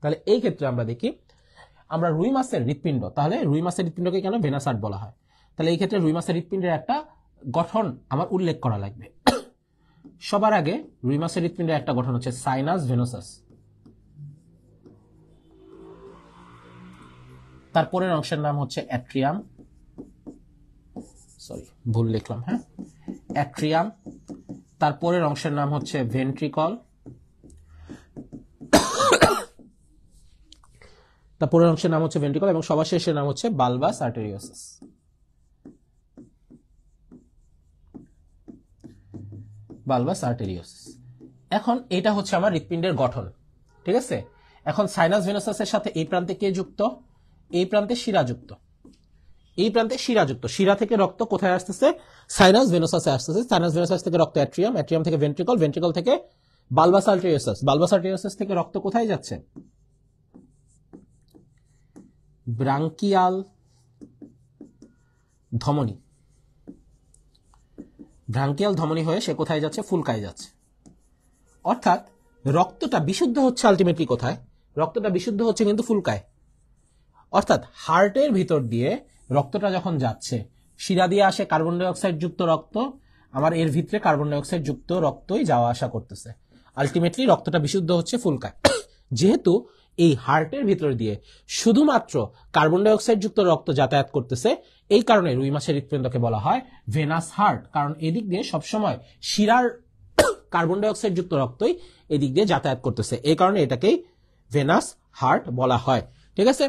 তাহলে এই ক্ষেত্রে আমরা দেখি আমরা রুই মাছের হৃৎপিণ্ড তাহলে রুই মাছের হৃৎপিণ্ডকে কেন ভেনাসার্ট বলা হয় তাহলে এই ক্ষেত্রে রুই মাছের হৃৎপিণ্ডের একটা গঠন আমার উল্লেখ করা লাগবে সবার আগে রুই মাছের হৃৎপিণ্ডের একটা গঠন হচ্ছে সাইনাস ভেনোসাস তারপরের অংশের নাম হচ্ছে অ্যাট্রিয়াম সরি ভুল লিখলাম হ্যাঁ অ্যাট্রিয়াম তারপরের অংশের নাম হচ্ছে ভেন্ট্রিকল তারপরের অংশের নাম হচ্ছে ভেন্ট্রিকল এবং সবার শেষের নাম হচ্ছে বালবাস আর্টেরিওসাস বালবাস আর্টেরিওসিস এখন এটা হচ্ছে আমার হৃৎপিণ্ডের গঠন ঠিক আছে এখন সাইনাস ভেনোসাসের সাথে এই প্রান্তে কে যুক্ত এই প্রান্তে শিরা যুক্ত এই প্রান্তে শিরা যুক্ত শিরা থেকে রক্ত কোথায় আসতেছে সাইনাস ভেনোসাসে আসতেছে সাইনাস ভেনোসাস থেকে রক্ত অ্যাট্রিয়াম অ্যাট্রিয়াম থেকে ভেন্ট্রিকল ভেন্ট্রিকল থেকে বালবাস আর্টেরিওসাস বালবাস আর্টেরিওসাস থেকে রক্ত কোথায় যাচ্ছে ব্রাঙ্কিয়াল ধমনী ভ্রাঙ্কিয়াল ধমনী হয়ে সে কোথায় যাচ্ছে ফুলকায় যাচ্ছে অর্থাৎ রক্তটা বিশুদ্ধ হচ্ছে আলটিমেটলি কোথায় রক্তটা বিশুদ্ধ হচ্ছে কিন্তু ফুলকায় অর্থাৎ হার্টের ভিতর দিয়ে রক্তটা যখন যাচ্ছে শিরা দিয়ে আসে কার্বন ডাইঅক্সাইড যুক্ত রক্ত আমার এর ভিতরে কার্বন ডাইঅক্সাইড যুক্ত রক্তই যাওয়া আসা করতেছে আলটিমেটলি রক্তটা বিশুদ্ধ হচ্ছে ফুলকায় যেহেতু এই হার্টের ভিতর দিয়ে শুধুমাত্র কার্বন ডাইঅক্সাইড যুক্ত রক্ত যাতায়াত করতেছে এই কারণে রুই মাছের হৃৎপিণ্ডকে বলা হয় ভেনাস হার্ট কারণ এদিক দিয়ে সবসময় শিরার কার্বন ডাইঅক্সাইড যুক্ত রক্তই এদিক দিয়ে যাতায়াত করতেছে এই কারণে এটাকেই ভেনাস হার্ট বলা হয় ঠিক আছে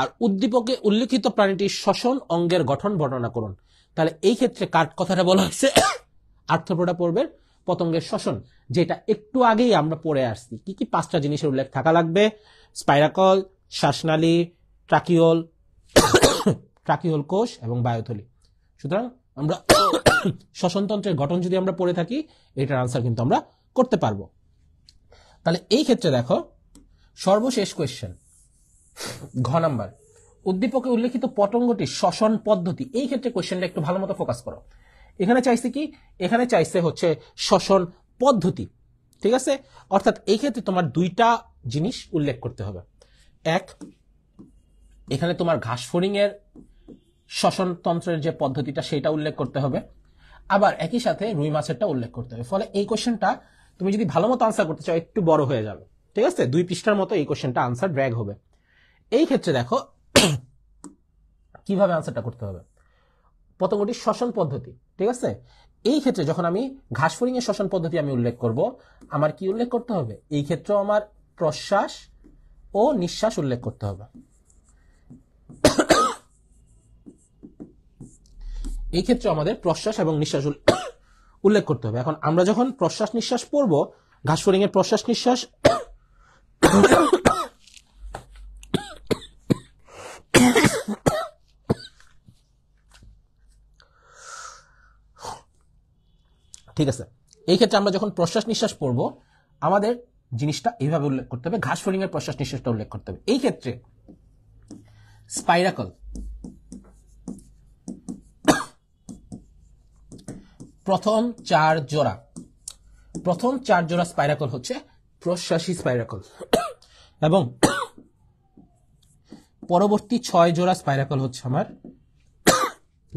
আর উদ্দীপকে উল্লেখিত প্রাণীটির শ্বসন অঙ্গের গঠন বর্ণনা করুন তাহলে এই ক্ষেত্রে কার কথাটা বলা হয়েছে আর্থপ্রোটা পর্বের পতঙ্গের শ্বসন যেটা একটু আগেই আমরা পড়ে আসছি কি কি পাঁচটা জিনিসের উল্লেখ থাকা লাগবে স্পাইরাকল শ্বাসনালী ট্রাকিওল ট্রাকিহল কোষ এবং বায়োথলি সুতরাং আমরা শ্বসনতন্ত্রের গঠন যদি আমরা পড়ে থাকি এটার আনসার কিন্তু আমরা করতে পারবো তাহলে এই ক্ষেত্রে দেখো সর্বশেষ কোয়েশ্চেন ঘ নাম্বার উদ্দীপকে উল্লেখিত পতঙ্গটির শ্বসন পদ্ধতি এই ক্ষেত্রে কোয়েশ্চেনটা একটু ভালো মতো ফোকাস করো এখানে চাইছে কি এখানে চাইছে হচ্ছে শ্বসন পদ্ধতি ঠিক আছে অর্থাৎ এই ক্ষেত্রে তোমার দুইটা জিনিস উল্লেখ করতে হবে এক এখানে তোমার ফরিং এর শ্বসনতন্ত্রের যে পদ্ধতিটা সেটা উল্লেখ করতে হবে আবার একই সাথে রুই মাছেরটা উল্লেখ করতে হবে ফলে এই কোশ্চেনটা তুমি যদি ভালো মতো আনসার করতে চাও একটু বড় হয়ে যাবে ঠিক আছে দুই পৃষ্ঠার মতো এই কোশ্চেনটা আনসার ড্র্যাগ হবে এই ক্ষেত্রে দেখো কিভাবে আনসারটা করতে হবে প্রথমটি শ্বসন পদ্ধতি ঠিক আছে এই ক্ষেত্রে যখন আমি ঘাসফড়িং এর শ্বসন পদ্ধতি আমি উল্লেখ করব আমার কি উল্লেখ করতে হবে এই ক্ষেত্রে আমার প্রশ্বাস ও নিঃশ্বাস উল্লেখ করতে হবে এই ক্ষেত্রে আমাদের প্রশ্বাস এবং নিঃশ্বাস উল্লেখ করতে হবে এখন আমরা যখন প্রশ্বাস নিঃশ্বাস পড়ব ঘাসফড়িং এর প্রশ্বাস নিঃশ্বাস ঠিক আছে এই ক্ষেত্রে আমরা যখন প্রশ্বাস নিঃশ্বাস পড়ব আমাদের জিনিসটা এইভাবে উল্লেখ করতে হবে ঘাস ফরিং এর প্রশ্বাস নিঃশ্বাসটা উল্লেখ করতে হবে এই ক্ষেত্রে স্পাইরাকল প্রথম চার জোড়া প্রথম চার জোড়া স্পাইরাকল হচ্ছে প্রশ্বাসী স্পাইরাকল এবং পরবর্তী ছয় জোড়া স্পাইরাকল হচ্ছে আমার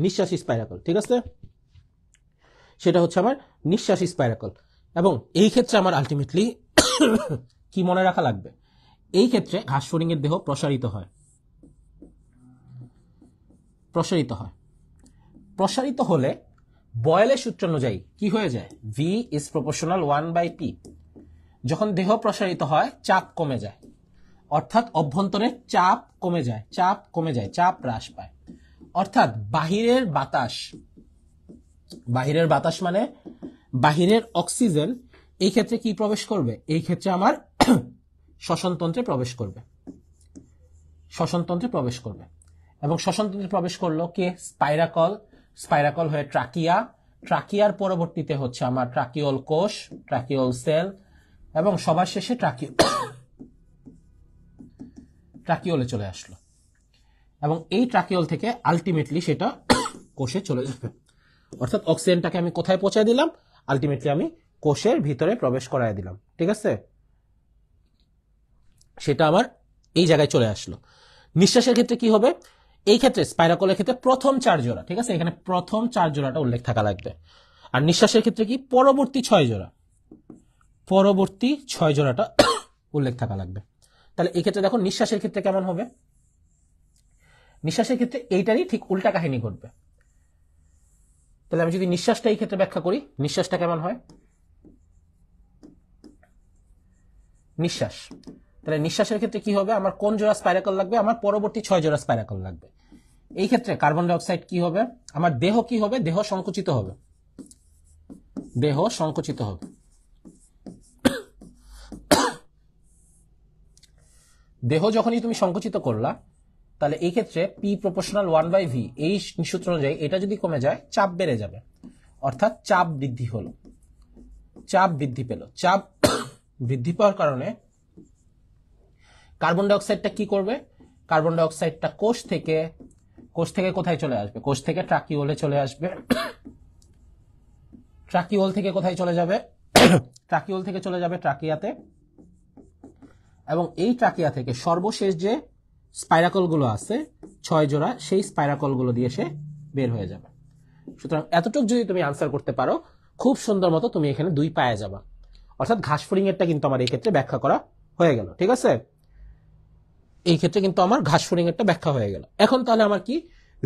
নিঃশ্বাসী স্পাইরাকল ঠিক আছে সেটা হচ্ছে আমার নিঃশ্বাসী স্পাইরাকল এবং এই ক্ষেত্রে আমার আলটিমেটলি কি মনে রাখা লাগবে এই ক্ষেত্রে হাস্যরিংয়ের দেহ প্রসারিত হয় প্রসারিত হয় প্রসারিত হলে বয়েলের সূত্র অনুযায়ী কি হয়ে যায় V is proportional one by P যখন দেহ প্রসারিত হয় চাপ কমে যায় অর্থাৎ অভ্যন্তরের চাপ কমে যায় চাপ কমে যায় চাপ হ্রাস পায় অর্থাৎ বাহিরের বাতাস বাহিরের বাতাস মানে বাহিরের অক্সিজেন এই ক্ষেত্রে কি প্রবেশ করবে এই ক্ষেত্রে আমার শ্বসনতন্ত্রে প্রবেশ করবে শ্বসনতন্ত্রে প্রবেশ করবে এবং শ্বসনতন্ত্রে প্রবেশ করলো কে স্পাইরাকল স্পাইরাকল হয়ে ট্রাকিয়া ট্রাকিয়ার পরবর্তীতে হচ্ছে আমার ট্রাকিওল কোষ ট্রাকিওল সেল এবং সবার শেষে ট্রাকিও ট্রাকিওলে চলে আসলো এবং এই ট্রাকিওল থেকে আলটিমেটলি সেটা কোষে চলে যাবে অর্থাৎ অক্সিজেনটাকে আমি কোথায় পৌঁছায় দিলাম আলটিমেটলি আমি কোষের ভিতরে প্রবেশ করায় দিলাম ঠিক আছে সেটা আমার এই জায়গায় চলে আসলো নিঃশ্বাসের ক্ষেত্রে কি হবে এই ক্ষেত্রে স্পাইরাকলের ক্ষেত্রে প্রথম চার জোড়া ঠিক আছে এখানে প্রথম চার জোড়াটা উল্লেখ থাকা লাগবে আর নিঃশ্বাসের ক্ষেত্রে কি পরবর্তী ছয় জোড়া পরবর্তী ছয় জোড়াটা উল্লেখ থাকা লাগবে তাহলে এক্ষেত্রে দেখো নিঃশ্বাসের ক্ষেত্রে কেমন হবে নিঃশ্বাসের ক্ষেত্রে এইটারই ঠিক উল্টা কাহিনী ঘটবে তাহলে আমি যদি নিঃশ্বাসটা এই ক্ষেত্রে ব্যাখ্যা করি নিঃশ্বাসটা কেমন হয় নিঃশ্বাস তাহলে নিঃশ্বাসের ক্ষেত্রে কি হবে আমার কোন জোড়া স্পাইরাকল লাগবে আমার পরবর্তী ছয় জোড়া স্পাইরাকল লাগবে এই ক্ষেত্রে কার্বন ডাইঅক্সাইড কি হবে আমার দেহ কি হবে দেহ সংকুচিত হবে দেহ সংকুচিত হবে দেহ যখনই তুমি সংকুচিত করলা তাহলে এই ক্ষেত্রে P proportional one by V এই সূত্র অনুযায়ী এটা যদি কমে যায় চাপ বেড়ে যাবে অর্থাৎ চাপ বৃদ্ধি হলো চাপ বৃদ্ধি পেল চাপ বৃদ্ধি পাওয়ার কারণে কার্বন ডাইঅক্সাইডটা কি করবে কার্বন ডাইঅক্সাইডটা কোষ থেকে কোষ থেকে কোথায় চলে আসবে কোষ থেকে ট্রাকিওলে চলে আসবে ট্রাকিওল থেকে কোথায় চলে যাবে ট্রাকিওল থেকে চলে যাবে ট্রাকিয়াতে এবং এই ট্রাকিয়া থেকে সর্বশেষ যে স্পাইরাকলগুলো আছে ছয় জোড়া সেই স্পাইরাকলগুলো দিয়ে সে বের হয়ে যাবে সুতরাং এতটুক যদি তুমি আনসার করতে পারো খুব সুন্দর মতো তুমি এখানে দুই পায়ে যাবা অর্থাৎ ঘাস ফড়িং এরটা কিন্তু আমার এই ক্ষেত্রে ব্যাখ্যা করা হয়ে গেল ঠিক আছে এই ক্ষেত্রে কিন্তু আমার ঘাস ফুরিং একটা ব্যাখ্যা হয়ে গেল এখন তাহলে আমার কি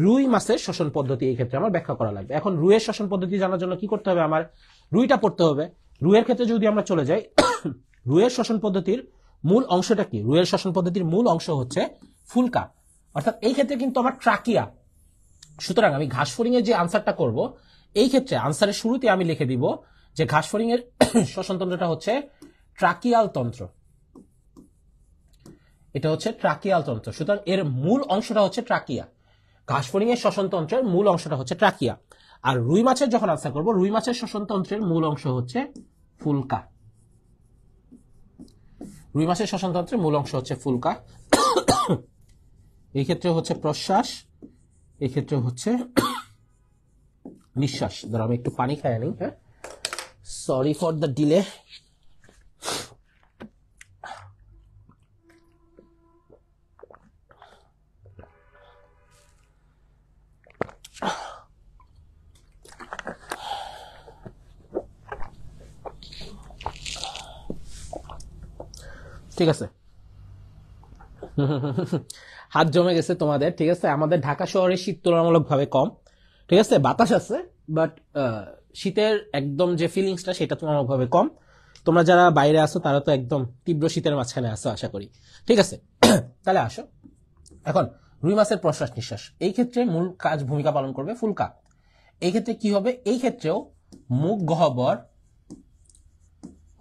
রুই মাছের শোষণ পদ্ধতি এই ক্ষেত্রে আমার ব্যাখ্যা করা লাগবে এখন রুয়ের শোষণ পদ্ধতি জানার জন্য কি করতে হবে আমার রুইটা পড়তে হবে রুইয়ের ক্ষেত্রে যদি আমরা চলে যাই রুয়ের শোষণ পদ্ধতির মূল অংশটা কি রুয়ের শোষণ পদ্ধতির মূল অংশ হচ্ছে ফুলকা অর্থাৎ এই ক্ষেত্রে কিন্তু আমার ট্রাকিয়া সুতরাং আমি ঘাস এর যে আনসারটা করব এই ক্ষেত্রে আনসারের শুরুতে আমি লিখে দিব যে ঘাস ফরিংয়ের শ্বসনতন্ত্রটা হচ্ছে ট্রাকিয়াল তন্ত্র এটা হচ্ছে ট্রাকিয়াল তন্ত্র সুতরাং এর মূল অংশটা হচ্ছে ট্রাকিয়া ঘাসফড়িং এর শ্বসনতন্ত্রের মূল অংশটা হচ্ছে ট্রাকিয়া আর রুই মাছের যখন আশা করবো রুই মাছের শ্বসনতন্ত্রের মূল অংশ হচ্ছে ফুলকা রুই মাছের শ্বসনতন্ত্রের মূল অংশ হচ্ছে ফুলকা এই ক্ষেত্রে হচ্ছে প্রশ্বাস এই ক্ষেত্রে হচ্ছে নিঃশ্বাস ধরো আমি একটু পানি খাই নি হ্যাঁ সরি ফর দ্য ডিলে ঠিক আছে হাত জমে গেছে তোমাদের ঠিক আছে আমাদের ঢাকা শহরে শীত তুলনামূলকভাবে কম ঠিক আছে বাতাস আছে বাট শীতের একদম যে ফিলিংসটা সেটা তুলনামূলকভাবে কম তোমরা যারা বাইরে আছো তারা তো একদম তীব্র শীতের মাঝখানে আছো আশা করি ঠিক আছে তাহলে আসো এখন রুই মাছের প্রশ্বাস নিঃশ্বাস এই ক্ষেত্রে মূল কাজ ভূমিকা পালন করবে ফুলকা এই ক্ষেত্রে কি হবে এই ক্ষেত্রেও মুখ গহবর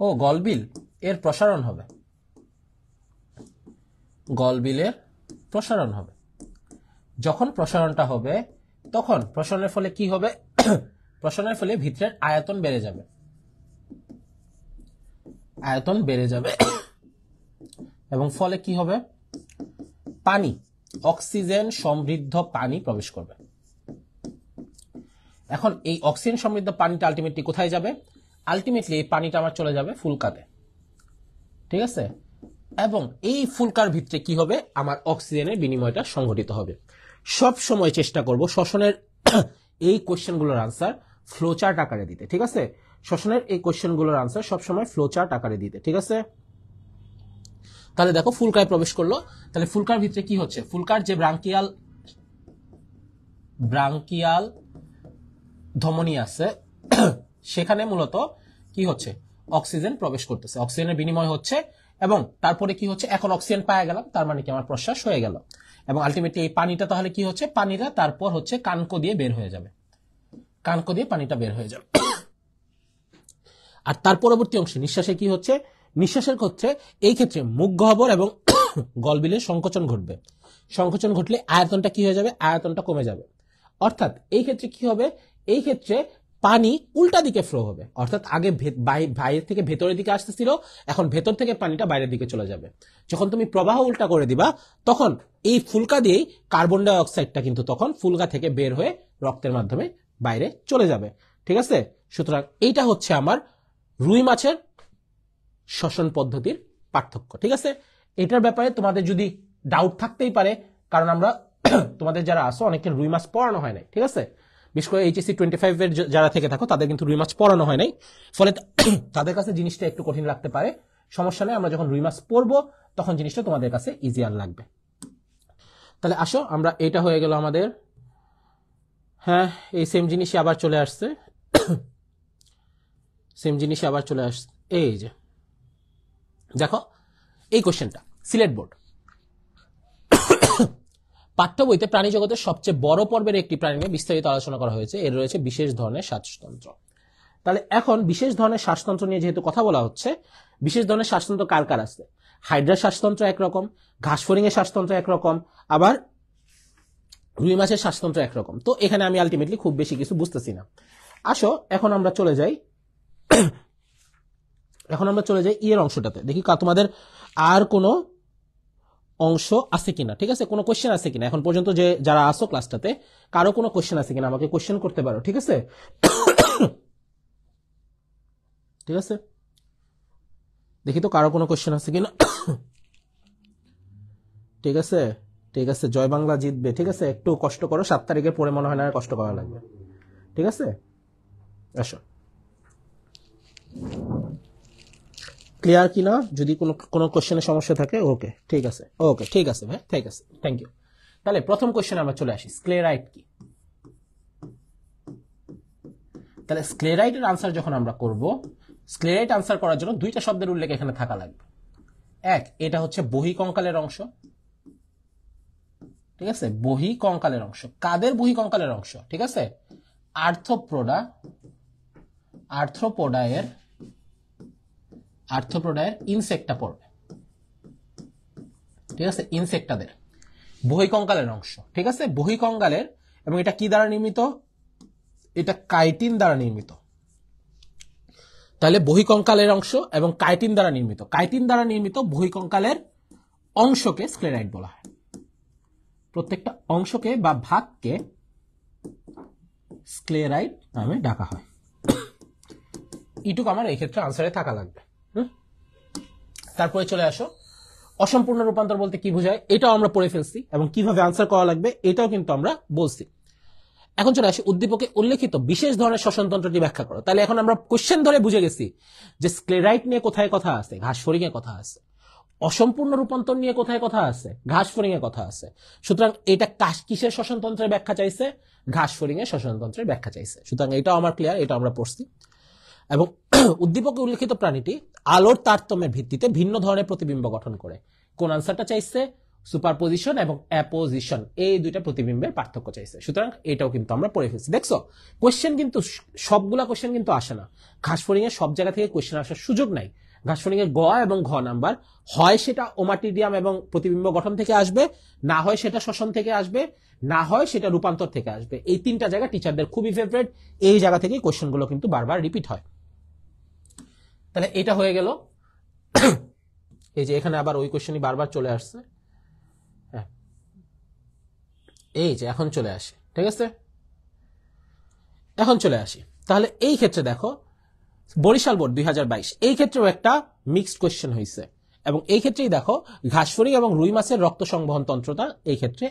ও গলবিল এর প্রসারণ হবে গলবিলের প্রসারণ হবে যখন প্রসারণটা হবে তখন প্রসারণের ফলে কি হবে প্রসারণের ফলে ভিতরের আয়তন বেড়ে যাবে আয়তন বেড়ে যাবে এবং ফলে কি হবে পানি অক্সিজেন সমৃদ্ধ পানি প্রবেশ করবে এখন এই অক্সিজেন সমৃদ্ধ পানিটা আলটিমেটলি কোথায় যাবে আলটিমেটলি এই পানিটা আমার চলে যাবে ফুলকাতে ঠিক আছে এবং এই ফুলকার ভিতরে কি হবে আমার অক্সিজেনের বিনিময়টা সংঘটিত হবে সব সময় চেষ্টা করব শ্বসনের এই কোয়েশ্চেনগুলোর আনসার ফ্লোচার্ট আকারে দিতে ঠিক আছে শ্বসনের এই কোয়েশ্চেনগুলোর আনসার সবসময় ফ্লোচার্ট আকারে দিতে ঠিক আছে তাহলে দেখো ফুলকায় প্রবেশ করলো তাহলে ফুলকার ভিতরে কি হচ্ছে ফুলকার যে ব্রাঙ্কিয়াল ব্রাঙ্কিয়াল ধমনী আছে সেখানে মূলত কি হচ্ছে অক্সিজেন প্রবেশ করতেছে অক্সিজেনের বিনিময় হচ্ছে এবং তারপরে কি হচ্ছে এখন অক্সিজেন পাওয়া গেলাম তার মানে কি আমার প্রশ্বাস হয়ে গেল এবং আলটিমেটলি এই পানিটা তাহলে কি হচ্ছে পানিটা তারপর হচ্ছে কানকো দিয়ে বের হয়ে যাবে কানকো দিয়ে পানিটা বের হয়ে যাবে আর তার পরবর্তী অংশে নিঃশ্বাসে কি হচ্ছে নিঃশ্বাসের ক্ষেত্রে এই ক্ষেত্রে মুখ গহ্বর এবং গলবিলের সংকোচন ঘটবে সংকোচন ঘটলে আয়তনটা কি হয়ে যাবে আয়তনটা কমে যাবে অর্থাৎ এই ক্ষেত্রে কি হবে এই ক্ষেত্রে পানি উল্টা দিকে ফ্লো হবে অর্থাৎ আগে বাইরে থেকে ভেতরের দিকে আসতেছিল এখন ভেতর থেকে পানিটা বাইরের দিকে চলে যাবে যখন তুমি প্রবাহ উল্টা করে দিবা তখন এই ফুলকা দিয়েই কার্বন ডাইঅক্সাইডটা কিন্তু তখন ফুলকা থেকে বের হয়ে রক্তের মাধ্যমে বাইরে চলে যাবে ঠিক আছে সুতরাং এইটা হচ্ছে আমার রুই মাছের শ্বসন পদ্ধতির পার্থক্য ঠিক আছে এটার ব্যাপারে তোমাদের যদি ডাউট থাকতেই পারে কারণ আমরা তোমাদের যারা আসো অনেকে রুই মাছ পড়ানো হয় নাই ঠিক আছে বিশেষ করে এইচএসি টোয়েন্টি ফাইভের যারা থেকে থাকো তাদের কিন্তু রুই মাছ পড়ানো হয় নাই ফলে তাদের কাছে জিনিসটা একটু কঠিন লাগতে পারে সমস্যা নেই আমরা যখন রুই মাছ পড়বো তখন জিনিসটা তোমাদের কাছে ইজিয়ার লাগবে তাহলে আসো আমরা এটা হয়ে গেল আমাদের হ্যাঁ এই সেম জিনিসই আবার চলে আসছে সেম জিনিসই আবার চলে আসছে এই যে দেখো এই কোশ্চেনটা সিলেট বোর্ড পাঠ্য বইতে প্রাণী জগতের সবচেয়ে বড় পর্বের একটি প্রাণী নিয়ে বিস্তারিত আলোচনা করা হয়েছে এর রয়েছে বিশেষ ধরনের শ্বাসতন্ত্র তাহলে এখন বিশেষ ধরনের শ্বাসতন্ত্র নিয়ে যেহেতু কথা বলা হচ্ছে বিশেষ ধরনের শ্বাসতন্ত্র কার কার আছে হাইড্রা শ্বাসতন্ত্র একরকম এর শ্বাসতন্ত্র একরকম আবার রুই মাছের শ্বাসতন্ত্র একরকম তো এখানে আমি আলটিমেটলি খুব বেশি কিছু বুঝতেছি না আসো এখন আমরা চলে যাই এখন আমরা চলে যাই ইয়ের অংশটাতে দেখি তোমাদের আর কোনো অংশ আছে কিনা ঠিক আছে কোনো কোয়েশ্চেন আছে কিনা এখন পর্যন্ত যে যারা আসো ক্লাসটাতে কারো কোনো কোয়েশ্চেন আছে কিনা আমাকে কোয়েশ্চেন করতে পারো ঠিক আছে ঠিক আছে দেখি তো কারো কোনো কোয়েশ্চেন আছে কিনা ঠিক আছে ঠিক আছে জয় বাংলা জিতবে ঠিক আছে একটু কষ্ট করো সাত তারিখের পরে মনে হয় না কষ্ট করা লাগবে ঠিক আছে আসো ক্লিয়ার কিনা যদি কোনো কোনো কোশ্চেনের সমস্যা থাকে ওকে ঠিক আছে ওকে ঠিক আছে ভাই ঠিক আছে থ্যাংক ইউ তাহলে প্রথম কোশ্চেন আমরা চলে আসি স্ক্লেরাইট কি তাহলে স্ক্লেরাইটের আনসার যখন আমরা করব স্ক্লেরাইট আনসার করার জন্য দুইটা শব্দের উল্লেখ এখানে থাকা লাগবে এক এটা হচ্ছে বহি কঙ্কালের অংশ ঠিক আছে বহি কঙ্কালের অংশ কাদের বহি কঙ্কালের অংশ ঠিক আছে আর্থপ্রোডা আর্থ্রোপোডা এর আর্থপ্রোডায়ের ইনসেক্টটা পড়বে ঠিক আছে ইনসেক্টাদের বহিকঙ্কালের অংশ ঠিক আছে বহিকঙ্কালের এবং এটা কি দ্বারা নির্মিত এটা কাইটিন দ্বারা নির্মিত তাহলে বহিকঙ্কালের অংশ এবং কাইটিন দ্বারা নির্মিত কাইটিন দ্বারা নির্মিত বহিকঙ্কালের অংশকে স্ক্লেরাইট বলা হয় প্রত্যেকটা অংশকে বা ভাগকে স্ক্লেরাইট নামে ডাকা হয় ইটুক আমার এক্ষেত্রে আনসারে থাকা লাগবে তারপরে চলে আসো অসম্পূর্ণ রূপান্তর বলতে কি বোঝায় এটাও আমরা পড়ে ফেলছি এবং কিভাবে আনসার করা লাগবে এটাও কিন্তু আমরা বলছি এখন চলে আসি উদ্দীপকে উল্লেখিত বিশেষ ধরনের শ্বসনতন্ত্রটি ব্যাখ্যা করো তাহলে এখন আমরা কোশ্চেন ধরে বুঝে গেছি যে স্ক্লেরাইট নিয়ে কোথায় কথা আছে ঘাস ফরিং কথা আছে অসম্পূর্ণ রূপান্তর নিয়ে কোথায় কথা আছে ঘাস ফরিং কথা আছে সুতরাং এটা কাশ কিসের শ্বসনতন্ত্রের ব্যাখ্যা চাইছে ঘাস ফরিং এর শ্বসনতন্ত্রের ব্যাখ্যা চাইছে সুতরাং এটাও আমার ক্লিয়ার এটা আমরা পড়ছি এবং উদ্দীপকে উল্লেখিত প্রাণীটি আলোর তারতম্যের ভিত্তিতে ভিন্ন ধরনের প্রতিবিম্ব গঠন করে কোন আনসারটা চাইছে সুপারপজিশন এবং অ্যাপোজিশন এই দুইটা প্রতিবিম্বের পার্থক্য চাইছে সুতরাং এটাও কিন্তু আমরা পড়ে ফেলছি দেখছো কোয়েশ্চেন কিন্তু সবগুলা কোয়েশ্চেন কিন্তু আসে না ঘাসফড়িং এর সব জায়গা থেকে কোয়েশ্চেন আসার সুযোগ নাই ঘাসফড়িং এর গ এবং ঘ নাম্বার হয় সেটা ওমাটিডিয়াম এবং প্রতিবিম্ব গঠন থেকে আসবে না হয় সেটা শ্বসন থেকে আসবে না হয় সেটা রূপান্তর থেকে আসবে এই তিনটা জায়গা টিচারদের খুবই ফেভারেট এই জায়গা থেকে কোয়েশ্চেনগুলো কিন্তু বারবার রিপিট হয় তাহলে এটা হয়ে গেল এই যে এখানে আবার ওই কোয়েশ্চেনই বারবার চলে আসছে হ্যাঁ এই যে এখন চলে আসে ঠিক আছে এখন চলে আসি তাহলে এই ক্ষেত্রে দেখো বরিশাল বোর্ড দুই এই ক্ষেত্রেও একটা মিক্সড কোয়েশ্চেন হয়েছে এবং এই ক্ষেত্রেই দেখো ঘাসফড়ি এবং রুই মাছের রক্ত সংবহন তন্ত্রটা এই ক্ষেত্রে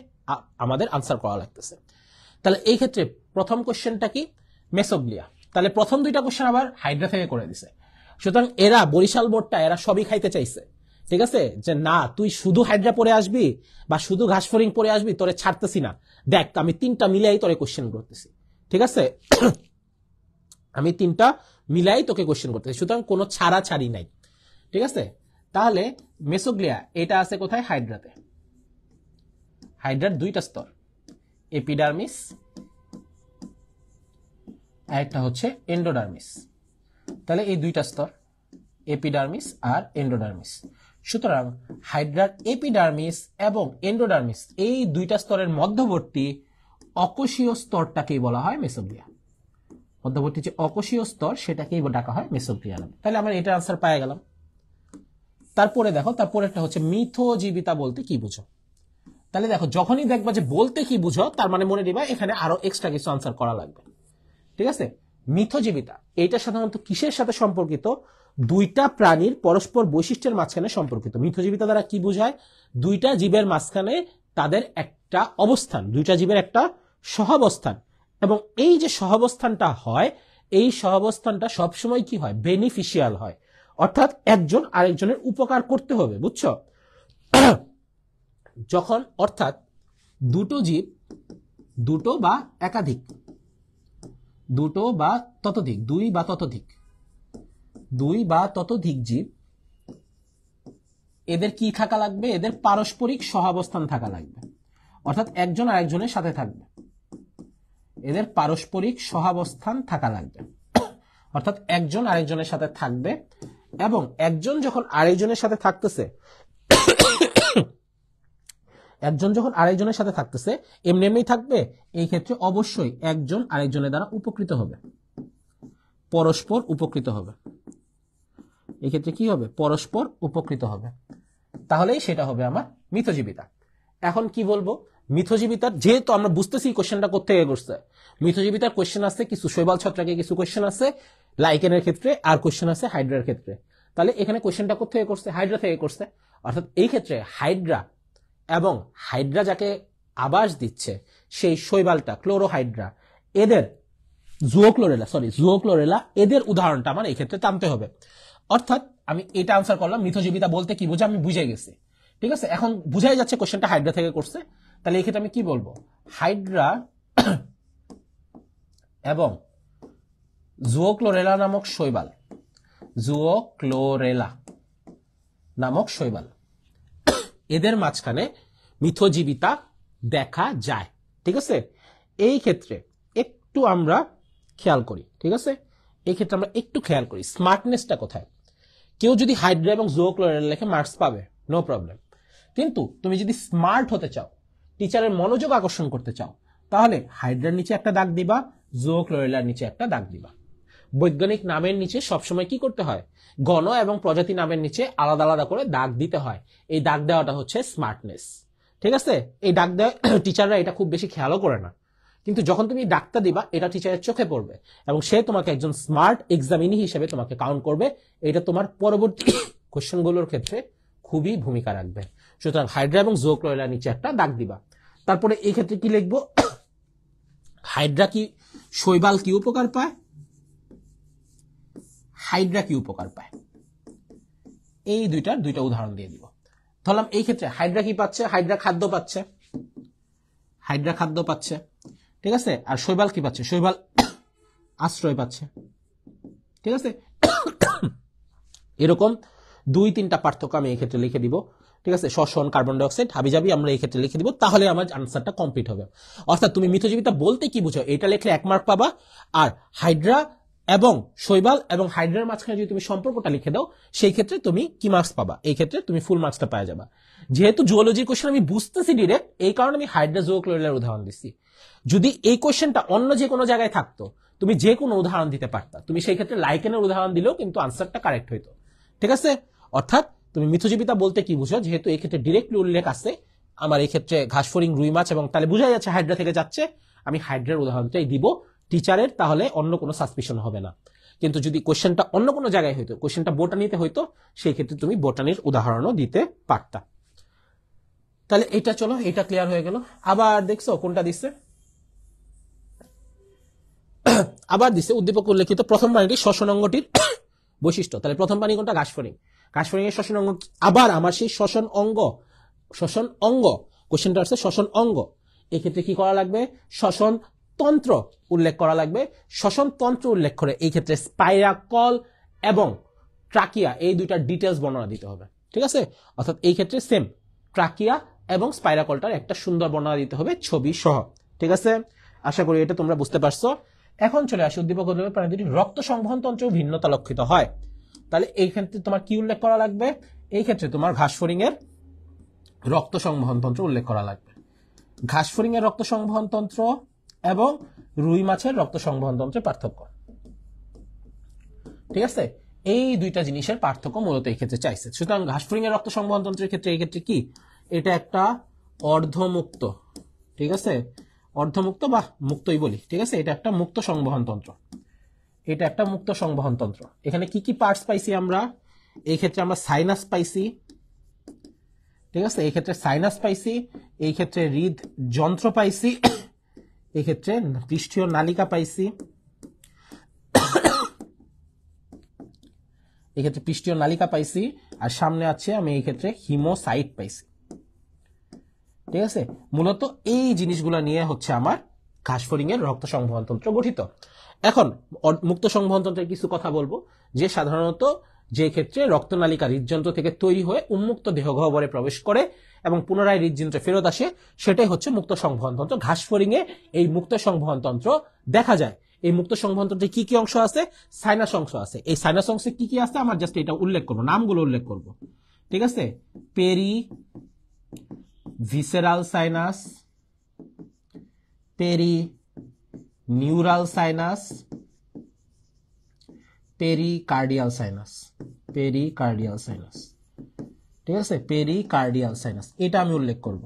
আমাদের আনসার করা লাগতেছে তাহলে এই ক্ষেত্রে প্রথম কোয়েশ্চেনটা কি মেসোবলিয়া তাহলে প্রথম দুইটা কোয়েশ্চেন আবার হাইড্রা থেকে করে দিছে সুতরাং এরা বরিশাল বোর্ডটা এরা সবই খাইতে চাইছে ঠিক আছে যে না তুই শুধু হাইড্রা পরে আসবি বা শুধু ফরিং পরে আসবি তোরে ছাড়তেছি না দেখ আমি তিনটা মিলাই তোরে কোশ্চেন করতেছি ঠিক আছে আমি তিনটা মিলাই তোকে কোশ্চেন করতেছি সুতরাং কোনো ছাড়া ছাড়ি নাই ঠিক আছে তাহলে মেসোগ্লিয়া এটা আছে কোথায় হাইড্রাতে হাইড্রার দুইটা স্তর এপিডার্মিস আর একটা হচ্ছে এন্ডোডার্মিস তাহলে এই দুইটা স্তর এপিডার্মিস আর এন্ডোডার্মিস সুতরাং হাইড্রার এপিডার্মিস এবং এন্ডোডার্মিস এই দুইটা স্তরের মধ্যবর্তী অকোষীয় স্তরটাকেই বলা হয় মেসোগ্লিয়া মধ্যবর্তী যে অকোষীয় স্তর সেটাকেই ডাকা হয় মেসোগ্লিয়া নামে তাহলে আমরা এটা আনসার পায়ে গেলাম তারপরে দেখো তারপরে একটা হচ্ছে মিথজীবিতা বলতে কি বুঝো তাহলে দেখো যখনই দেখবা যে বলতে কি বুঝো তার মানে মনে দিবা এখানে আরো এক্সট্রা কিছু আনসার করা লাগবে ঠিক আছে মিথজীবিতা এটা সাধারণত কিসের সাথে সম্পর্কিত দুইটা প্রাণীর পরস্পর বৈশিষ্ট্যের মাঝখানে সম্পর্কিত মিথজীবিতা দ্বারা কি বোঝায় দুইটা জীবের মাঝখানে তাদের একটা অবস্থান দুইটা জীবের একটা সহাবস্থান এবং এই যে সহাবস্থানটা হয় এই সহাবস্থানটা সবসময় কি হয় বেনিফিশিয়াল হয় অর্থাৎ একজন আরেকজনের উপকার করতে হবে বুঝছ যখন অর্থাৎ দুটো জীব দুটো বা একাধিক দুটো বা ততোধিক দুই বা ততোধিক দুই বা ততোধিক জীব এদের কি থাকা লাগবে এদের পারস্পরিক সহাবস্থান থাকা লাগবে অর্থাৎ একজন আর একজনের সাথে থাকবে এদের পারস্পরিক সহাবস্থান থাকা লাগবে অর্থাৎ একজন আরেকজনের সাথে থাকবে এবং একজন যখন আরেকজনের সাথে থাকতেছে একজন যখন আরেকজনের সাথে থাকতেছে এমনি এমনি থাকবে এই ক্ষেত্রে অবশ্যই একজন আরেকজনের দ্বারা উপকৃত হবে পরস্পর উপকৃত হবে এক্ষেত্রে কি হবে পরস্পর উপকৃত হবে তাহলেই সেটা হবে আমার মিথজীবিতা এখন কি বলবো মিথজীবিতার যেহেতু আমরা বুঝতেছি কোশ্চেনটা কোথেকে করছে মিথজীবিতার কোয়েশ্চেন আছে কিছু শৈবাল ছত্রাকে কিছু কোশ্চেন আছে লাইকেনের ক্ষেত্রে আর কোশ্চেন আছে হাইড্রার ক্ষেত্রে তাহলে এখানে কোশ্চেনটা কোথেকে করছে হাইড্রা থেকে করছে অর্থাৎ এই ক্ষেত্রে হাইড্রা এবং হাইড্রা যাকে আবাস দিচ্ছে সেই শৈবালটা ক্লোরোহাইড্রা এদের জুয়োক্লোরেলা সরি জুয়োক্লোরেলা এদের উদাহরণটা আমার এই ক্ষেত্রে টানতে হবে অর্থাৎ আমি এটা আনসার করলাম মিথজীবিতা বলতে কি বোঝা আমি বুঝে গেছি ঠিক আছে এখন বুঝাই যাচ্ছে কোশ্চেনটা হাইড্রা থেকে করছে তাহলে এই ক্ষেত্রে আমি কি বলবো হাইড্রা এবং জুয়োক্লোরেলা নামক শৈবাল জুয়োক্লোরেলা নামক শৈবাল এদের মাঝখানে মিথজীবিতা দেখা যায় ঠিক আছে এই ক্ষেত্রে একটু আমরা খেয়াল করি ঠিক আছে এই ক্ষেত্রে আমরা একটু খেয়াল করি স্মার্টনেসটা কোথায় কেউ যদি হাইড্রা এবং জো ক্লোরাইড লেখে মার্কস পাবে নো প্রবলেম কিন্তু তুমি যদি স্মার্ট হতে চাও টিচারের মনোযোগ আকর্ষণ করতে চাও তাহলে হাইড্রার নিচে একটা দাগ দিবা জো ক্লোরেলার নিচে একটা দাগ দিবা বৈজ্ঞানিক নামের নিচে সবসময় কি করতে হয় গণ এবং প্রজাতি নামের নিচে আলাদা আলাদা করে দাগ দিতে হয় এই দাগ দেওয়াটা হচ্ছে স্মার্টনেস ঠিক আছে এই ডাক দেওয়া টিচাররা এটা খুব বেশি খেয়ালও করে না কিন্তু যখন তুমি ডাকটা দিবা এটা টিচারের চোখে পড়বে এবং সে তোমাকে একজন স্মার্ট এক্সামিনি হিসেবে তোমাকে কাউন্ট করবে এটা তোমার পরবর্তী কোশ্চেনগুলোর ক্ষেত্রে খুবই ভূমিকা রাখবে সুতরাং হাইড্রা এবং জোক্লোয়েলা নিচে একটা ডাক দিবা তারপরে এই ক্ষেত্রে কি লিখবো হাইড্রা কি শৈবাল কি উপকার পায় হাইড্রা কি উপকার পায় এই দুইটার দুইটা উদাহরণ দিয়ে দিব ধরলাম এই ক্ষেত্রে হাইড্রা কি পাচ্ছে হাইড্রা খাদ্য পাচ্ছে হাইড্রা খাদ্য পাচ্ছে ঠিক আছে আর শৈবাল কি পাচ্ছে শৈবাল আশ্রয় পাচ্ছে ঠিক আছে এরকম দুই তিনটা পার্থক্য আমি এই ক্ষেত্রে লিখে দিব ঠিক আছে শ্বসন কার্বন ডাইঅক্সাইড হাবিজাবি আমরা এই ক্ষেত্রে লিখে দিব তাহলে আমার আনসারটা কমপ্লিট হবে অর্থাৎ তুমি মিথজীবিতা বলতে কি বুঝো এটা লিখলে এক মার্ক পাবা আর হাইড্রা এবং শৈবাল এবং হাইড্রার মাঝখানে যদি তুমি সম্পর্কটা লিখে দাও সেই ক্ষেত্রে তুমি কি মার্কস পাবা এই ক্ষেত্রে তুমি ফুল মার্কসটা পাওয়া যাবা যেহেতু জুয়োলজির কোশ্চেন আমি বুঝতেছি ডিরেক্ট এই কারণে আমি হাইড্রা হাইড্রাজোক্লোরিলার উদাহরণ দিচ্ছি যদি এই কোশ্চেনটা অন্য যে কোনো জায়গায় থাকতো তুমি যে কোনো উদাহরণ দিতে পারতা তুমি সেই ক্ষেত্রে লাইকেনের উদাহরণ দিলেও কিন্তু আনসারটা কারেক্ট হইতো ঠিক আছে অর্থাৎ তুমি মিথজীবিতা বলতে কি বুঝো যেহেতু এই ক্ষেত্রে ডিরেক্টলি উল্লেখ আছে আমার এই ক্ষেত্রে ঘাসফড়িং রুই মাছ এবং তাহলে বোঝা যাচ্ছে হাইড্রা থেকে যাচ্ছে আমি হাইড্রার উদাহরণটাই দিব টিচারের তাহলে অন্য কোনো সাসপিশন হবে না কিন্তু যদি কোয়েশ্চেনটা অন্য কোনো জায়গায় হইতো কোয়েশ্চেনটা বোটানিতে হইতো সেই ক্ষেত্রে তুমি বোটানির উদাহরণও দিতে পারতা তাহলে এটা চলো এটা ক্লিয়ার হয়ে গেল আবার দেখছো কোনটা দিচ্ছে আবার দিচ্ছে উদ্দীপক উল্লেখিত প্রথম প্রাণীটি শ্বসন অঙ্গটির বৈশিষ্ট্য তাহলে প্রথম বাণী কোনটা ঘাসফড়িং ঘাসফড়িং এর শ্বসন অঙ্গ আবার আমার সেই শ্বসন অঙ্গ শ্বসন অঙ্গ কোশ্চেনটা হচ্ছে শ্বসন অঙ্গ এক্ষেত্রে কি করা লাগবে শ্বসন তন্ত্র উল্লেখ করা লাগবে শ্বসন তন্ত্র উল্লেখ করে এই ক্ষেত্রে স্পাইরাকল এবং ট্রাকিয়া এই দুইটা ডিটেলস বর্ণনা দিতে হবে ঠিক আছে অর্থাৎ এই ক্ষেত্রে সেম ট্রাকিয়া এবং স্পাইরাকলটার একটা সুন্দর বর্ণনা দিতে হবে ছবি সহ ঠিক আছে আশা করি এটা তোমরা বুঝতে পারছো এখন চলে আসি উদ্দীপক প্রাণী দুটি রক্ত সংবহন তন্ত্র ভিন্নতা লক্ষিত হয় তাহলে এই ক্ষেত্রে তোমার কি উল্লেখ করা লাগবে এই ক্ষেত্রে তোমার ঘাসফড়িং এর রক্ত সংবহন তন্ত্র উল্লেখ করা লাগবে ঘাসফড়িং এর রক্ত সংবহন তন্ত্র এবং রুই মাছের রক্ত সংবহন তন্ত্রের পার্থক্য ঠিক আছে এই দুইটা জিনিসের পার্থক্য মূলত এক্ষেত্রে চাইছে সুতরাং ঘাসফড়িং এর রক্ত সংবহন তন্ত্রের ক্ষেত্রে এক্ষেত্রে কি এটা একটা অর্ধমুক্ত ঠিক আছে অর্ধমুক্ত বা মুক্তই বলি ঠিক আছে এটা একটা মুক্ত সংবহন তন্ত্র এটা একটা মুক্ত সংবহন তন্ত্র এখানে কি কি পার্টস পাইছি আমরা এই ক্ষেত্রে আমরা সাইনাস পাইছি ঠিক আছে এই ক্ষেত্রে সাইনাস পাইছি এই ক্ষেত্রে হৃদ যন্ত্র পাইছি এক্ষেত্রে পৃষ্ঠীয় নালিকা পাইছি এক্ষেত্রে পৃষ্ঠীয় নালিকা পাইছি আর সামনে আছে আমি এক্ষেত্রে হিমোসাইট পাইছি ঠিক আছে মূলত এই জিনিসগুলো নিয়ে হচ্ছে আমার ঘাসফড়িং এর রক্ত সংবহনতন্ত্র গঠিত এখন মুক্ত সংবহনতন্ত্রের কিছু কথা বলবো যে সাধারণত যে ক্ষেত্রে রক্তনালিকা হৃদযন্ত্র থেকে তৈরি হয়ে উন্মুক্ত দেহগহ্বরে প্রবেশ করে এবং পুনরায় হৃদযন্ত্রে ফেরত আসে সেটাই হচ্ছে মুক্ত সংবহনতন্ত্র এ এই মুক্ত সংবহনতন্ত্র দেখা যায় এই মুক্ত সংবহনতন্ত্রে কি কি অংশ আছে সাইনাস অংশ আছে এই সাইনাস অংশে কি কি আছে আমার জাস্ট এটা উল্লেখ করবো নামগুলো উল্লেখ করব ঠিক আছে perivisceral sinus perineural sinus pericardial sinus pericardial sinus ঠিক আছে পেরি কার্ডিয়াল সাইনাস এটা আমি উল্লেখ করব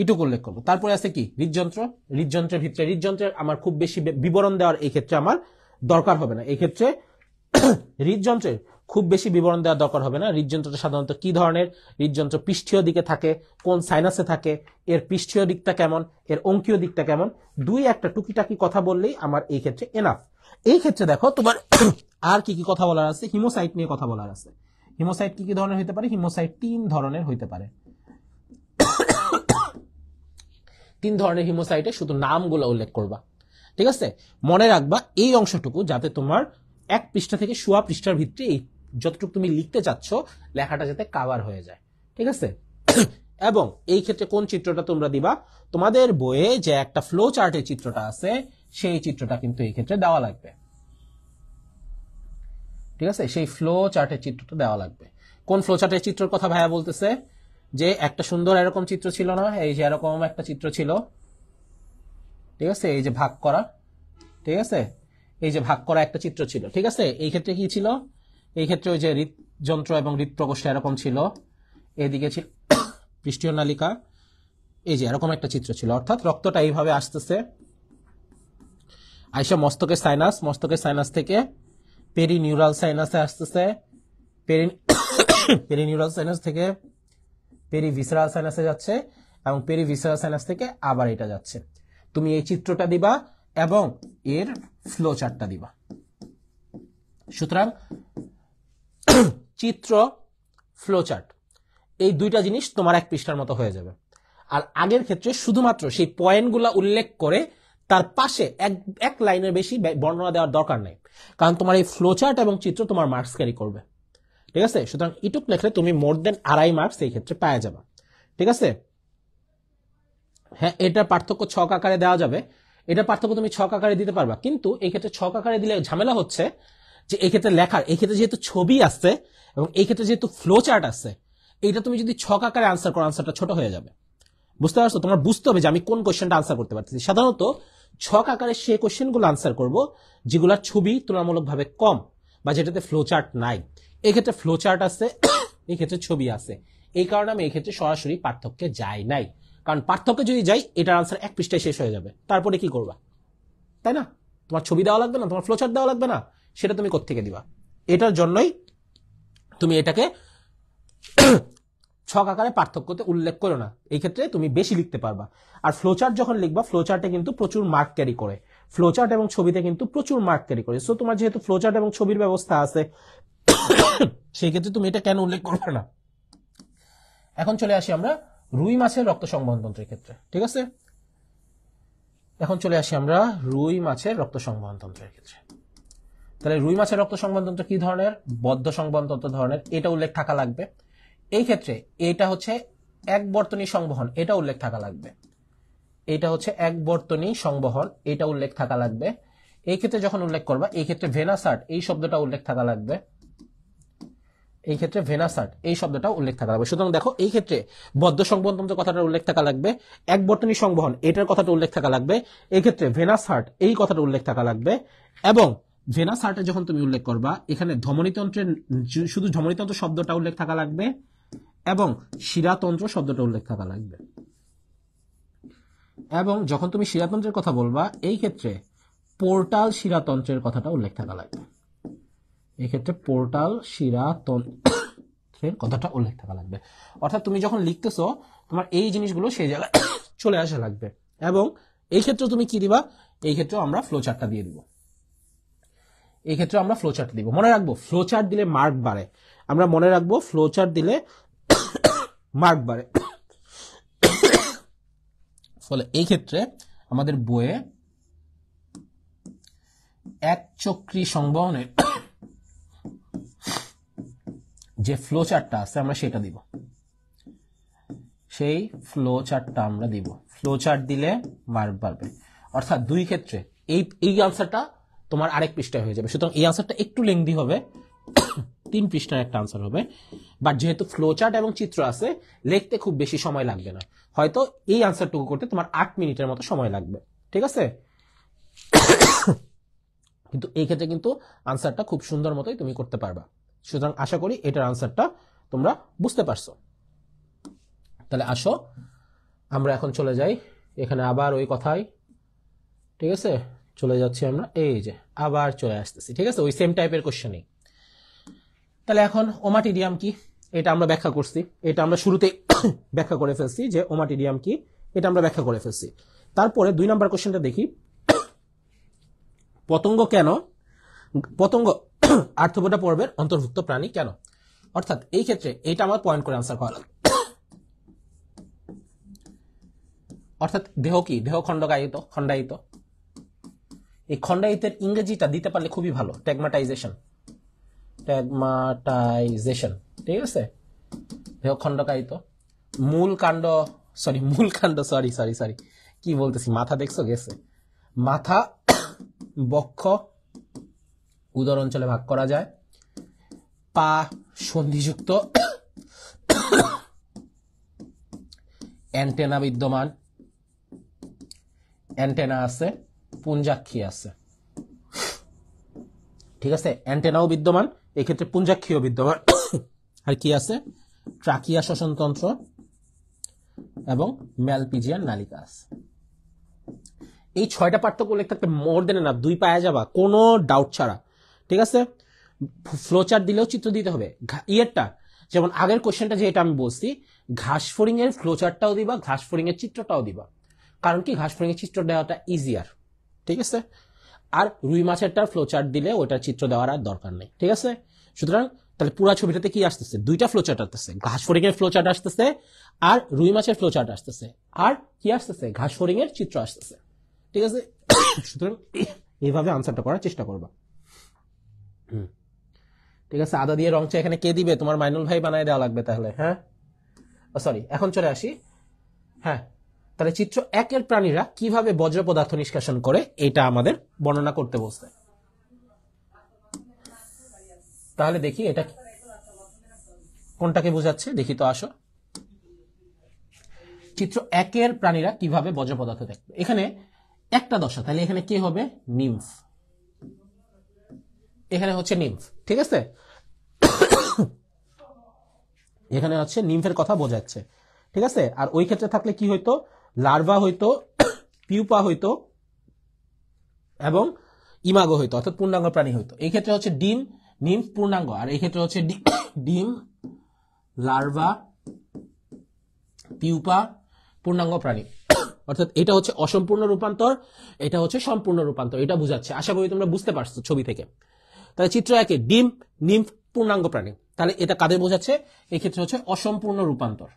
এটুকু উল্লেখ করবো তারপরে আছে কি হৃদযন্ত্র হৃদযন্ত্রের ভিতরে হৃদযন্ত্রের আমার খুব বেশি বিবরণ দেওয়ার এই ক্ষেত্রে আমার দরকার হবে না এক্ষেত্রে হৃদযন্ত্রের খুব বেশি বিবরণ দেওয়া দরকার হবে না হৃদযন্ত্রটা সাধারণত কি ধরনের হৃদযন্ত্র পৃষ্ঠীয় দিকে থাকে কোন সাইনাসে থাকে এর পৃষ্ঠীয় দিকটা কেমন এর অঙ্কীয় দিকটা কেমন দুই একটা টুকিটাকি কথা বললেই আমার এই ক্ষেত্রে এনাফ এই ক্ষেত্রে দেখো তোমার আর কি কি কথা বলার আছে হিমোসাইট নিয়ে কথা বলার আছে হিমোসাইট কি কি ধরনের হইতে পারে হিমোসাইট তিন ধরনের হইতে পারে তিন ধরনের হিমোসাইটের শুধু নামগুলো উল্লেখ করবা ঠিক আছে মনে রাখবা এই অংশটুকু যাতে তোমার এক পৃষ্ঠা থেকে শুয়া পৃষ্ঠার ভিত্তি যতটুকু তুমি লিখতে চাচ্ছ লেখাটা যাতে কাভার হয়ে যায় ঠিক আছে এবং এই ক্ষেত্রে কোন চিত্রটা তোমরা দিবা তোমাদের বইয়ে যে একটা ফ্লো চার্টের চিত্রটা আছে সেই চিত্রটা কিন্তু এই ক্ষেত্রে দেওয়া লাগবে ঠিক আছে সেই ফ্লো চার্টের চিত্রটা দেওয়া লাগবে কোন ফ্লো চার্টের চিত্রের কথা ভাইয়া বলতেছে যে একটা সুন্দর এরকম চিত্র ছিল না এই যে এরকম একটা চিত্র ছিল ঠিক আছে এই যে ভাগ করা ঠিক আছে এই যে ভাগ করা একটা চিত্র ছিল ঠিক আছে এই ক্ষেত্রে কি ছিল এই ক্ষেত্রে ওই যে হৃদযন্ত্র এবং প্রকোষ্ঠ এরকম ছিল এদিকে ছিল পৃষ্ঠীয় নালিকা এই যে এরকম একটা চিত্র ছিল অর্থাৎ রক্তটা এইভাবে আসতেছে আইসা মস্তকের সাইনাস মস্তকের সাইনাস থেকে পেরিনিউরাল সাইনাসে আসতেছে পেরিনিউরাল সাইনাস থেকে পেরিভিসারাল সাইনাসে যাচ্ছে এবং পেরিভিসারাল সাইনাস থেকে আবার এটা যাচ্ছে তুমি এই চিত্রটা দিবা এবং এর ফ্লো চার্টটা দিবা সুতরাং চিত্র ফ্লো চার্ট এই দুইটা জিনিস তোমার এক পৃষ্ঠার মতো হয়ে যাবে আর আগের ক্ষেত্রে শুধুমাত্র সেই পয়েন্টগুলো উল্লেখ করে তার পাশে এক এক লাইনের বেশি বর্ণনা দেওয়ার দরকার নেই কারণ তোমার এই ফ্লোচার্ট এবং চিত্র তোমার মার্কস ক্যারি করবে ঠিক আছে সুতরাং ইটুক লেখলে তুমি মোর দেন আড়াই মার্কস এই ক্ষেত্রে পাওয়া যাবে ঠিক আছে হ্যাঁ এটার পার্থক্য ছক আকারে দেওয়া যাবে এটা পার্থক্য তুমি ছক আকারে দিতে পারবা কিন্তু এই ক্ষেত্রে ছক আকারে দিলে ঝামেলা হচ্ছে যে এক্ষেত্রে লেখার এক্ষেত্রে যেহেতু ছবি আসছে এবং এই ক্ষেত্রে যেহেতু ফ্লো চার্ট আছে এইটা তুমি যদি ছক আকারে আনসার করো আনসারটা ছোট হয়ে যাবে বুঝতে পারছো তোমার বুঝতে হবে যে আমি কোন কোয়েশ্চেনটা আনসার করতে পারতেছি সাধারণত ছক আকারে সে কোশ্চেনগুলো আনসার করব যেগুলোর ছবি তুলনামূলকভাবে কম বা যেটাতে ফ্লোচার্ট নাই এক্ষেত্রে ফ্লোচার্ট আছে এক্ষেত্রে ছবি আছে এই কারণে আমি এক্ষেত্রে সরাসরি পার্থক্যে যাই নাই কারণ পার্থক্যে যদি যাই এটার আনসার এক পৃষ্ঠায় শেষ হয়ে যাবে তারপরে কি করবা তাই না তোমার ছবি দেওয়া লাগবে না তোমার ফ্লোচার্ট দেওয়া লাগবে না সেটা তুমি কোথেকে দিবা এটার জন্যই তুমি এটাকে ছক আকারে পার্থক্যতে উল্লেখ করো না এই ক্ষেত্রে তুমি বেশি লিখতে পারবা আর ফ্লোচার্ট যখন লিখবা ফ্লোচার্টে কিন্তু প্রচুর মার্ক ক্যারি করে ফ্লোচার্ট এবং ছবিতে কিন্তু প্রচুর মার্ক ক্যারি করে সো তোমার যেহেতু ফ্লোচার্ট এবং ছবির ব্যবস্থা আছে সেই ক্ষেত্রে তুমি এটা কেন উল্লেখ করবে না এখন চলে আসি আমরা রুই মাছের রক্ত সংবহনতন্ত্রের ক্ষেত্রে ঠিক আছে এখন চলে আসি আমরা রুই মাছের রক্ত সংবহনতন্ত্রের ক্ষেত্রে তাহলে রুই মাছের রক্ত সংবহনতন্ত্র কি ধরনের বদ্ধ সংবহনতন্ত্র ধরনের এটা উল্লেখ থাকা লাগবে এই ক্ষেত্রে এটা হচ্ছে এক বর্তনী সংবহন এটা উল্লেখ থাকা লাগবে এটা হচ্ছে এক বর্তনী সংবহন এটা উল্লেখ থাকা লাগবে এই ক্ষেত্রে যখন উল্লেখ করবা এই ক্ষেত্রে ভেনাসার্ট এই শব্দটা উল্লেখ থাকা লাগবে এই ক্ষেত্রে ভেনাসার্ট এই শব্দটা উল্লেখ থাকা লাগবে সুতরাং দেখো এই ক্ষেত্রে বদ্ধ সংবন্ধ কথাটা উল্লেখ থাকা লাগবে এক বর্তনী সংবহন এটার কথাটা উল্লেখ থাকা লাগবে এই ক্ষেত্রে ভেনাসার্ট এই কথাটা উল্লেখ থাকা লাগবে এবং ভেনাসার্টে যখন তুমি উল্লেখ করবা এখানে ধমনীতন্ত্রের শুধু ধমনীতন্ত্র শব্দটা উল্লেখ থাকা লাগবে এবং শিরাতন্ত্র শব্দটা উল্লেখ থাকা লাগবে এবং যখন তুমি শিরাতন্ত্রের কথা বলবা এই ক্ষেত্রে পোর্টাল শিরাতন্ত্রের কথাটা উল্লেখ থাকা লাগবে এক্ষেত্রে পোর্টাল শিরাতন্ত্রের কথাটা উল্লেখ থাকা লাগবে অর্থাৎ তুমি যখন লিখতেছ তোমার এই জিনিসগুলো সেই জায়গায় চলে আসা লাগবে এবং এই ক্ষেত্রে তুমি কি দিবা এই ক্ষেত্রে আমরা ফ্লোচারটা দিয়ে দিব এই ক্ষেত্রে আমরা ফ্লোচার্ট দিব মনে রাখবো ফ্লোচার্ট দিলে মার্ক বাড়ে আমরা মনে রাখবো ফ্লোচার্ট দিলে মার্ক বাড়ে ফলে এই ক্ষেত্রে আমাদের বইয়ে এক চক্রী সংবহনের যে ফ্লো চার্টটা আছে আমরা সেটা দিব সেই ফ্লো চার্টটা আমরা দিব ফ্লো চার্ট দিলে মার্ক বাড়বে অর্থাৎ দুই ক্ষেত্রে এই এই আনসারটা তোমার আরেক পৃষ্ঠায় হয়ে যাবে সুতরাং এই আনসারটা একটু লেংদি হবে তিন পৃষ্ঠার একটা আনসার হবে বাট যেহেতু ফ্লোচার্ট এবং চিত্র আছে লিখতে খুব বেশি সময় লাগবে না হয়তো এই আনসারটুকু করতে তোমার আট মিনিটের মতো সময় লাগবে ঠিক আছে কিন্তু এই ক্ষেত্রে কিন্তু আনসারটা খুব সুন্দর মতোই তুমি করতে পারবা সুতরাং আশা করি এটার আনসারটা তোমরা বুঝতে পারছো তাহলে আসো আমরা এখন চলে যাই এখানে আবার ওই কথাই ঠিক আছে চলে যাচ্ছি আমরা এই যে আবার চলে আসতেছি ঠিক আছে ওই সেম টাইপের কোশ্চেনই তাহলে এখন ওমাটিডিয়াম কি এটা আমরা ব্যাখ্যা করছি এটা আমরা শুরুতেই ব্যাখ্যা করে ফেলছি যে ওমাটিডিয়াম কি এটা আমরা ব্যাখ্যা করে ফেলছি তারপরে দুই নম্বর কোশ্চেনটা দেখি পতঙ্গ কেন পতঙ্গ আর্থবোটা পর্বের অন্তর্ভুক্ত প্রাণী কেন অর্থাৎ এই ক্ষেত্রে এটা আমার পয়েন্ট করে আনসার করা অর্থাৎ দেহ কি দেহ খণ্ডকায়িত খণ্ডায়িত এই খণ্ডায়িতের ইংরেজিটা দিতে পারলে খুবই ভালো ট্যাগমাটাইজেশন স্ট্যাগমাটাইজেশন ঠিক আছে খণ্ডকায়িত মূল কাণ্ড সরি মূল কাণ্ড সরি সরি সরি কি বলতেছি মাথা দেখছো গেছে মাথা বক্ষ উদর অঞ্চলে ভাগ করা যায় পা সন্ধিযুক্ত অ্যান্টেনা বিদ্যমান অ্যান্টেনা আছে পুঞ্জাক্ষী আছে ঠিক আছে অ্যান্টেনাও বিদ্যমান এক্ষেত্রে পুঞ্জাক্ষীয় বিদ্যমান আর কি আছে ট্রাকিয়া শ্বসনতন্ত্র এবং ম্যালপিজিয়ান নালিকাস এই ছয়টা পার্থক্য লিখতে থাকতে মোর দেনে না দুই পায়ে যাবা কোনো ডাউট ছাড়া ঠিক আছে ফ্লোচার দিলেও চিত্র দিতে হবে ইয়েরটা যেমন আগের কোশ্চেনটা যেটা আমি বলছি ঘাসফড়িং এর ফ্লোচারটাও দিবা ঘাসফড়িং এর চিত্রটাও দিবা কারণ কি ঘাসফড়িং এর চিত্র দেওয়াটা ইজিয়ার ঠিক আছে আর রুই মাছেরটার ফ্লোচার দিলে ওটার চিত্র দেওয়ার আর দরকার নেই ঠিক আছে সুতরাং তাহলে পুরা ছবিটাতে কি আসতেছে দুইটা ফ্লো চার্ট আসতেছে ঘাস ফোরিং এর চার্ট আসতেছে আর রুই মাছের ফ্লো চার্ট আসতেছে আর কি আসতেছে ঘাস ফোরিং এর চিত্র আসতেছে ঠিক আছে সুতরাং এইভাবে আনসারটা করার চেষ্টা করবা ঠিক আছে আদা দিয়ে রং চা এখানে কে দিবে তোমার মাইনুল ভাই বানায় দেওয়া লাগবে তাহলে হ্যাঁ সরি এখন চলে আসি হ্যাঁ তাহলে চিত্র একের প্রাণীরা কিভাবে বজ্র পদার্থ নিষ্কাশন করে এটা আমাদের বর্ণনা করতে বসতে তাহলে দেখি এটা কোনটাকে বোঝাচ্ছে দেখি তো আসো চিত্র একের প্রাণীরা কিভাবে বজ্র পদার্থ দেখবে এখানে একটা দশা তাহলে এখানে কি হবে নিমফ এখানে হচ্ছে নিমফ ঠিক আছে এখানে হচ্ছে নিমফের কথা বোঝাচ্ছে ঠিক আছে আর ওই ক্ষেত্রে থাকলে কি হইতো লার্ভা হইতো পিউপা হইতো এবং ইমাগো হইতো অর্থাৎ পূর্ণাঙ্গ প্রাণী হইতো এই ক্ষেত্রে হচ্ছে ডিম নিম পূর্ণাঙ্গ আর এক্ষেত্রে হচ্ছে ডিম লার্ভা পিউপা পূর্ণাঙ্গ প্রাণী অর্থাৎ এটা হচ্ছে অসম্পূর্ণ রূপান্তর এটা হচ্ছে সম্পূর্ণ রূপান্তর এটা বুঝাচ্ছে আশা করি তোমরা বুঝতে পারছো ছবি থেকে তাহলে চিত্র একে ডিম নিম পূর্ণাঙ্গ প্রাণী তাহলে এটা কাদের বোঝাচ্ছে এক্ষেত্রে হচ্ছে অসম্পূর্ণ রূপান্তর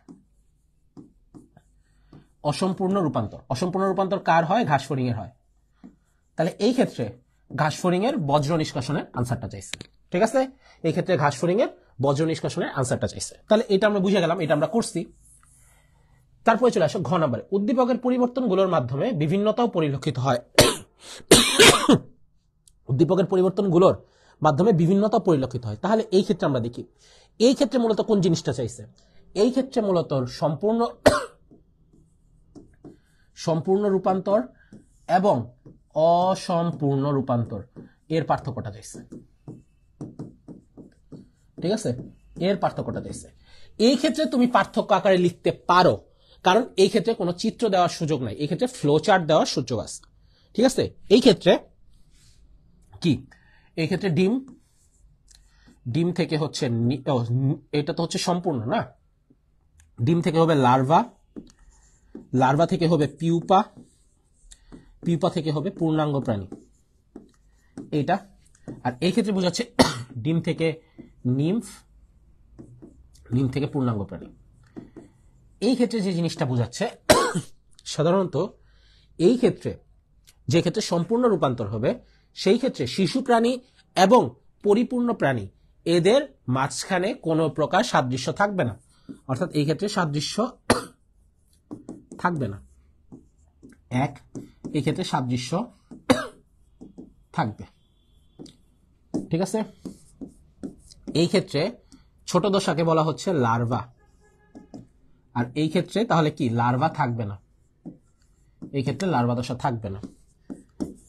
অসম্পূর্ণ রূপান্তর অসম্পূর্ণ রূপান্তর কার হয় ঘাস এর হয় তাহলে এই ক্ষেত্রে ঘাস এর বজ্র নিষ্কাশনের আনসারটা চাইছে ঠিক আছে এই ক্ষেত্রে ঘাস ফরিংয়ের বজ্র নিষ্কাশনের আনসারটা চাইছে তাহলে এটা আমরা বুঝে গেলাম এটা আমরা করছি তারপরে চলে আসো ঘ নম্বরে উদ্দীপকের পরিবর্তনগুলোর মাধ্যমে বিভিন্নতাও পরিলক্ষিত হয় উদ্দীপকের পরিবর্তনগুলোর মাধ্যমে বিভিন্নতাও পরিলক্ষিত হয় তাহলে এই ক্ষেত্রে আমরা দেখি এই ক্ষেত্রে মূলত কোন জিনিসটা চাইছে এই ক্ষেত্রে মূলত সম্পূর্ণ সম্পূর্ণ রূপান্তর এবং অসম্পূর্ণ রূপান্তর এর পার্থক্যটা চাইছে ঠিক আছে এর পার্থক্যটা দিয়েছে এই ক্ষেত্রে তুমি পার্থক্য আকারে লিখতে পারো কারণ এই ক্ষেত্রে কোনো চিত্র দেওয়ার সুযোগ নাই এই ক্ষেত্রে চার্ট দেওয়ার সুযোগ আছে ঠিক আছে এই ক্ষেত্রে কি এই ক্ষেত্রে ডিম ডিম থেকে হচ্ছে এটা তো হচ্ছে সম্পূর্ণ না ডিম থেকে হবে লার্ভা লার্ভা থেকে হবে পিউপা পিউপা থেকে হবে পূর্ণাঙ্গ প্রাণী এটা আর এই ক্ষেত্রে বোঝাচ্ছে ডিম থেকে নিমফ নিম থেকে পূর্ণাঙ্গ প্রাণী এই ক্ষেত্রে যে জিনিসটা বোঝাচ্ছে সাধারণত এই ক্ষেত্রে যে ক্ষেত্রে সম্পূর্ণ রূপান্তর হবে সেই ক্ষেত্রে শিশু প্রাণী এবং পরিপূর্ণ প্রাণী এদের মাঝখানে কোনো প্রকার সাদৃশ্য থাকবে না অর্থাৎ এই ক্ষেত্রে সাদৃশ্য থাকবে না এক এই ক্ষেত্রে সাদৃশ্য থাকবে ঠিক আছে এই ক্ষেত্রে ছোট দশাকে বলা হচ্ছে লার্ভা আর এই ক্ষেত্রে তাহলে কি লার্ভা থাকবে না এই ক্ষেত্রে লার্ভা দশা থাকবে না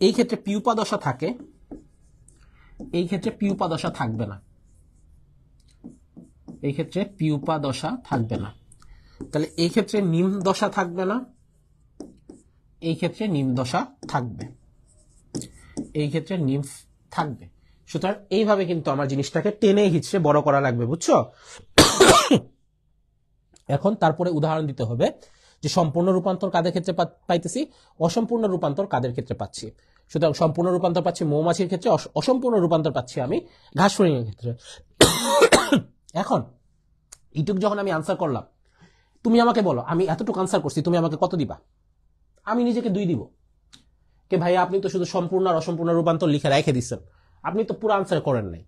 এই ক্ষেত্রে পিউপা দশা থাকে এই ক্ষেত্রে পিউপা দশা থাকবে না এই ক্ষেত্রে পিউপা দশা থাকবে না তাহলে এই ক্ষেত্রে নিম দশা থাকবে না এই ক্ষেত্রে নিম দশা থাকবে এই ক্ষেত্রে নিম থাকবে সুতরাং এইভাবে কিন্তু আমার জিনিসটাকে টেনে হিচড়ে বড় করা লাগবে বুঝছো এখন তারপরে উদাহরণ দিতে হবে যে সম্পূর্ণ রূপান্তর কাদের ক্ষেত্রে পাইতেছি অসম্পূর্ণ রূপান্তর কাদের ক্ষেত্রে পাচ্ছি সুতরাং সম্পূর্ণ রূপান্তর পাচ্ছি মৌমাছির ক্ষেত্রে অসম্পূর্ণ রূপান্তর পাচ্ছি আমি ঘাস ঘাসফড়িংয়ের ক্ষেত্রে এখন ইটুক যখন আমি আনসার করলাম তুমি আমাকে বলো আমি এতটুকু আনসার করছি তুমি আমাকে কত দিবা আমি নিজেকে দুই দিব কে ভাই আপনি তো শুধু সম্পূর্ণ আর অসম্পূর্ণ রূপান্তর লিখে রেখে দিচ্ছেন আপনি তো পুরো আনসার করেন নাই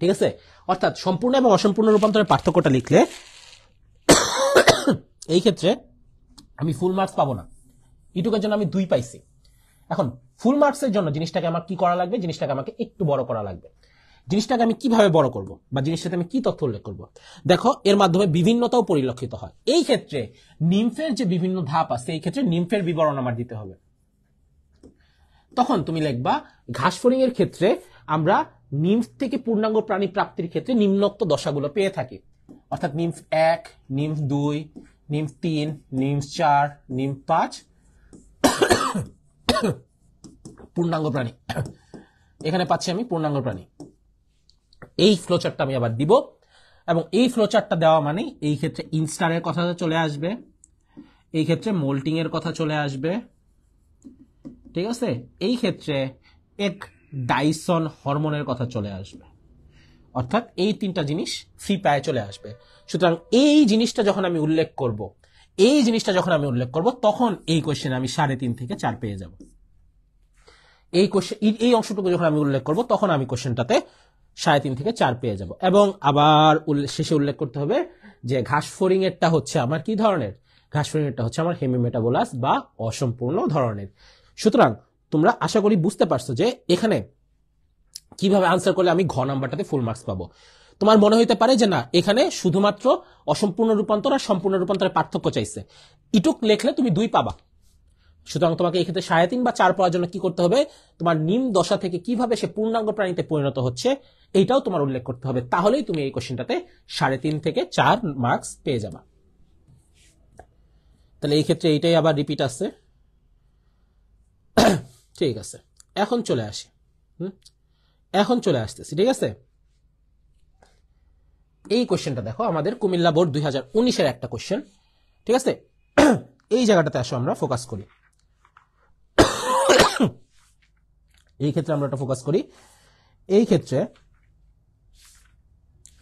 ঠিক আছে অর্থাৎ সম্পূর্ণ এবং অসম্পূর্ণ রূপান্তরের পার্থক্যটা লিখলে এই ক্ষেত্রে আমি ফুল মার্কস পাবো না ইটুকের জন্য আমি দুই পাইছি এখন ফুল মার্কসের জন্য জিনিসটাকে আমার কি করা লাগবে জিনিসটাকে আমাকে একটু বড় করা লাগবে জিনিসটাকে আমি কিভাবে বড় করব বা জিনিসটাতে আমি কি তথ্য উল্লেখ করব দেখো এর মাধ্যমে বিভিন্নতাও পরিলক্ষিত হয় এই ক্ষেত্রে নিমফের যে বিভিন্ন ধাপ আছে এই ক্ষেত্রে নিমফের বিবরণ আমার দিতে হবে তখন তুমি লিখবা ঘাসফড়িং এর ক্ষেত্রে আমরা নিমস থেকে পূর্ণাঙ্গ প্রাণী প্রাপ্তির ক্ষেত্রে নিম্নোক্ত দশাগুলো পেয়ে থাকি অর্থাৎ নিমস এক নিমস দুই নিমস তিন নিমস চার নিম পাঁচ পূর্ণাঙ্গ প্রাণী এখানে পাচ্ছি আমি পূর্ণাঙ্গ প্রাণী এই ফ্লোচারটা আমি আবার দিব এবং এই ফ্লোচারটা দেওয়া মানে এই ক্ষেত্রে ইনস্টারের কথা চলে আসবে এই ক্ষেত্রে মোল্টিং এর কথা চলে আসবে ঠিক আছে এই ক্ষেত্রে এক ডাইসন হরমোনের কথা চলে আসবে অর্থাৎ এই তিনটা জিনিস ফ্রি পায়ে চলে আসবে সুতরাং এই জিনিসটা যখন আমি উল্লেখ করব এই জিনিসটা যখন আমি উল্লেখ করব তখন এই কোয়েশ্চেন আমি সাড়ে তিন থেকে চার পেয়ে যাব এই কোয়েশ্চেন এই অংশটুকু যখন আমি উল্লেখ করব তখন আমি কোয়েশ্চেনটাতে সাড়ে তিন থেকে চার পেয়ে যাব এবং আবার শেষে উল্লেখ করতে হবে যে ঘাস ফরিংয়েরটা হচ্ছে আমার কি ধরনের ঘাস ফরিংয়েরটা হচ্ছে আমার হেমিমেটাবোলাস বা অসম্পূর্ণ ধরনের সুতরাং তোমরা আশা করি বুঝতে পারছো যে এখানে কিভাবে আনসার করলে আমি ঘ নাম্বারটাতে ফুল মার্কস পাবো তোমার মনে হইতে পারে যে না এখানে শুধুমাত্র অসম্পূর্ণ রূপান্তর আর সম্পূর্ণ রূপান্তরের পার্থক্য চাইছে ইটুক লেখলে তুমি দুই পাবা সুতরাং তোমাকে এক্ষেত্রে সাড়ে তিন বা চার পাওয়ার জন্য কি করতে হবে তোমার নিম দশা থেকে কিভাবে সে পূর্ণাঙ্গ প্রাণীতে পরিণত হচ্ছে এইটাও তোমার উল্লেখ করতে হবে তাহলেই তুমি এই কোশ্চেনটাতে সাড়ে তিন থেকে চার মার্কস পেয়ে যাবা তাহলে এই ক্ষেত্রে এইটাই আবার রিপিট আসছে ঠিক আছে এখন চলে আসি হুম এখন চলে আসতেছি ঠিক আছে এই কোয়েশ্চেনটা দেখো আমাদের কুমিল্লা বোর্ড দুই হাজার উনিশের একটা কোশ্চেন ঠিক আছে এই জায়গাটাতে আসো আমরা ফোকাস করি এই ক্ষেত্রে আমরা একটা ফোকাস করি এই ক্ষেত্রে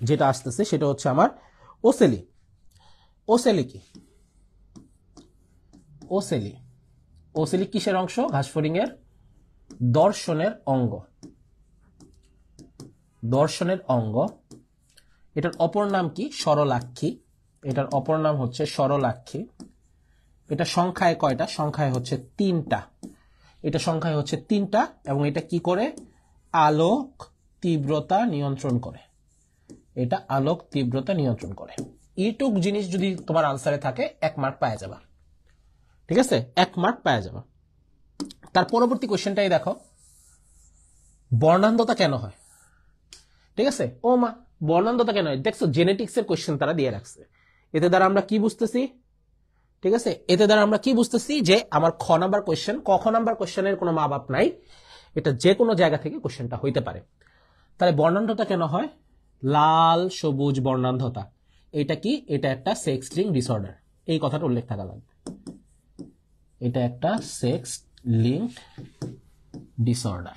যেটা আসতেছে সেটা হচ্ছে আমার ওসেলি ওসেলি কি ওসেলি ওসিলিক কিসের অংশ ঘাসফড়িংয়ের দর্শনের অঙ্গ দর্শনের অঙ্গ এটার অপর নাম কি সরলাক্ষী এটার অপর নাম হচ্ছে সরলাক্ষী এটা সংখ্যায় কয়টা সংখ্যায় হচ্ছে তিনটা এটা সংখ্যায় হচ্ছে তিনটা এবং এটা কি করে আলোক তীব্রতা নিয়ন্ত্রণ করে এটা আলোক তীব্রতা নিয়ন্ত্রণ করে এটুক জিনিস যদি তোমার আনসারে থাকে এক মার্ক পাওয়া যাবে ঠিক আছে এক মার্ক পাওয়া যাবে তার পরবর্তী কোয়েশ্চেনটাই দেখো বর্ণান্ধতা কেন হয় ঠিক আছে ও মা বর্ণান্ধতা কেন হয় দেখছো জেনেটিক্সের কোয়েশ্চেন তারা দিয়ে রাখছে এতে দ্বারা আমরা কি বুঝতেছি ঠিক আছে এতে দ্বারা আমরা কি বুঝতেছি যে আমার খ নাম্বার কোয়েশ্চেন ক খ নাম্বার কোয়েশ্চেনের কোনো মা বাপ নাই এটা যে কোনো জায়গা থেকে কোয়েশ্চেনটা হইতে পারে তাহলে বর্ণান্ধতা কেন হয় লাল সবুজ বর্ণান্ধতা এটা কি এটা একটা সেক্সলিং ডিসঅর্ডার এই কথাটা উল্লেখ থাকা লাগবে এটা একটা সেক্স লিঙ্কড ডিসঅর্ডার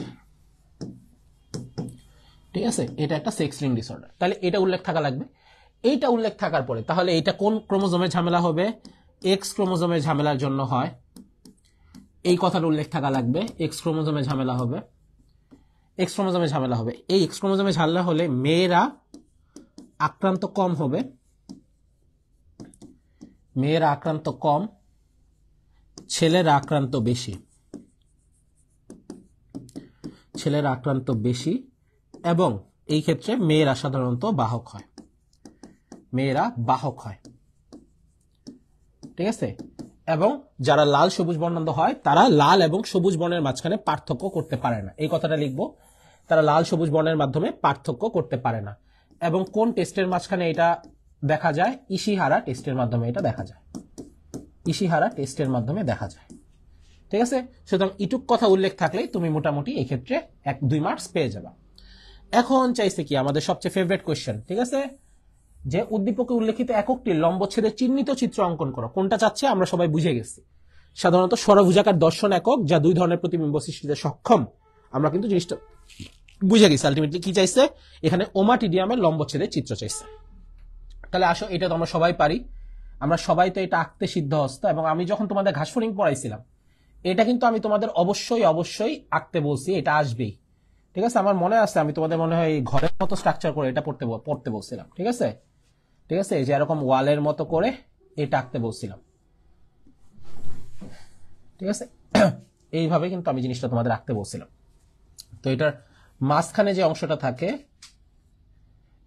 ঠিক আছে এটা একটা সেক্স লিঙ্ক ডিসঅর্ডার তাহলে এটা উল্লেখ থাকা লাগবে এইটা উল্লেখ থাকার পরে তাহলে এটা কোন ক্রোমোজোমের ঝামেলা হবে এক্স ক্রোমোজোমের ঝামেলার জন্য হয় এই কথার উল্লেখ থাকা লাগবে এক্স ক্রোমোজোমে ঝামেলা হবে এক্স ক্রোমোজোমে ঝামেলা হবে এই এক্স ক্রোমোজোমের ঝামেলা হলে মেয়েরা আক্রান্ত কম হবে মেয়েরা আক্রান্ত কম ছেলেরা আক্রান্ত বেশি ছেলেরা আক্রান্ত বেশি এবং এই ক্ষেত্রে মেয়েরা সাধারণত বাহক হয় মেয়েরা বাহক হয় ঠিক আছে এবং যারা লাল সবুজ বর্ণান্ত হয় তারা লাল এবং সবুজ বর্ণের মাঝখানে পার্থক্য করতে পারে না এই কথাটা লিখবো তারা লাল সবুজ বর্ণের মাধ্যমে পার্থক্য করতে পারে না এবং কোন টেস্টের মাঝখানে এটা দেখা যায় ইসিহারা টেস্টের মাধ্যমে এটা দেখা যায় ইশিহারা টেস্টের মাধ্যমে দেখা যায় ঠিক আছে সুতরাং ইটুক কথা উল্লেখ থাকলেই তুমি মোটামুটি এই ক্ষেত্রে এক দুই মার্কস পেয়ে যাবা এখন চাইছে কি আমাদের সবচেয়ে ফেভারিট কোয়েশ্চেন ঠিক আছে যে উদ্দীপকে উল্লেখিত এককটি লম্বচ্ছেদে চিহ্নিত চিত্র অঙ্কন করো কোনটা চাচ্ছে আমরা সবাই বুঝে গেছি সাধারণত সরভুজাকার দর্শন একক যা দুই ধরনের প্রতিবিম্ব সৃষ্টিতে সক্ষম আমরা কিন্তু জিনিসটা বুঝে গেছি আলটিমেটলি কি চাইছে এখানে ওমাটিডিয়ামের লম্বচ্ছেদের চিত্র চাইছে তাহলে আসো এটা তো আমরা সবাই পারি আমরা সবাই তো এটা আঁকতে সিদ্ধহস্ত এবং আমি যখন তোমাদের ঘাসফড়িং পড়াইছিলাম এটা কিন্তু আমি তোমাদের অবশ্যই অবশ্যই আঁকতে বলছি এটা আসবেই ঠিক আছে আমার মনে আছে আমি তোমাদের মনে হয় ঘরের মতো স্ট্রাকচার করে এটা পড়তে পড়তে বলছিলাম ঠিক আছে ঠিক আছে যে এরকম ওয়ালের মতো করে এটা আঁকতে বলছিলাম ঠিক আছে এইভাবে কিন্তু আমি জিনিসটা তোমাদের আঁকতে বলছিলাম তো এটার মাঝখানে যে অংশটা থাকে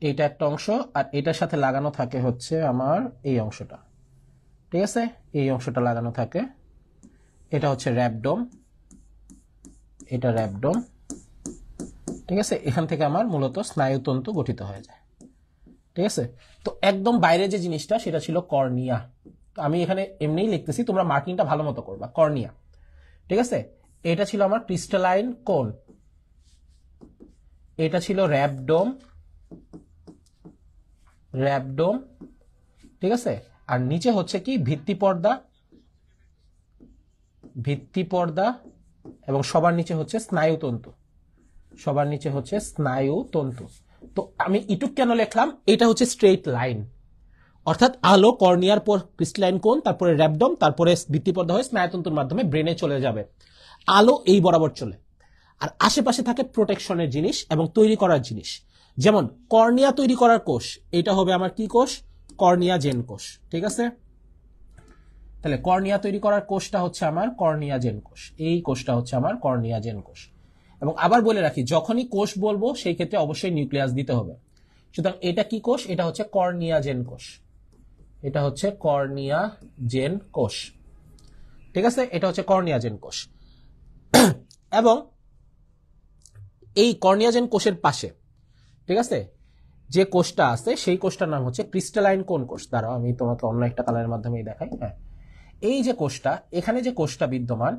এটা একটা অংশ আর এটার সাথে লাগানো থাকে হচ্ছে আমার এই অংশটা ঠিক আছে এই অংশটা লাগানো থাকে এটা হচ্ছে র্যাপডম এটা র্যাপডম ঠিক আছে এখান থেকে আমার মূলত স্নায়ুতন্তু গঠিত হয়ে যায় ঠিক আছে তো একদম বাইরে যে জিনিসটা সেটা ছিল কর্নিয়া তো আমি এখানে এমনিই লিখতেছি তোমরা মার্কিংটা ভালো মতো করবা কর্নিয়া ঠিক আছে এটা ছিল আমার ক্রিস্টালাইন কোন এটা ছিল র্যাপডোম র্যাবডোম ঠিক আছে আর নিচে হচ্ছে কি ভিত্তি পর্দা ভিত্তি পর্দা এবং সবার নিচে হচ্ছে স্নায়ুতন্তু সবার নিচে হচ্ছে স্নায়ুতন্তু তো আমি ইটুক কেন লিখলাম এটা হচ্ছে স্ট্রেট লাইন অর্থাৎ আলো কর্নিয়ার পর ক্রিস্টলাইন কোন তারপরে র্যাবডম তারপরে ভিত্তি পর্দা হয়ে স্নায়ুতন্তুর মাধ্যমে ব্রেনে চলে যাবে আলো এই বরাবর চলে আর আশেপাশে থাকে প্রোটেকশনের জিনিস এবং তৈরি করার জিনিস যেমন কর্নিয়া তৈরি করার কোষ এটা হবে আমার কি কোষ কর্নিয়া জেন কোষ ঠিক আছে তাহলে কর্নিয়া তৈরি করার কোষটা হচ্ছে আমার কর্নিয়া জেন কোষ এই কোষটা হচ্ছে আমার কর্নিয়া জেন কোষ এবং আবার বলে রাখি যখনই কোষ বলবো সেই ক্ষেত্রে অবশ্যই নিউক্লিয়াস দিতে হবে সুতরাং এটা কি কোষ এটা হচ্ছে কর্নিয়া জেন কোষ এটা হচ্ছে কর্নিয়া জেন কোষ ঠিক আছে এটা হচ্ছে কর্নিয়া জেন কোষ এবং এই কর্নিয়াজেন কোষের পাশে ঠিক আছে যে কোষটা আছে সেই কোষটার নাম হচ্ছে ক্রিস্টালাইন কোন কোষ দ্বারা আমি তোমাকে অন্য একটা কালারের মাধ্যমেই দেখাই হ্যাঁ এই যে কোষটা এখানে যে কোষটা বিদ্যমান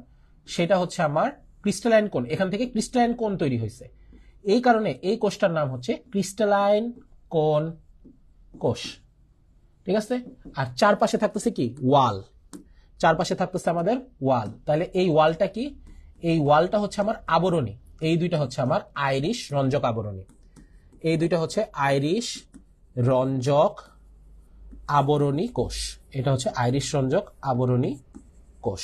সেটা হচ্ছে আমার ক্রিস্টালাইন কোন এখান থেকে ক্রিস্টালাইন কোন তৈরি হয়েছে এই কারণে এই কোষটার নাম হচ্ছে ক্রিস্টালাইন কোন কোষ ঠিক আছে আর চারপাশে থাকতেছে কি ওয়াল চারপাশে থাকতেছে আমাদের ওয়াল তাহলে এই ওয়ালটা কি এই ওয়ালটা হচ্ছে আমার আবরণী এই দুইটা হচ্ছে আমার আইরিশ রঞ্জক আবরণী এই দুইটা হচ্ছে আইরিশ রঞ্জক আবরণী কোষ এটা হচ্ছে আইরিশ রঞ্জক আবরণী কোষ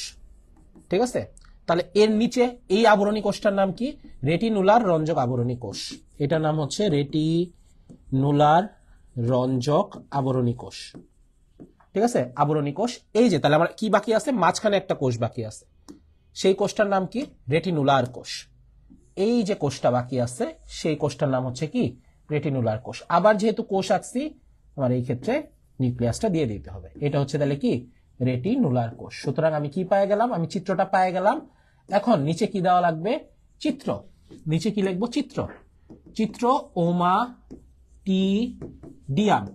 ঠিক আছে তাহলে এর নিচে এই আবরণী কোষটার নাম কি রেটিনুলার রঞ্জক আবরণী কোষ এটার নাম হচ্ছে রেটিনুলার রঞ্জক আবরণী কোষ ঠিক আছে আবরণী কোষ এই যে তাহলে আমার কি বাকি আছে মাঝখানে একটা কোষ বাকি আছে সেই কোষটার নাম কি রেটিনুলার কোষ এই যে কোষটা বাকি আছে সেই কোষটার নাম হচ্ছে কি রেটিনুলার কোষ আবার যেহেতু কোষ আঁকছি আমার এই ক্ষেত্রে নিউক্লিয়াসটা দিয়ে দিতে হবে এটা হচ্ছে তাহলে কি রেটিনুলার কোষ সুতরাং আমি কি পায়ে গেলাম আমি চিত্রটা পায়ে গেলাম এখন নিচে কি দেওয়া লাগবে চিত্র নিচে কি লিখবো চিত্র চিত্র ওমা টি ডিয়াম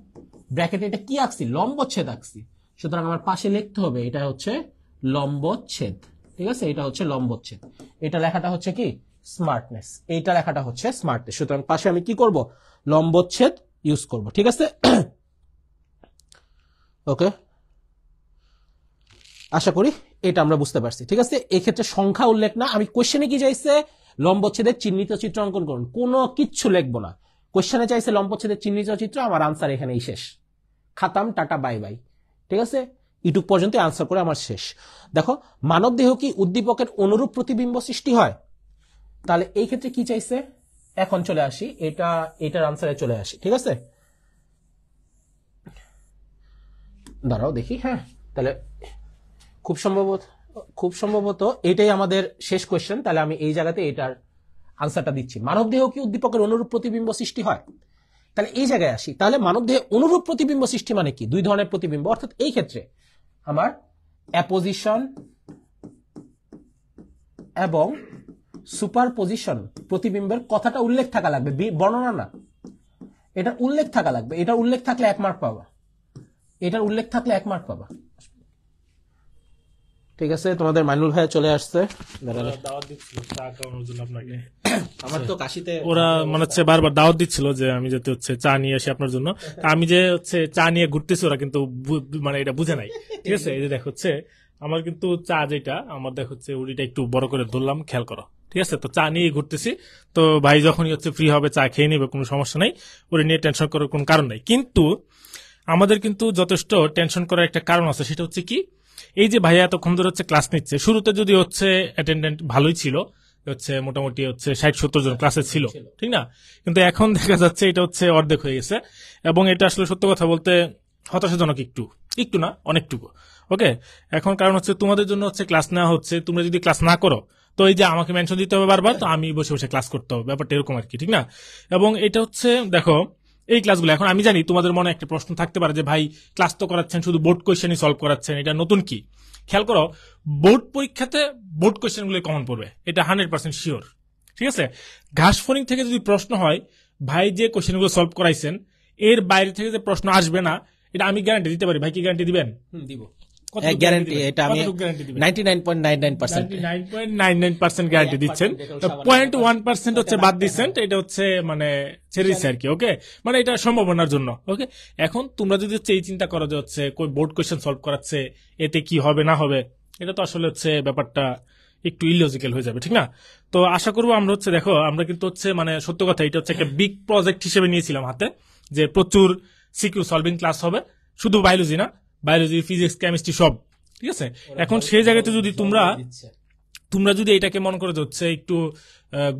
ব্র্যাকেটে এটা কি আঁকছি লম্বচ্ছেদ আঁকছি সুতরাং আমার পাশে লিখতে হবে এটা হচ্ছে লম্বচ্ছেদ ঠিক আছে এটা হচ্ছে লম্বচ্ছেদ এটা লেখাটা হচ্ছে কি স্মার্টনেস এইটা লেখাটা হচ্ছে স্মার্টনেস সুতরাং পাশে আমি কি করব লম্বচ্ছেদ ইউজ করব ঠিক আছে ওকে আশা করি এটা আমরা বুঝতে পারছি ঠিক আছে এক্ষেত্রে সংখ্যা উল্লেখ না আমি কোশ্চেনে কি চাইছে লম্বচ্ছেদের চিহ্নিত চিত্র অঙ্কন করুন কোনো কিচ্ছু লিখবো না কোয়েশ্চেনে চাইছে লম্বচ্ছেদের চিহ্নিত চিত্র আমার আনসার এখানেই শেষ খাতাম টাটা বাই বাই ঠিক আছে ইটুক পর্যন্ত আনসার করে আমার শেষ দেখো মানব দেহ কি উদ্দীপকের অনুরূপ প্রতিবিম্ব সৃষ্টি হয় তাহলে এই ক্ষেত্রে কি চাইছে এখন চলে আসি এটা এটার আনসারে চলে আসি ঠিক আছে দাঁড়াও দেখি হ্যাঁ তাহলে খুব সম্ভবত খুব সম্ভবত এটাই আমাদের শেষ কোয়েশ্চেন তাহলে আমি এই জায়গাতে এটার আনসারটা দিচ্ছি মানব দেহ কি উদ্দীপকের অনুরূপ প্রতিবিম্ব সৃষ্টি হয় তাহলে এই জায়গায় আসি তাহলে মানব দেহে অনুরূপ প্রতিবিম্ব সৃষ্টি মানে কি দুই ধরনের প্রতিবিম্ব অর্থাৎ এই ক্ষেত্রে আমার অ্যাপোজিশন এবং সুপার পজিশন প্রতিবিম্বের কথাটা উল্লেখ থাকা লাগবে বর্ণনা না এটা উল্লেখ থাকা লাগবে এটা উল্লেখ থাকলে এক মার্ক পাবা এটার উল্লেখ থাকলে এক মার্ক পাবা ঠিক আছে তোমাদের মাইনুল ভাই চলে আসছে আমার তো কাশিতে ওরা মনে হচ্ছে বারবার দাওয়াত দিচ্ছিল যে আমি হচ্ছে চা নিয়ে আসি আপনার জন্য আমি যে হচ্ছে চা নিয়ে ঘুরতেছি ওরা কিন্তু মানে এটা বুঝে নাই ঠিক আছে এই যে দেখ হচ্ছে আমার কিন্তু চা যেটা আমার দেখ হচ্ছে উড়িটা একটু বড় করে ধরলাম খেয়াল করো ঠিক আছে তো চা নিয়ে ঘুরতেছি তো ভাই যখনই হচ্ছে ফ্রি হবে চা খেয়ে নেবে কোনো সমস্যা নাই ওরে নিয়ে টেনশন করার কোনো কারণ নাই কিন্তু আমাদের কিন্তু যথেষ্ট টেনশন করার একটা কারণ আছে সেটা হচ্ছে কি এই যে ভাইয়া এতক্ষণ ধরে হচ্ছে ক্লাস নিচ্ছে শুরুতে যদি হচ্ছে অ্যাটেন্ডেন্ট ভালোই ছিল হচ্ছে মোটামুটি হচ্ছে ষাট সত্তর জন ক্লাসে ছিল ঠিক না কিন্তু এখন দেখা যাচ্ছে এটা হচ্ছে অর্ধেক হয়ে গেছে এবং এটা আসলে সত্য কথা বলতে হতাশাজনক একটু একটু না অনেকটুকু ওকে এখন কারণ হচ্ছে তোমাদের জন্য হচ্ছে ক্লাস নেওয়া হচ্ছে তোমরা যদি ক্লাস না করো তো এই যে আমাকে মেনশন দিতে হবে বারবার তো আমি বসে বসে ক্লাস করতে হবে ব্যাপারটা এরকম আর কি ঠিক না এবং এটা হচ্ছে দেখো এই ক্লাসগুলো এখন আমি জানি তোমাদের মনে একটা প্রশ্ন থাকতে পারে যে ভাই ক্লাস তো করাচ্ছেন শুধু বোর্ড কোয়েশ্চেনই সলভ করাচ্ছেন এটা নতুন কি খেয়াল করো বোর্ড পরীক্ষাতে বোর্ড কোয়েশ্চেনগুলো কমন পড়বে এটা হান্ড্রেড পার্সেন্ট শিওর ঠিক আছে ঘাস ফোনিং থেকে যদি প্রশ্ন হয় ভাই যে কোয়েশ্চেনগুলো সলভ করাইছেন এর বাইরে থেকে যে প্রশ্ন আসবে না এটা আমি গ্যারান্টি দিতে পারি ভাই কি গ্যারান্টি দিবেন দিব এখন তোমরা যদি হচ্ছে এই চিন্তা করো যে হচ্ছে বোর্ড সলভ করাচ্ছে এতে কি হবে না হবে এটা তো আসলে হচ্ছে ব্যাপারটা একটু ইলজিক্যাল হয়ে যাবে ঠিক না তো আশা করবো আমরা হচ্ছে দেখো আমরা কিন্তু হচ্ছে মানে সত্য কথা এটা হচ্ছে একটা বিগ প্রজেক্ট হিসেবে নিয়েছিলাম হাতে যে প্রচুর সিকিউ সলভিং ক্লাস হবে শুধু বায়োলজি না বায়োলজি ফিজিক্স কেমিস্ট্রি সব ঠিক আছে এখন সেই জায়গাতে যদি তোমরা তোমরা যদি এটাকে মনে করে যাচ্ছে একটু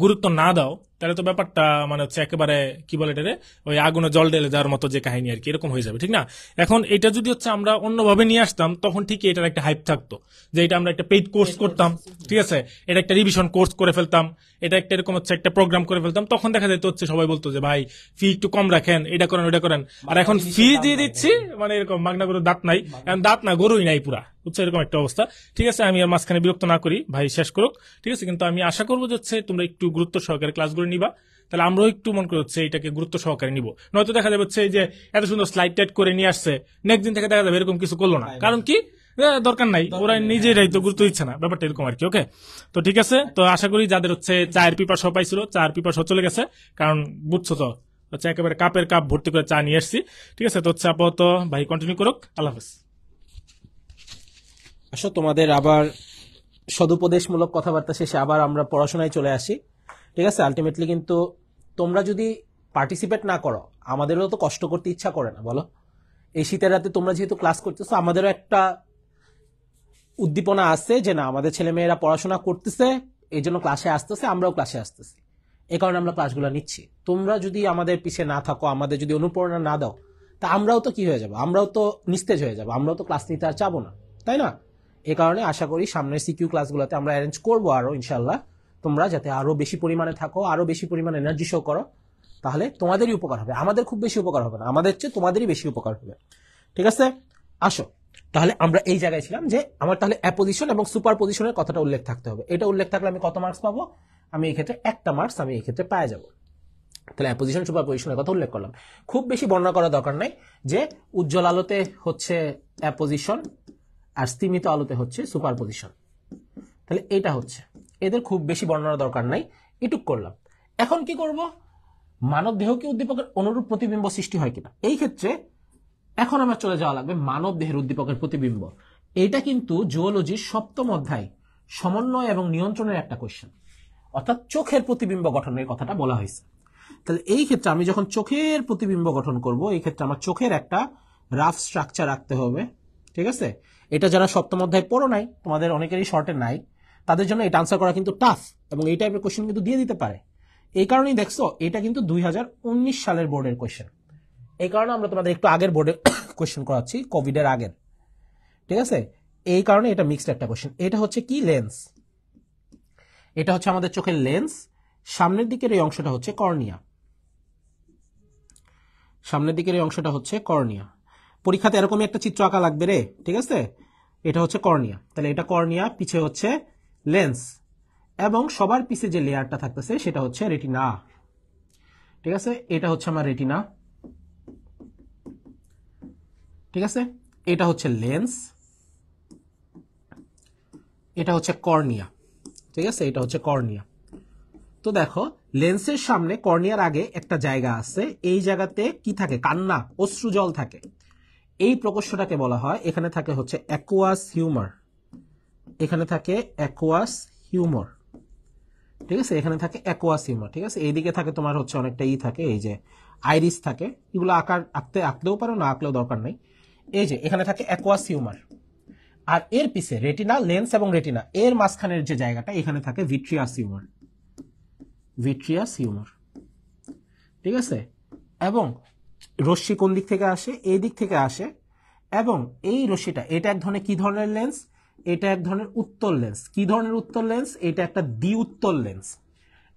গুরুত্ব না দাও তাহলে তো ব্যাপারটা মানে হচ্ছে একেবারে কি বলে এটারে ওই আগুনে জল ঢেলে যাওয়ার মতো যে কাহিনী আর কি এরকম হয়ে যাবে ঠিক না এখন এটা যদি হচ্ছে আমরা অন্যভাবে নিয়ে আসতাম তখন ঠিকই এটার একটা হাইপ থাকতো যে এটা আমরা একটা পেইড কোর্স করতাম ঠিক আছে এটা একটা রিভিশন কোর্স করে ফেলতাম এটা একটা এরকম হচ্ছে একটা প্রোগ্রাম করে ফেলতাম তখন দেখা যেত হচ্ছে সবাই বলতো যে ভাই ফি একটু কম রাখেন এটা করেন ওটা করেন আর এখন ফি দিয়ে দিচ্ছি মানে এরকম মাগনা গরুর দাঁত নাই এখন দাঁত না গরুই নাই পুরা হচ্ছে এরকম একটা অবস্থা ঠিক আছে আমি আর মাঝখানে বিরক্ত না করি ভাই শেষ করুক ঠিক আছে কিন্তু আমি আশা করবো যে হচ্ছে তোমরা একটু গুরুত্ব সহকারে ক্লাসগুলো নিবা তাহলে আমরাও একটু মনে করে হচ্ছে এটাকে গুরুত্ব সহকারে নিব নয়তো দেখা যাবে হচ্ছে যে এত সুন্দর স্লাইড টাইট করে নিয়ে আসছে নেক্সট দিন থেকে দেখা যাবে এরকম কিছু করলো না কারণ কি দরকার নাই ওরা নিজেরাই তো গুরুত্ব দিচ্ছে না ব্যাপারটা এরকম আর কি ওকে তো ঠিক আছে তো আশা করি যাদের হচ্ছে চায়ের সব পাইছিল চায়ের সব চলে গেছে কারণ বুঝছো তো হচ্ছে একেবারে কাপের কাপ ভর্তি করে চা নিয়ে আসছি ঠিক আছে তো হচ্ছে আপাতত ভাই কন্টিনিউ করুক আল্লাহ হাফিজ আসো তোমাদের আবার সদুপদেশমূলক কথাবার্তা শেষে আবার আমরা পড়াশোনায় চলে আসি ঠিক আছে আলটিমেটলি কিন্তু তোমরা যদি পার্টিসিপেট না করো আমাদেরও তো কষ্ট করতে ইচ্ছা করে না বলো এই শীতের রাতে তোমরা যেহেতু ক্লাস করতেছো আমাদেরও একটা উদ্দীপনা আছে যে না আমাদের ছেলেমেয়েরা পড়াশোনা করতেছে এই জন্য ক্লাসে আসতেছে আমরাও ক্লাসে আসতেছি এই কারণে আমরা ক্লাসগুলো নিচ্ছি তোমরা যদি আমাদের পিছিয়ে না থাকো আমাদের যদি অনুপ্রেরণা না দাও তা আমরাও তো কি হয়ে যাবো আমরাও তো নিস্তেজ হয়ে যাবো আমরাও তো ক্লাস নিতে আর চাবো না তাই না এ কারণে আশা করি সামনের সিকিউ ক্লাসগুলোতে আমরা অ্যারেঞ্জ করবো আরও ইনশাল্লাহ তোমরা যাতে আরও বেশি পরিমাণে থাকো আরও বেশি পরিমাণে এনার্জি শো করো তাহলে তোমাদেরই উপকার হবে আমাদের খুব বেশি উপকার হবে না আমাদের চেয়ে তোমাদেরই বেশি উপকার হবে ঠিক আছে আসো তাহলে আমরা এই জায়গায় ছিলাম যে আমার তাহলে অ্যাপোজিশন এবং সুপার পজিশনের কথাটা উল্লেখ থাকতে হবে এটা উল্লেখ থাকলে আমি কত মার্কস পাবো আমি এই ক্ষেত্রে একটা মার্কস আমি এই ক্ষেত্রে পাওয়া যাবো তাহলে অ্যাপোজিশন সুপার পজিশনের কথা উল্লেখ করলাম খুব বেশি বর্ণনা করা দরকার নাই যে উজ্জ্বল আলোতে হচ্ছে অ্যাপোজিশন আর স্তিমিত আলোতে হচ্ছে সুপার পজিশন তাহলে এটা হচ্ছে এদের খুব বেশি বর্ণনা দরকার নাই এটুক করলাম এখন কি করব মানব দেহ কি উদ্দীপকের অনুরূপ প্রতিবিম্ব সৃষ্টি হয় কিনা এই ক্ষেত্রে এখন আমার চলে যাওয়া লাগবে মানব দেহের উদ্দীপকের প্রতিবিম্ব এটা কিন্তু জুওলজির সপ্তম অধ্যায় সমন্বয় এবং নিয়ন্ত্রণের একটা কোয়েশ্চেন অর্থাৎ চোখের প্রতিবিম্ব গঠনের কথাটা বলা হয়েছে তাহলে এই ক্ষেত্রে আমি যখন চোখের প্রতিবিম্ব গঠন করব এই ক্ষেত্রে আমার চোখের একটা রাফ স্ট্রাকচার রাখতে হবে ঠিক আছে এটা যারা সপ্তম অধ্যায় পড়ো নাই তোমাদের অনেকেরই শর্টে নাই তাদের জন্য এটা আনসার করা কিন্তু টাফ এবং এই টাইপের কোয়েশ্চেন কিন্তু দিয়ে দিতে পারে এই কারণেই দেখছো এটা কিন্তু দুই সালের বোর্ডের কোয়েশ্চেন এই কারণে আমরা তোমাদের একটু আগের বোর্ডের কোয়েশ্চেন করাচ্ছি কোভিডের আগের ঠিক আছে এই কারণে এটা মিক্সড একটা কোয়েশ্চেন এটা হচ্ছে কি লেন্স এটা হচ্ছে আমাদের চোখের লেন্স সামনের দিকের এই অংশটা হচ্ছে কর্নিয়া সামনের দিকের এই অংশটা হচ্ছে কর্নিয়া পরীক্ষাতে এরকমই একটা চিত্র আঁকা লাগবে রে ঠিক আছে এটা হচ্ছে কর্নিয়া তাহলে এটা কর্নিয়া পিছে হচ্ছে লেন্স এবং সবার পিছে যে লেয়ারটা থাকতেছে সেটা হচ্ছে রেটিনা ঠিক আছে এটা হচ্ছে আমার রেটিনা ঠিক আছে এটা হচ্ছে লেন্স এটা হচ্ছে কর্নিয়া ঠিক আছে এটা হচ্ছে কর্নিয়া তো দেখো লেন্সের সামনে কর্নিয়ার আগে একটা জায়গা আছে এই জায়গাতে কি থাকে কান্না অশ্রু জল থাকে এই প্রকোষ্ঠটাকে বলা হয় এখানে থাকে হচ্ছে অ্যাকোয়াস হিউমার এখানে থাকে অ্যাকোয়াস হিউমর ঠিক আছে এখানে থাকে অ্যাকোয়াস হিউমার ঠিক আছে এইদিকে থাকে তোমার হচ্ছে অনেকটা ই থাকে এই যে আইরিস থাকে এগুলো আঁকার আঁকতে আঁকতেও পারো না আঁকলেও দরকার নেই এই যে এখানে থাকে অ্যাকোয়াস হিউমার আর এর পিছে রেটিনা লেন্স এবং রেটিনা এর মাঝখানের যে জায়গাটা এখানে থাকে ভিট্রিয়াস হিউমার ভিট্রিয়াস হিউমার ঠিক আছে এবং রশ্মি কোন দিক থেকে আসে এই দিক থেকে আসে এবং এই রশ্মিটা এটা এক ধরনের কি ধরনের লেন্স এটা এক ধরনের উত্তল লেন্স কি ধরনের উত্তল লেন্স এটা একটা দ্বি উত্তল লেন্স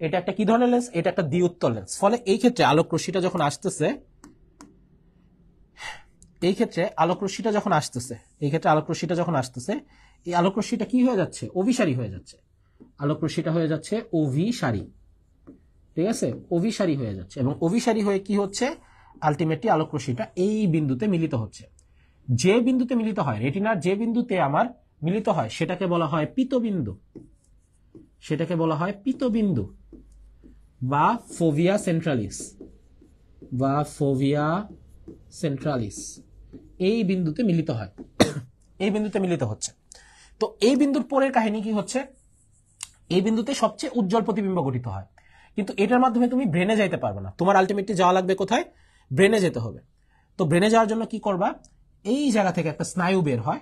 এটা একটা কি ধরনের লেন্স এটা একটা দ্বি উত্তল লেন্স ফলে এই ক্ষেত্রে আলোক রশ্মিটা যখন আসতেছে এই ক্ষেত্রে আলোক রশ্মিটা যখন আসতেছে এই ক্ষেত্রে আলোক রশ্মিটা যখন আসতেছে এই আলোক রশ্মিটা কি হয়ে যাচ্ছে অভিসারি হয়ে যাচ্ছে আলোক রশ্মিটা হয়ে যাচ্ছে অভিসারি ঠিক আছে অভিসারি হয়ে যাচ্ছে এবং অভিসারি হয়ে কি হচ্ছে আলটিমেটলি আলোক রশ্মিটা এই বিন্দুতে মিলিত হচ্ছে যে বিন্দুতে মিলিত হয় রেটিনার যে বিন্দুতে আমার মিলিত হয় সেটাকে বলা হয় পিতবিন্দু সেটাকে বলা হয় পিতবিন্দু বা ফোভিয়া সেন্ট্রালিস বা ফোভিয়া সেন্ট্রালিস এই বিন্দুতে মিলিত হয় এই বিন্দুতে মিলিত হচ্ছে তো এই বিন্দুর পরের কাহিনী কি হচ্ছে এই বিন্দুতে সবচেয়ে উজ্জ্বল প্রতিবিম্ব গঠিত হয় কিন্তু এটার মাধ্যমে তুমি ব্রেনে যাইতে পারবে না তোমার আলটিমেটলি যাওয়া লাগবে কোথায় ব্রেনে যেতে হবে তো ব্রেনে যাওয়ার জন্য কি করবা এই জায়গা থেকে একটা স্নায়ু বের হয়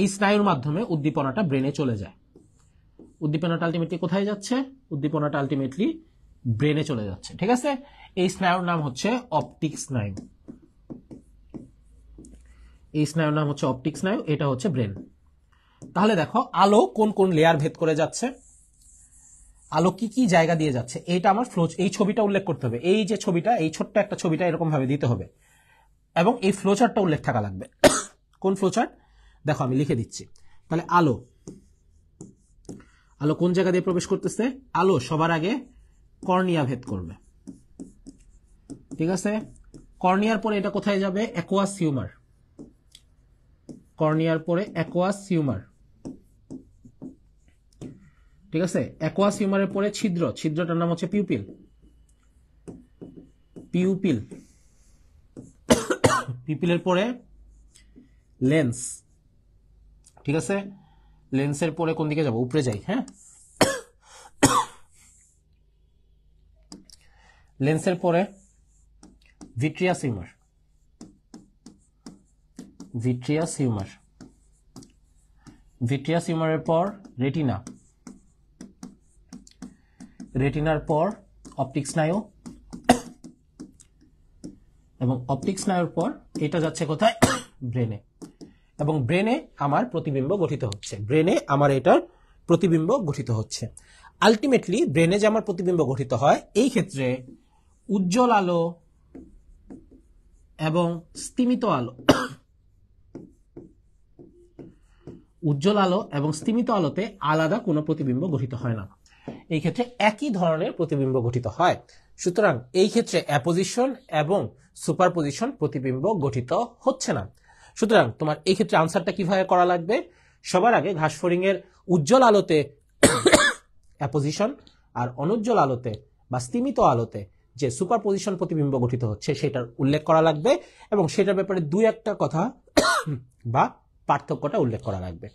এই স্নায়ুর মাধ্যমে উদ্দীপনাটা ব্রেনে চলে যায় উদ্দীপনাটা আলটিমেটলি কোথায় যাচ্ছে উদ্দীপনাটা আলটিমেটলি ব্রেনে চলে যাচ্ছে ঠিক আছে এই স্নায়ুর নাম হচ্ছে অপটিক স্নায়ু এই স্নায়ুর নাম হচ্ছে অপটিক স্নায়ু এটা হচ্ছে ব্রেন তাহলে দেখো আলো কোন কোন লেয়ার ভেদ করে যাচ্ছে আলো কি কি জায়গা দিয়ে যাচ্ছে এটা আমার ফ্লো এই ছবিটা উল্লেখ করতে হবে এই যে ছবিটা এই ছোট্ট একটা ছবিটা এরকম ভাবে দিতে হবে এবং এই ফ্লোচারটা উল্লেখ থাকা লাগবে কোন ফ্লোচার দেখো আমি লিখে দিচ্ছি তাহলে আলো আলো কোন জায়গা দিয়ে প্রবেশ করতেছে আলো সবার আগে কর্নিয়া ভেদ করবে ঠিক আছে কর্নিয়ার পরে এটা কোথায় যাবে অ্যাকোয়াস হিউমার কর্নিয়ার পরে অ্যাকোয়াস হিউমার ঠিক আছে অ্যাকোয়াস হিউমারের পরে ছিদ্র ছিদ্রটার নাম হচ্ছে পিউপিল পিউপিল পিপিলের পরে লেন্স ঠিক আছে লেন্সের পরে কোন দিকে যাব উপরে যাই হ্যাঁ লেন্সের পরে vitreous humour vitreous humour vitreous হিউমারের পর রেটিনা রেটিনার পর অপটিক স্নায়ু এবং অপটিক স্নায়ুর পর এটা যাচ্ছে কোথায় ব্রেনে এবং ব্রেনে আমার প্রতিবিম্ব গঠিত হচ্ছে ব্রেনে আমার এটার প্রতিবিম্ব গঠিত হচ্ছে আলটিমেটলি ব্রেনে যে আমার প্রতিবিম্ব গঠিত হয় এই ক্ষেত্রে উজ্জ্বল আলো এবং স্তিমিত আলো উজ্জ্বল আলো এবং স্তিমিত আলোতে আলাদা কোনো প্রতিবিম্ব গঠিত হয় না এই ক্ষেত্রে একই ধরনের প্রতিবিম্ব গঠিত হয় সুতরাং এই ক্ষেত্রে অ্যাপোজিশন এবং সুপারপোজিশন প্রতিবিম্ব গঠিত হচ্ছে না সুতরাং তোমার এই ক্ষেত্রে আনসারটা কিভাবে করা লাগবে সবার আগে ঘাসফড়িং এর উজ্জ্বল আলোতে অ্যাপোজিশন আর অনুজ্জ্বল আলোতে বা স্তিমিত আলোতে যে সুপারপোজিশন প্রতিবিম্ব গঠিত হচ্ছে সেটার উল্লেখ করা লাগবে এবং সেটার ব্যাপারে দুই একটা কথা বা পার্থক্যটা উল্লেখ করা লাগবে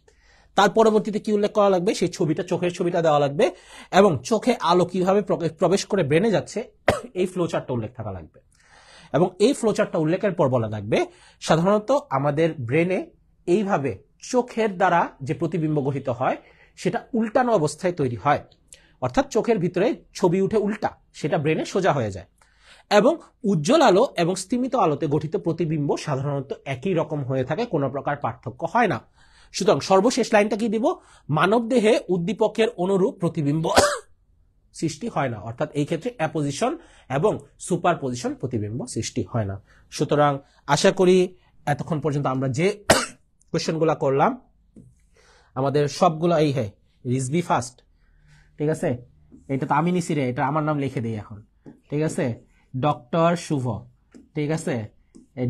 তার পরবর্তীতে কি উল্লেখ করা লাগবে সেই ছবিটা চোখের ছবিটা দেওয়া লাগবে এবং চোখে আলো কিভাবে প্রবেশ করে ব্রেনে যাচ্ছে এই ফ্লোচারটা উল্লেখ থাকা লাগবে এবং এই ফ্লোচারটা উল্লেখের পর বলা লাগবে সাধারণত আমাদের ব্রেনে এইভাবে চোখের দ্বারা যে প্রতিবিম্ব গঠিত হয় সেটা উল্টানো অবস্থায় তৈরি হয় অর্থাৎ চোখের ভিতরে ছবি উঠে উল্টা সেটা ব্রেনে সোজা হয়ে যায় এবং উজ্জ্বল আলো এবং স্তিমিত আলোতে গঠিত প্রতিবিম্ব সাধারণত একই রকম হয়ে থাকে কোনো প্রকার পার্থক্য হয় না সুতরাং সর্বশেষ লাইনটা কি দিব মানব দেহে উদ্দীপকের অনুরূপ প্রতিবিম্ব সৃষ্টি হয় না অর্থাৎ এই ক্ষেত্রে অ্যাপোজিশন এবং সুপার পজিশন প্রতিবিম্ব সৃষ্টি হয় না সুতরাং আশা করি এতক্ষণ পর্যন্ত আমরা যে কোয়েশ্চেনগুলো করলাম আমাদের সবগুলো এই হ্যাঁ রিজবি ফার্স্ট ঠিক আছে এটা তো আমি নিছি রে এটা আমার নাম লিখে দিই এখন ঠিক আছে ডক্টর শুভ ঠিক আছে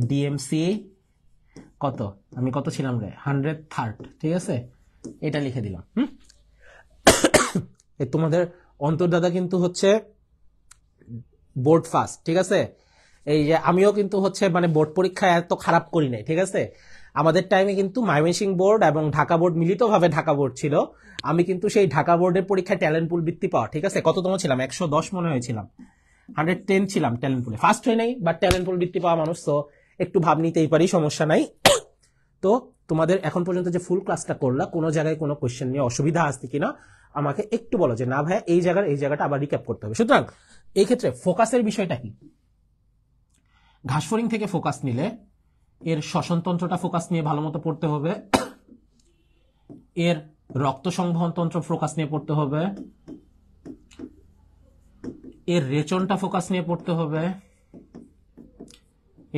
ডিএমসি কত আমি কত ছিলাম রে হান্ড্রেড থার্ড ঠিক আছে এটা লিখে দিলাম হুম তোমাদের অন্তর্দাদা কিন্তু হচ্ছে বোর্ড ফার্স্ট ঠিক আছে এই যে আমিও কিন্তু হচ্ছে মানে বোর্ড পরীক্ষায় এত খারাপ করি নাই ঠিক আছে আমাদের টাইমে কিন্তু মাইমেসিং বোর্ড এবং ঢাকা বোর্ড মিলিতভাবে ঢাকা বোর্ড ছিল আমি কিন্তু সেই ঢাকা বোর্ডের পরীক্ষায় ট্যালেন্ট পুল বৃত্তি পাওয়া ঠিক আছে কততম ছিলাম একশো দশ মনে হয়েছিলাম হান্ড্রেড টেন ছিলাম ট্যালেন্ট পুলে ফার্স্ট হয়ে নাই বাট ট্যালেন্ট পুল বৃত্তি পাওয়া মানুষ তো একটু ভাব নিতেই পারি সমস্যা নাই তো তোমাদের এখন পর্যন্ত যে ফুল ক্লাসটা করলা কোনো জায়গায় কোনো কোয়েশ্চেন নিয়ে অসুবিধা আসছে কিনা আমাকে একটু বলো যে না ভাইয়া এই জায়গার এই জায়গাটা আবার রিক্যাপ করতে হবে সুতরাং এই ক্ষেত্রে ফোকাসের বিষয়টা কি ঘাসফরিং থেকে ফোকাস নিলে এর শ্বসনতন্ত্রটা ফোকাস নিয়ে ভালো মতো পড়তে হবে এর রক্ত সংবহনতন্ত্র ফোকাস নিয়ে পড়তে হবে এর রেচনটা ফোকাস নিয়ে পড়তে হবে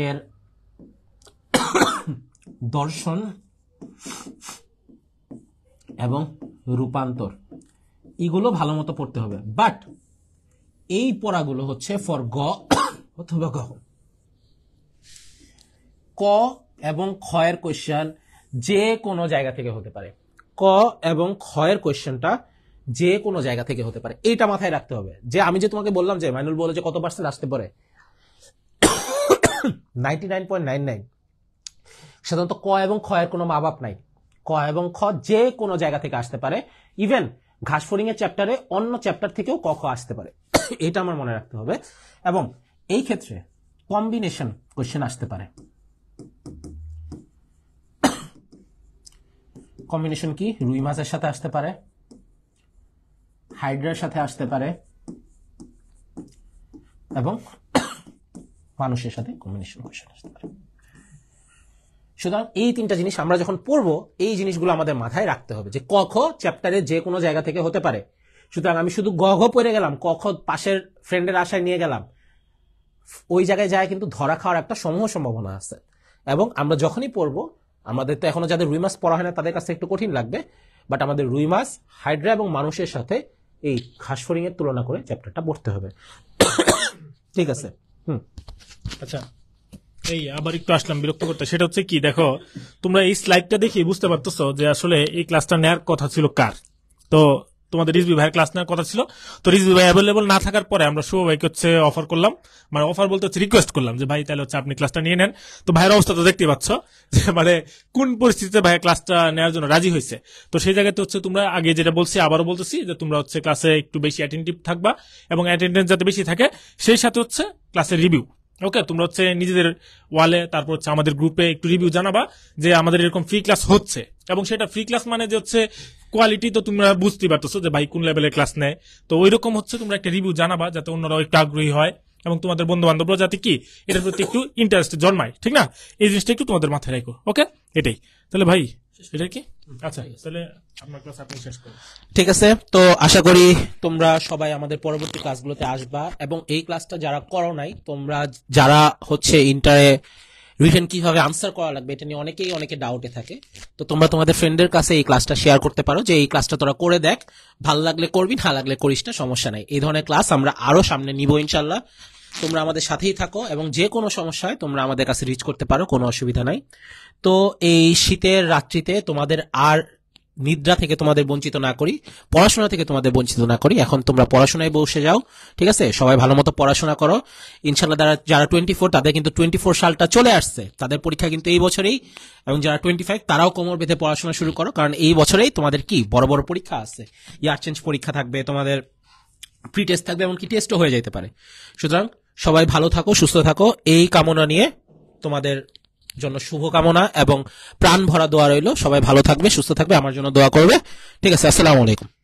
এর দর্শন এবং রূপান্তর এগুলো ভালো মতো পড়তে হবে বাট এই পড়াগুলো হচ্ছে ফর গ অথবা গ ক এবং ক্ষয়ের কোয়েশ্চেন যে কোনো জায়গা থেকে হতে পারে ক এবং ক্ষয়ের কোয়েশ্চেনটা যে কোনো জায়গা থেকে হতে পারে এইটা মাথায় রাখতে হবে যে আমি যে তোমাকে বললাম যে মাইনুল বলে যে কত পার্সেন্ট আসতে পারে ninety nine point nine nine সাধারণত ক এবং খ এর কোনো মা বাপ নাই ক এবং খ যে কোনো জায়গা থেকে আসতে পারে ইভেন ঘাসফড়িং এর চ্যাপ্টারে অন্য চ্যাপ্টার থেকেও ক খ আসতে পারে এটা আমার মনে রাখতে হবে এবং এই ক্ষেত্রে কম্বিনেশন কোয়েশ্চেন আসতে পারে কম্বিনেশন কি রুই মাছের সাথে আসতে পারে হাইড্রার সাথে আসতে পারে এবং মানুষের সাথে কম্বিনেশন কোয়েশন আসতে পারে সুতরাং এই তিনটা জিনিস আমরা যখন পড়ব এই জিনিসগুলো আমাদের মাথায় রাখতে হবে যে কখ চ্যাপ্টারে যে কোনো জায়গা থেকে হতে পারে সুতরাং আমি শুধু গঘ ঘ পড়ে গেলাম কখ পাশের ফ্রেন্ডের আশায় নিয়ে গেলাম ওই জায়গায় যায় কিন্তু ধরা খাওয়ার একটা সমূহ সম্ভাবনা আছে এবং আমরা যখনই পড়ব আমাদের তো এখনো যাদের রুই মাছ পড়া হয় না তাদের কাছে একটু কঠিন লাগবে বাট আমাদের রুই মাছ হাইড্রা এবং মানুষের সাথে এই খাসফরিং এর তুলনা করে চ্যাপ্টারটা পড়তে হবে ঠিক আছে হুম আচ্ছা এই আবার একটু আসলাম বিরক্ত করতে সেটা হচ্ছে কি দেখো তোমরা এই স্লাইডটা দেখে বুঝতে পারতেছো যে আসলে এই ক্লাসটা নেওয়ার কথা ছিল কার তো তোমাদের রিজবি ভাইয়ের ক্লাস নেওয়ার কথা ছিল তো রিজবি ভাই অ্যাভেলেবল না থাকার পরে আমরা শুভ ভাইকে হচ্ছে অফার করলাম মানে অফার বলতে হচ্ছে রিকোয়েস্ট করলাম যে ভাই তাহলে হচ্ছে আপনি ক্লাসটা নিয়ে নেন তো ভাইয়ের অবস্থা তো দেখতে পাচ্ছ যে মানে কোন পরিস্থিতিতে ভাইয়ের ক্লাসটা নেওয়ার জন্য রাজি হয়েছে তো সেই জায়গাতে হচ্ছে তোমরা আগে যেটা বলছি আবারও বলতেছি যে তোমরা হচ্ছে ক্লাসে একটু বেশি অ্যাটেন্টিভ থাকবা এবং অ্যাটেন্ডেন্স যাতে বেশি থাকে সেই সাথে হচ্ছে ক্লাসের রিভিউ ওকে তোমরা হচ্ছে নিজেদের ওয়ালে তারপর হচ্ছে আমাদের গ্রুপে একটু রিভিউ জানাবা যে আমাদের এরকম ফ্রি ক্লাস হচ্ছে এবং সেটা ফ্রি ক্লাস মানে যে হচ্ছে কোয়ালিটি তো তোমরা বুঝতেই পারতেছো যে ভাই কোন লেভেলের ক্লাস নেয় তো ওই রকম হচ্ছে তোমরা একটা রিভিউ জানাবা যাতে অন্যরাও একটু আগ্রহী হয় এবং তোমাদের বন্ধু বান্ধবরা যাতে কি এটার প্রতি একটু ইন্টারেস্ট জন্মায় ঠিক না এই জিনিসটা একটু তোমাদের মাথায় রাখো ওকে এটাই তাহলে ভাই এটা কি আচ্ছা, ঠিক আছে তো আশা করি তোমরা সবাই আমাদের পরবর্তী ক্লাসগুলোতে আসবা এবং এই ক্লাসটা যারা করো নাই তোমরা যারা হচ্ছে ইন্টারে রিটেন কিভাবে আনসার করা লাগবে এটা নিয়ে অনেকেই অনেকে ডাউটে থাকে তো তোমরা তোমাদের ফ্রেন্ডের কাছে এই ক্লাসটা শেয়ার করতে পারো যে এই ক্লাসটা তোরা করে দেখ ভাল লাগলে করবি না লাগলে করিস না সমস্যা নাই এই ধরনের ক্লাস আমরা আরো সামনে নিব ইনশাল্লাহ তোমরা আমাদের সাথেই থাকো এবং যে কোনো সমস্যায় তোমরা আমাদের কাছে রিচ করতে পারো কোনো অসুবিধা নাই তো এই শীতের রাত্রিতে তোমাদের আর নিদ্রা থেকে তোমাদের বঞ্চিত না করি পড়াশোনা থেকে তোমাদের বঞ্চিত না করি এখন তোমরা পড়াশোনায় বসে যাও ঠিক আছে সবাই ভালো মতো পড়াশোনা করো ইনশাল্লাহ যারা যারা টোয়েন্টি ফোর তাদের কিন্তু টোয়েন্টি ফোর সালটা চলে আসছে তাদের পরীক্ষা কিন্তু এই বছরেই এবং যারা টোয়েন্টি ফাইভ তারাও কোমর বেঁধে পড়াশোনা শুরু করো কারণ এই বছরেই তোমাদের কি বড় বড় পরীক্ষা আছে ইয়ার চেঞ্জ পরীক্ষা থাকবে তোমাদের প্রি টেস্ট থাকবে এমনকি টেস্টও হয়ে যেতে পারে সুতরাং সবাই ভালো থাকো সুস্থ থাকো এই কামনা নিয়ে তোমাদের জন্য শুভকামনা এবং প্রাণ ভরা দোয়া রইল সবাই ভালো থাকবে সুস্থ থাকবে আমার জন্য দোয়া করবে ঠিক আছে আসসালামু আলাইকুম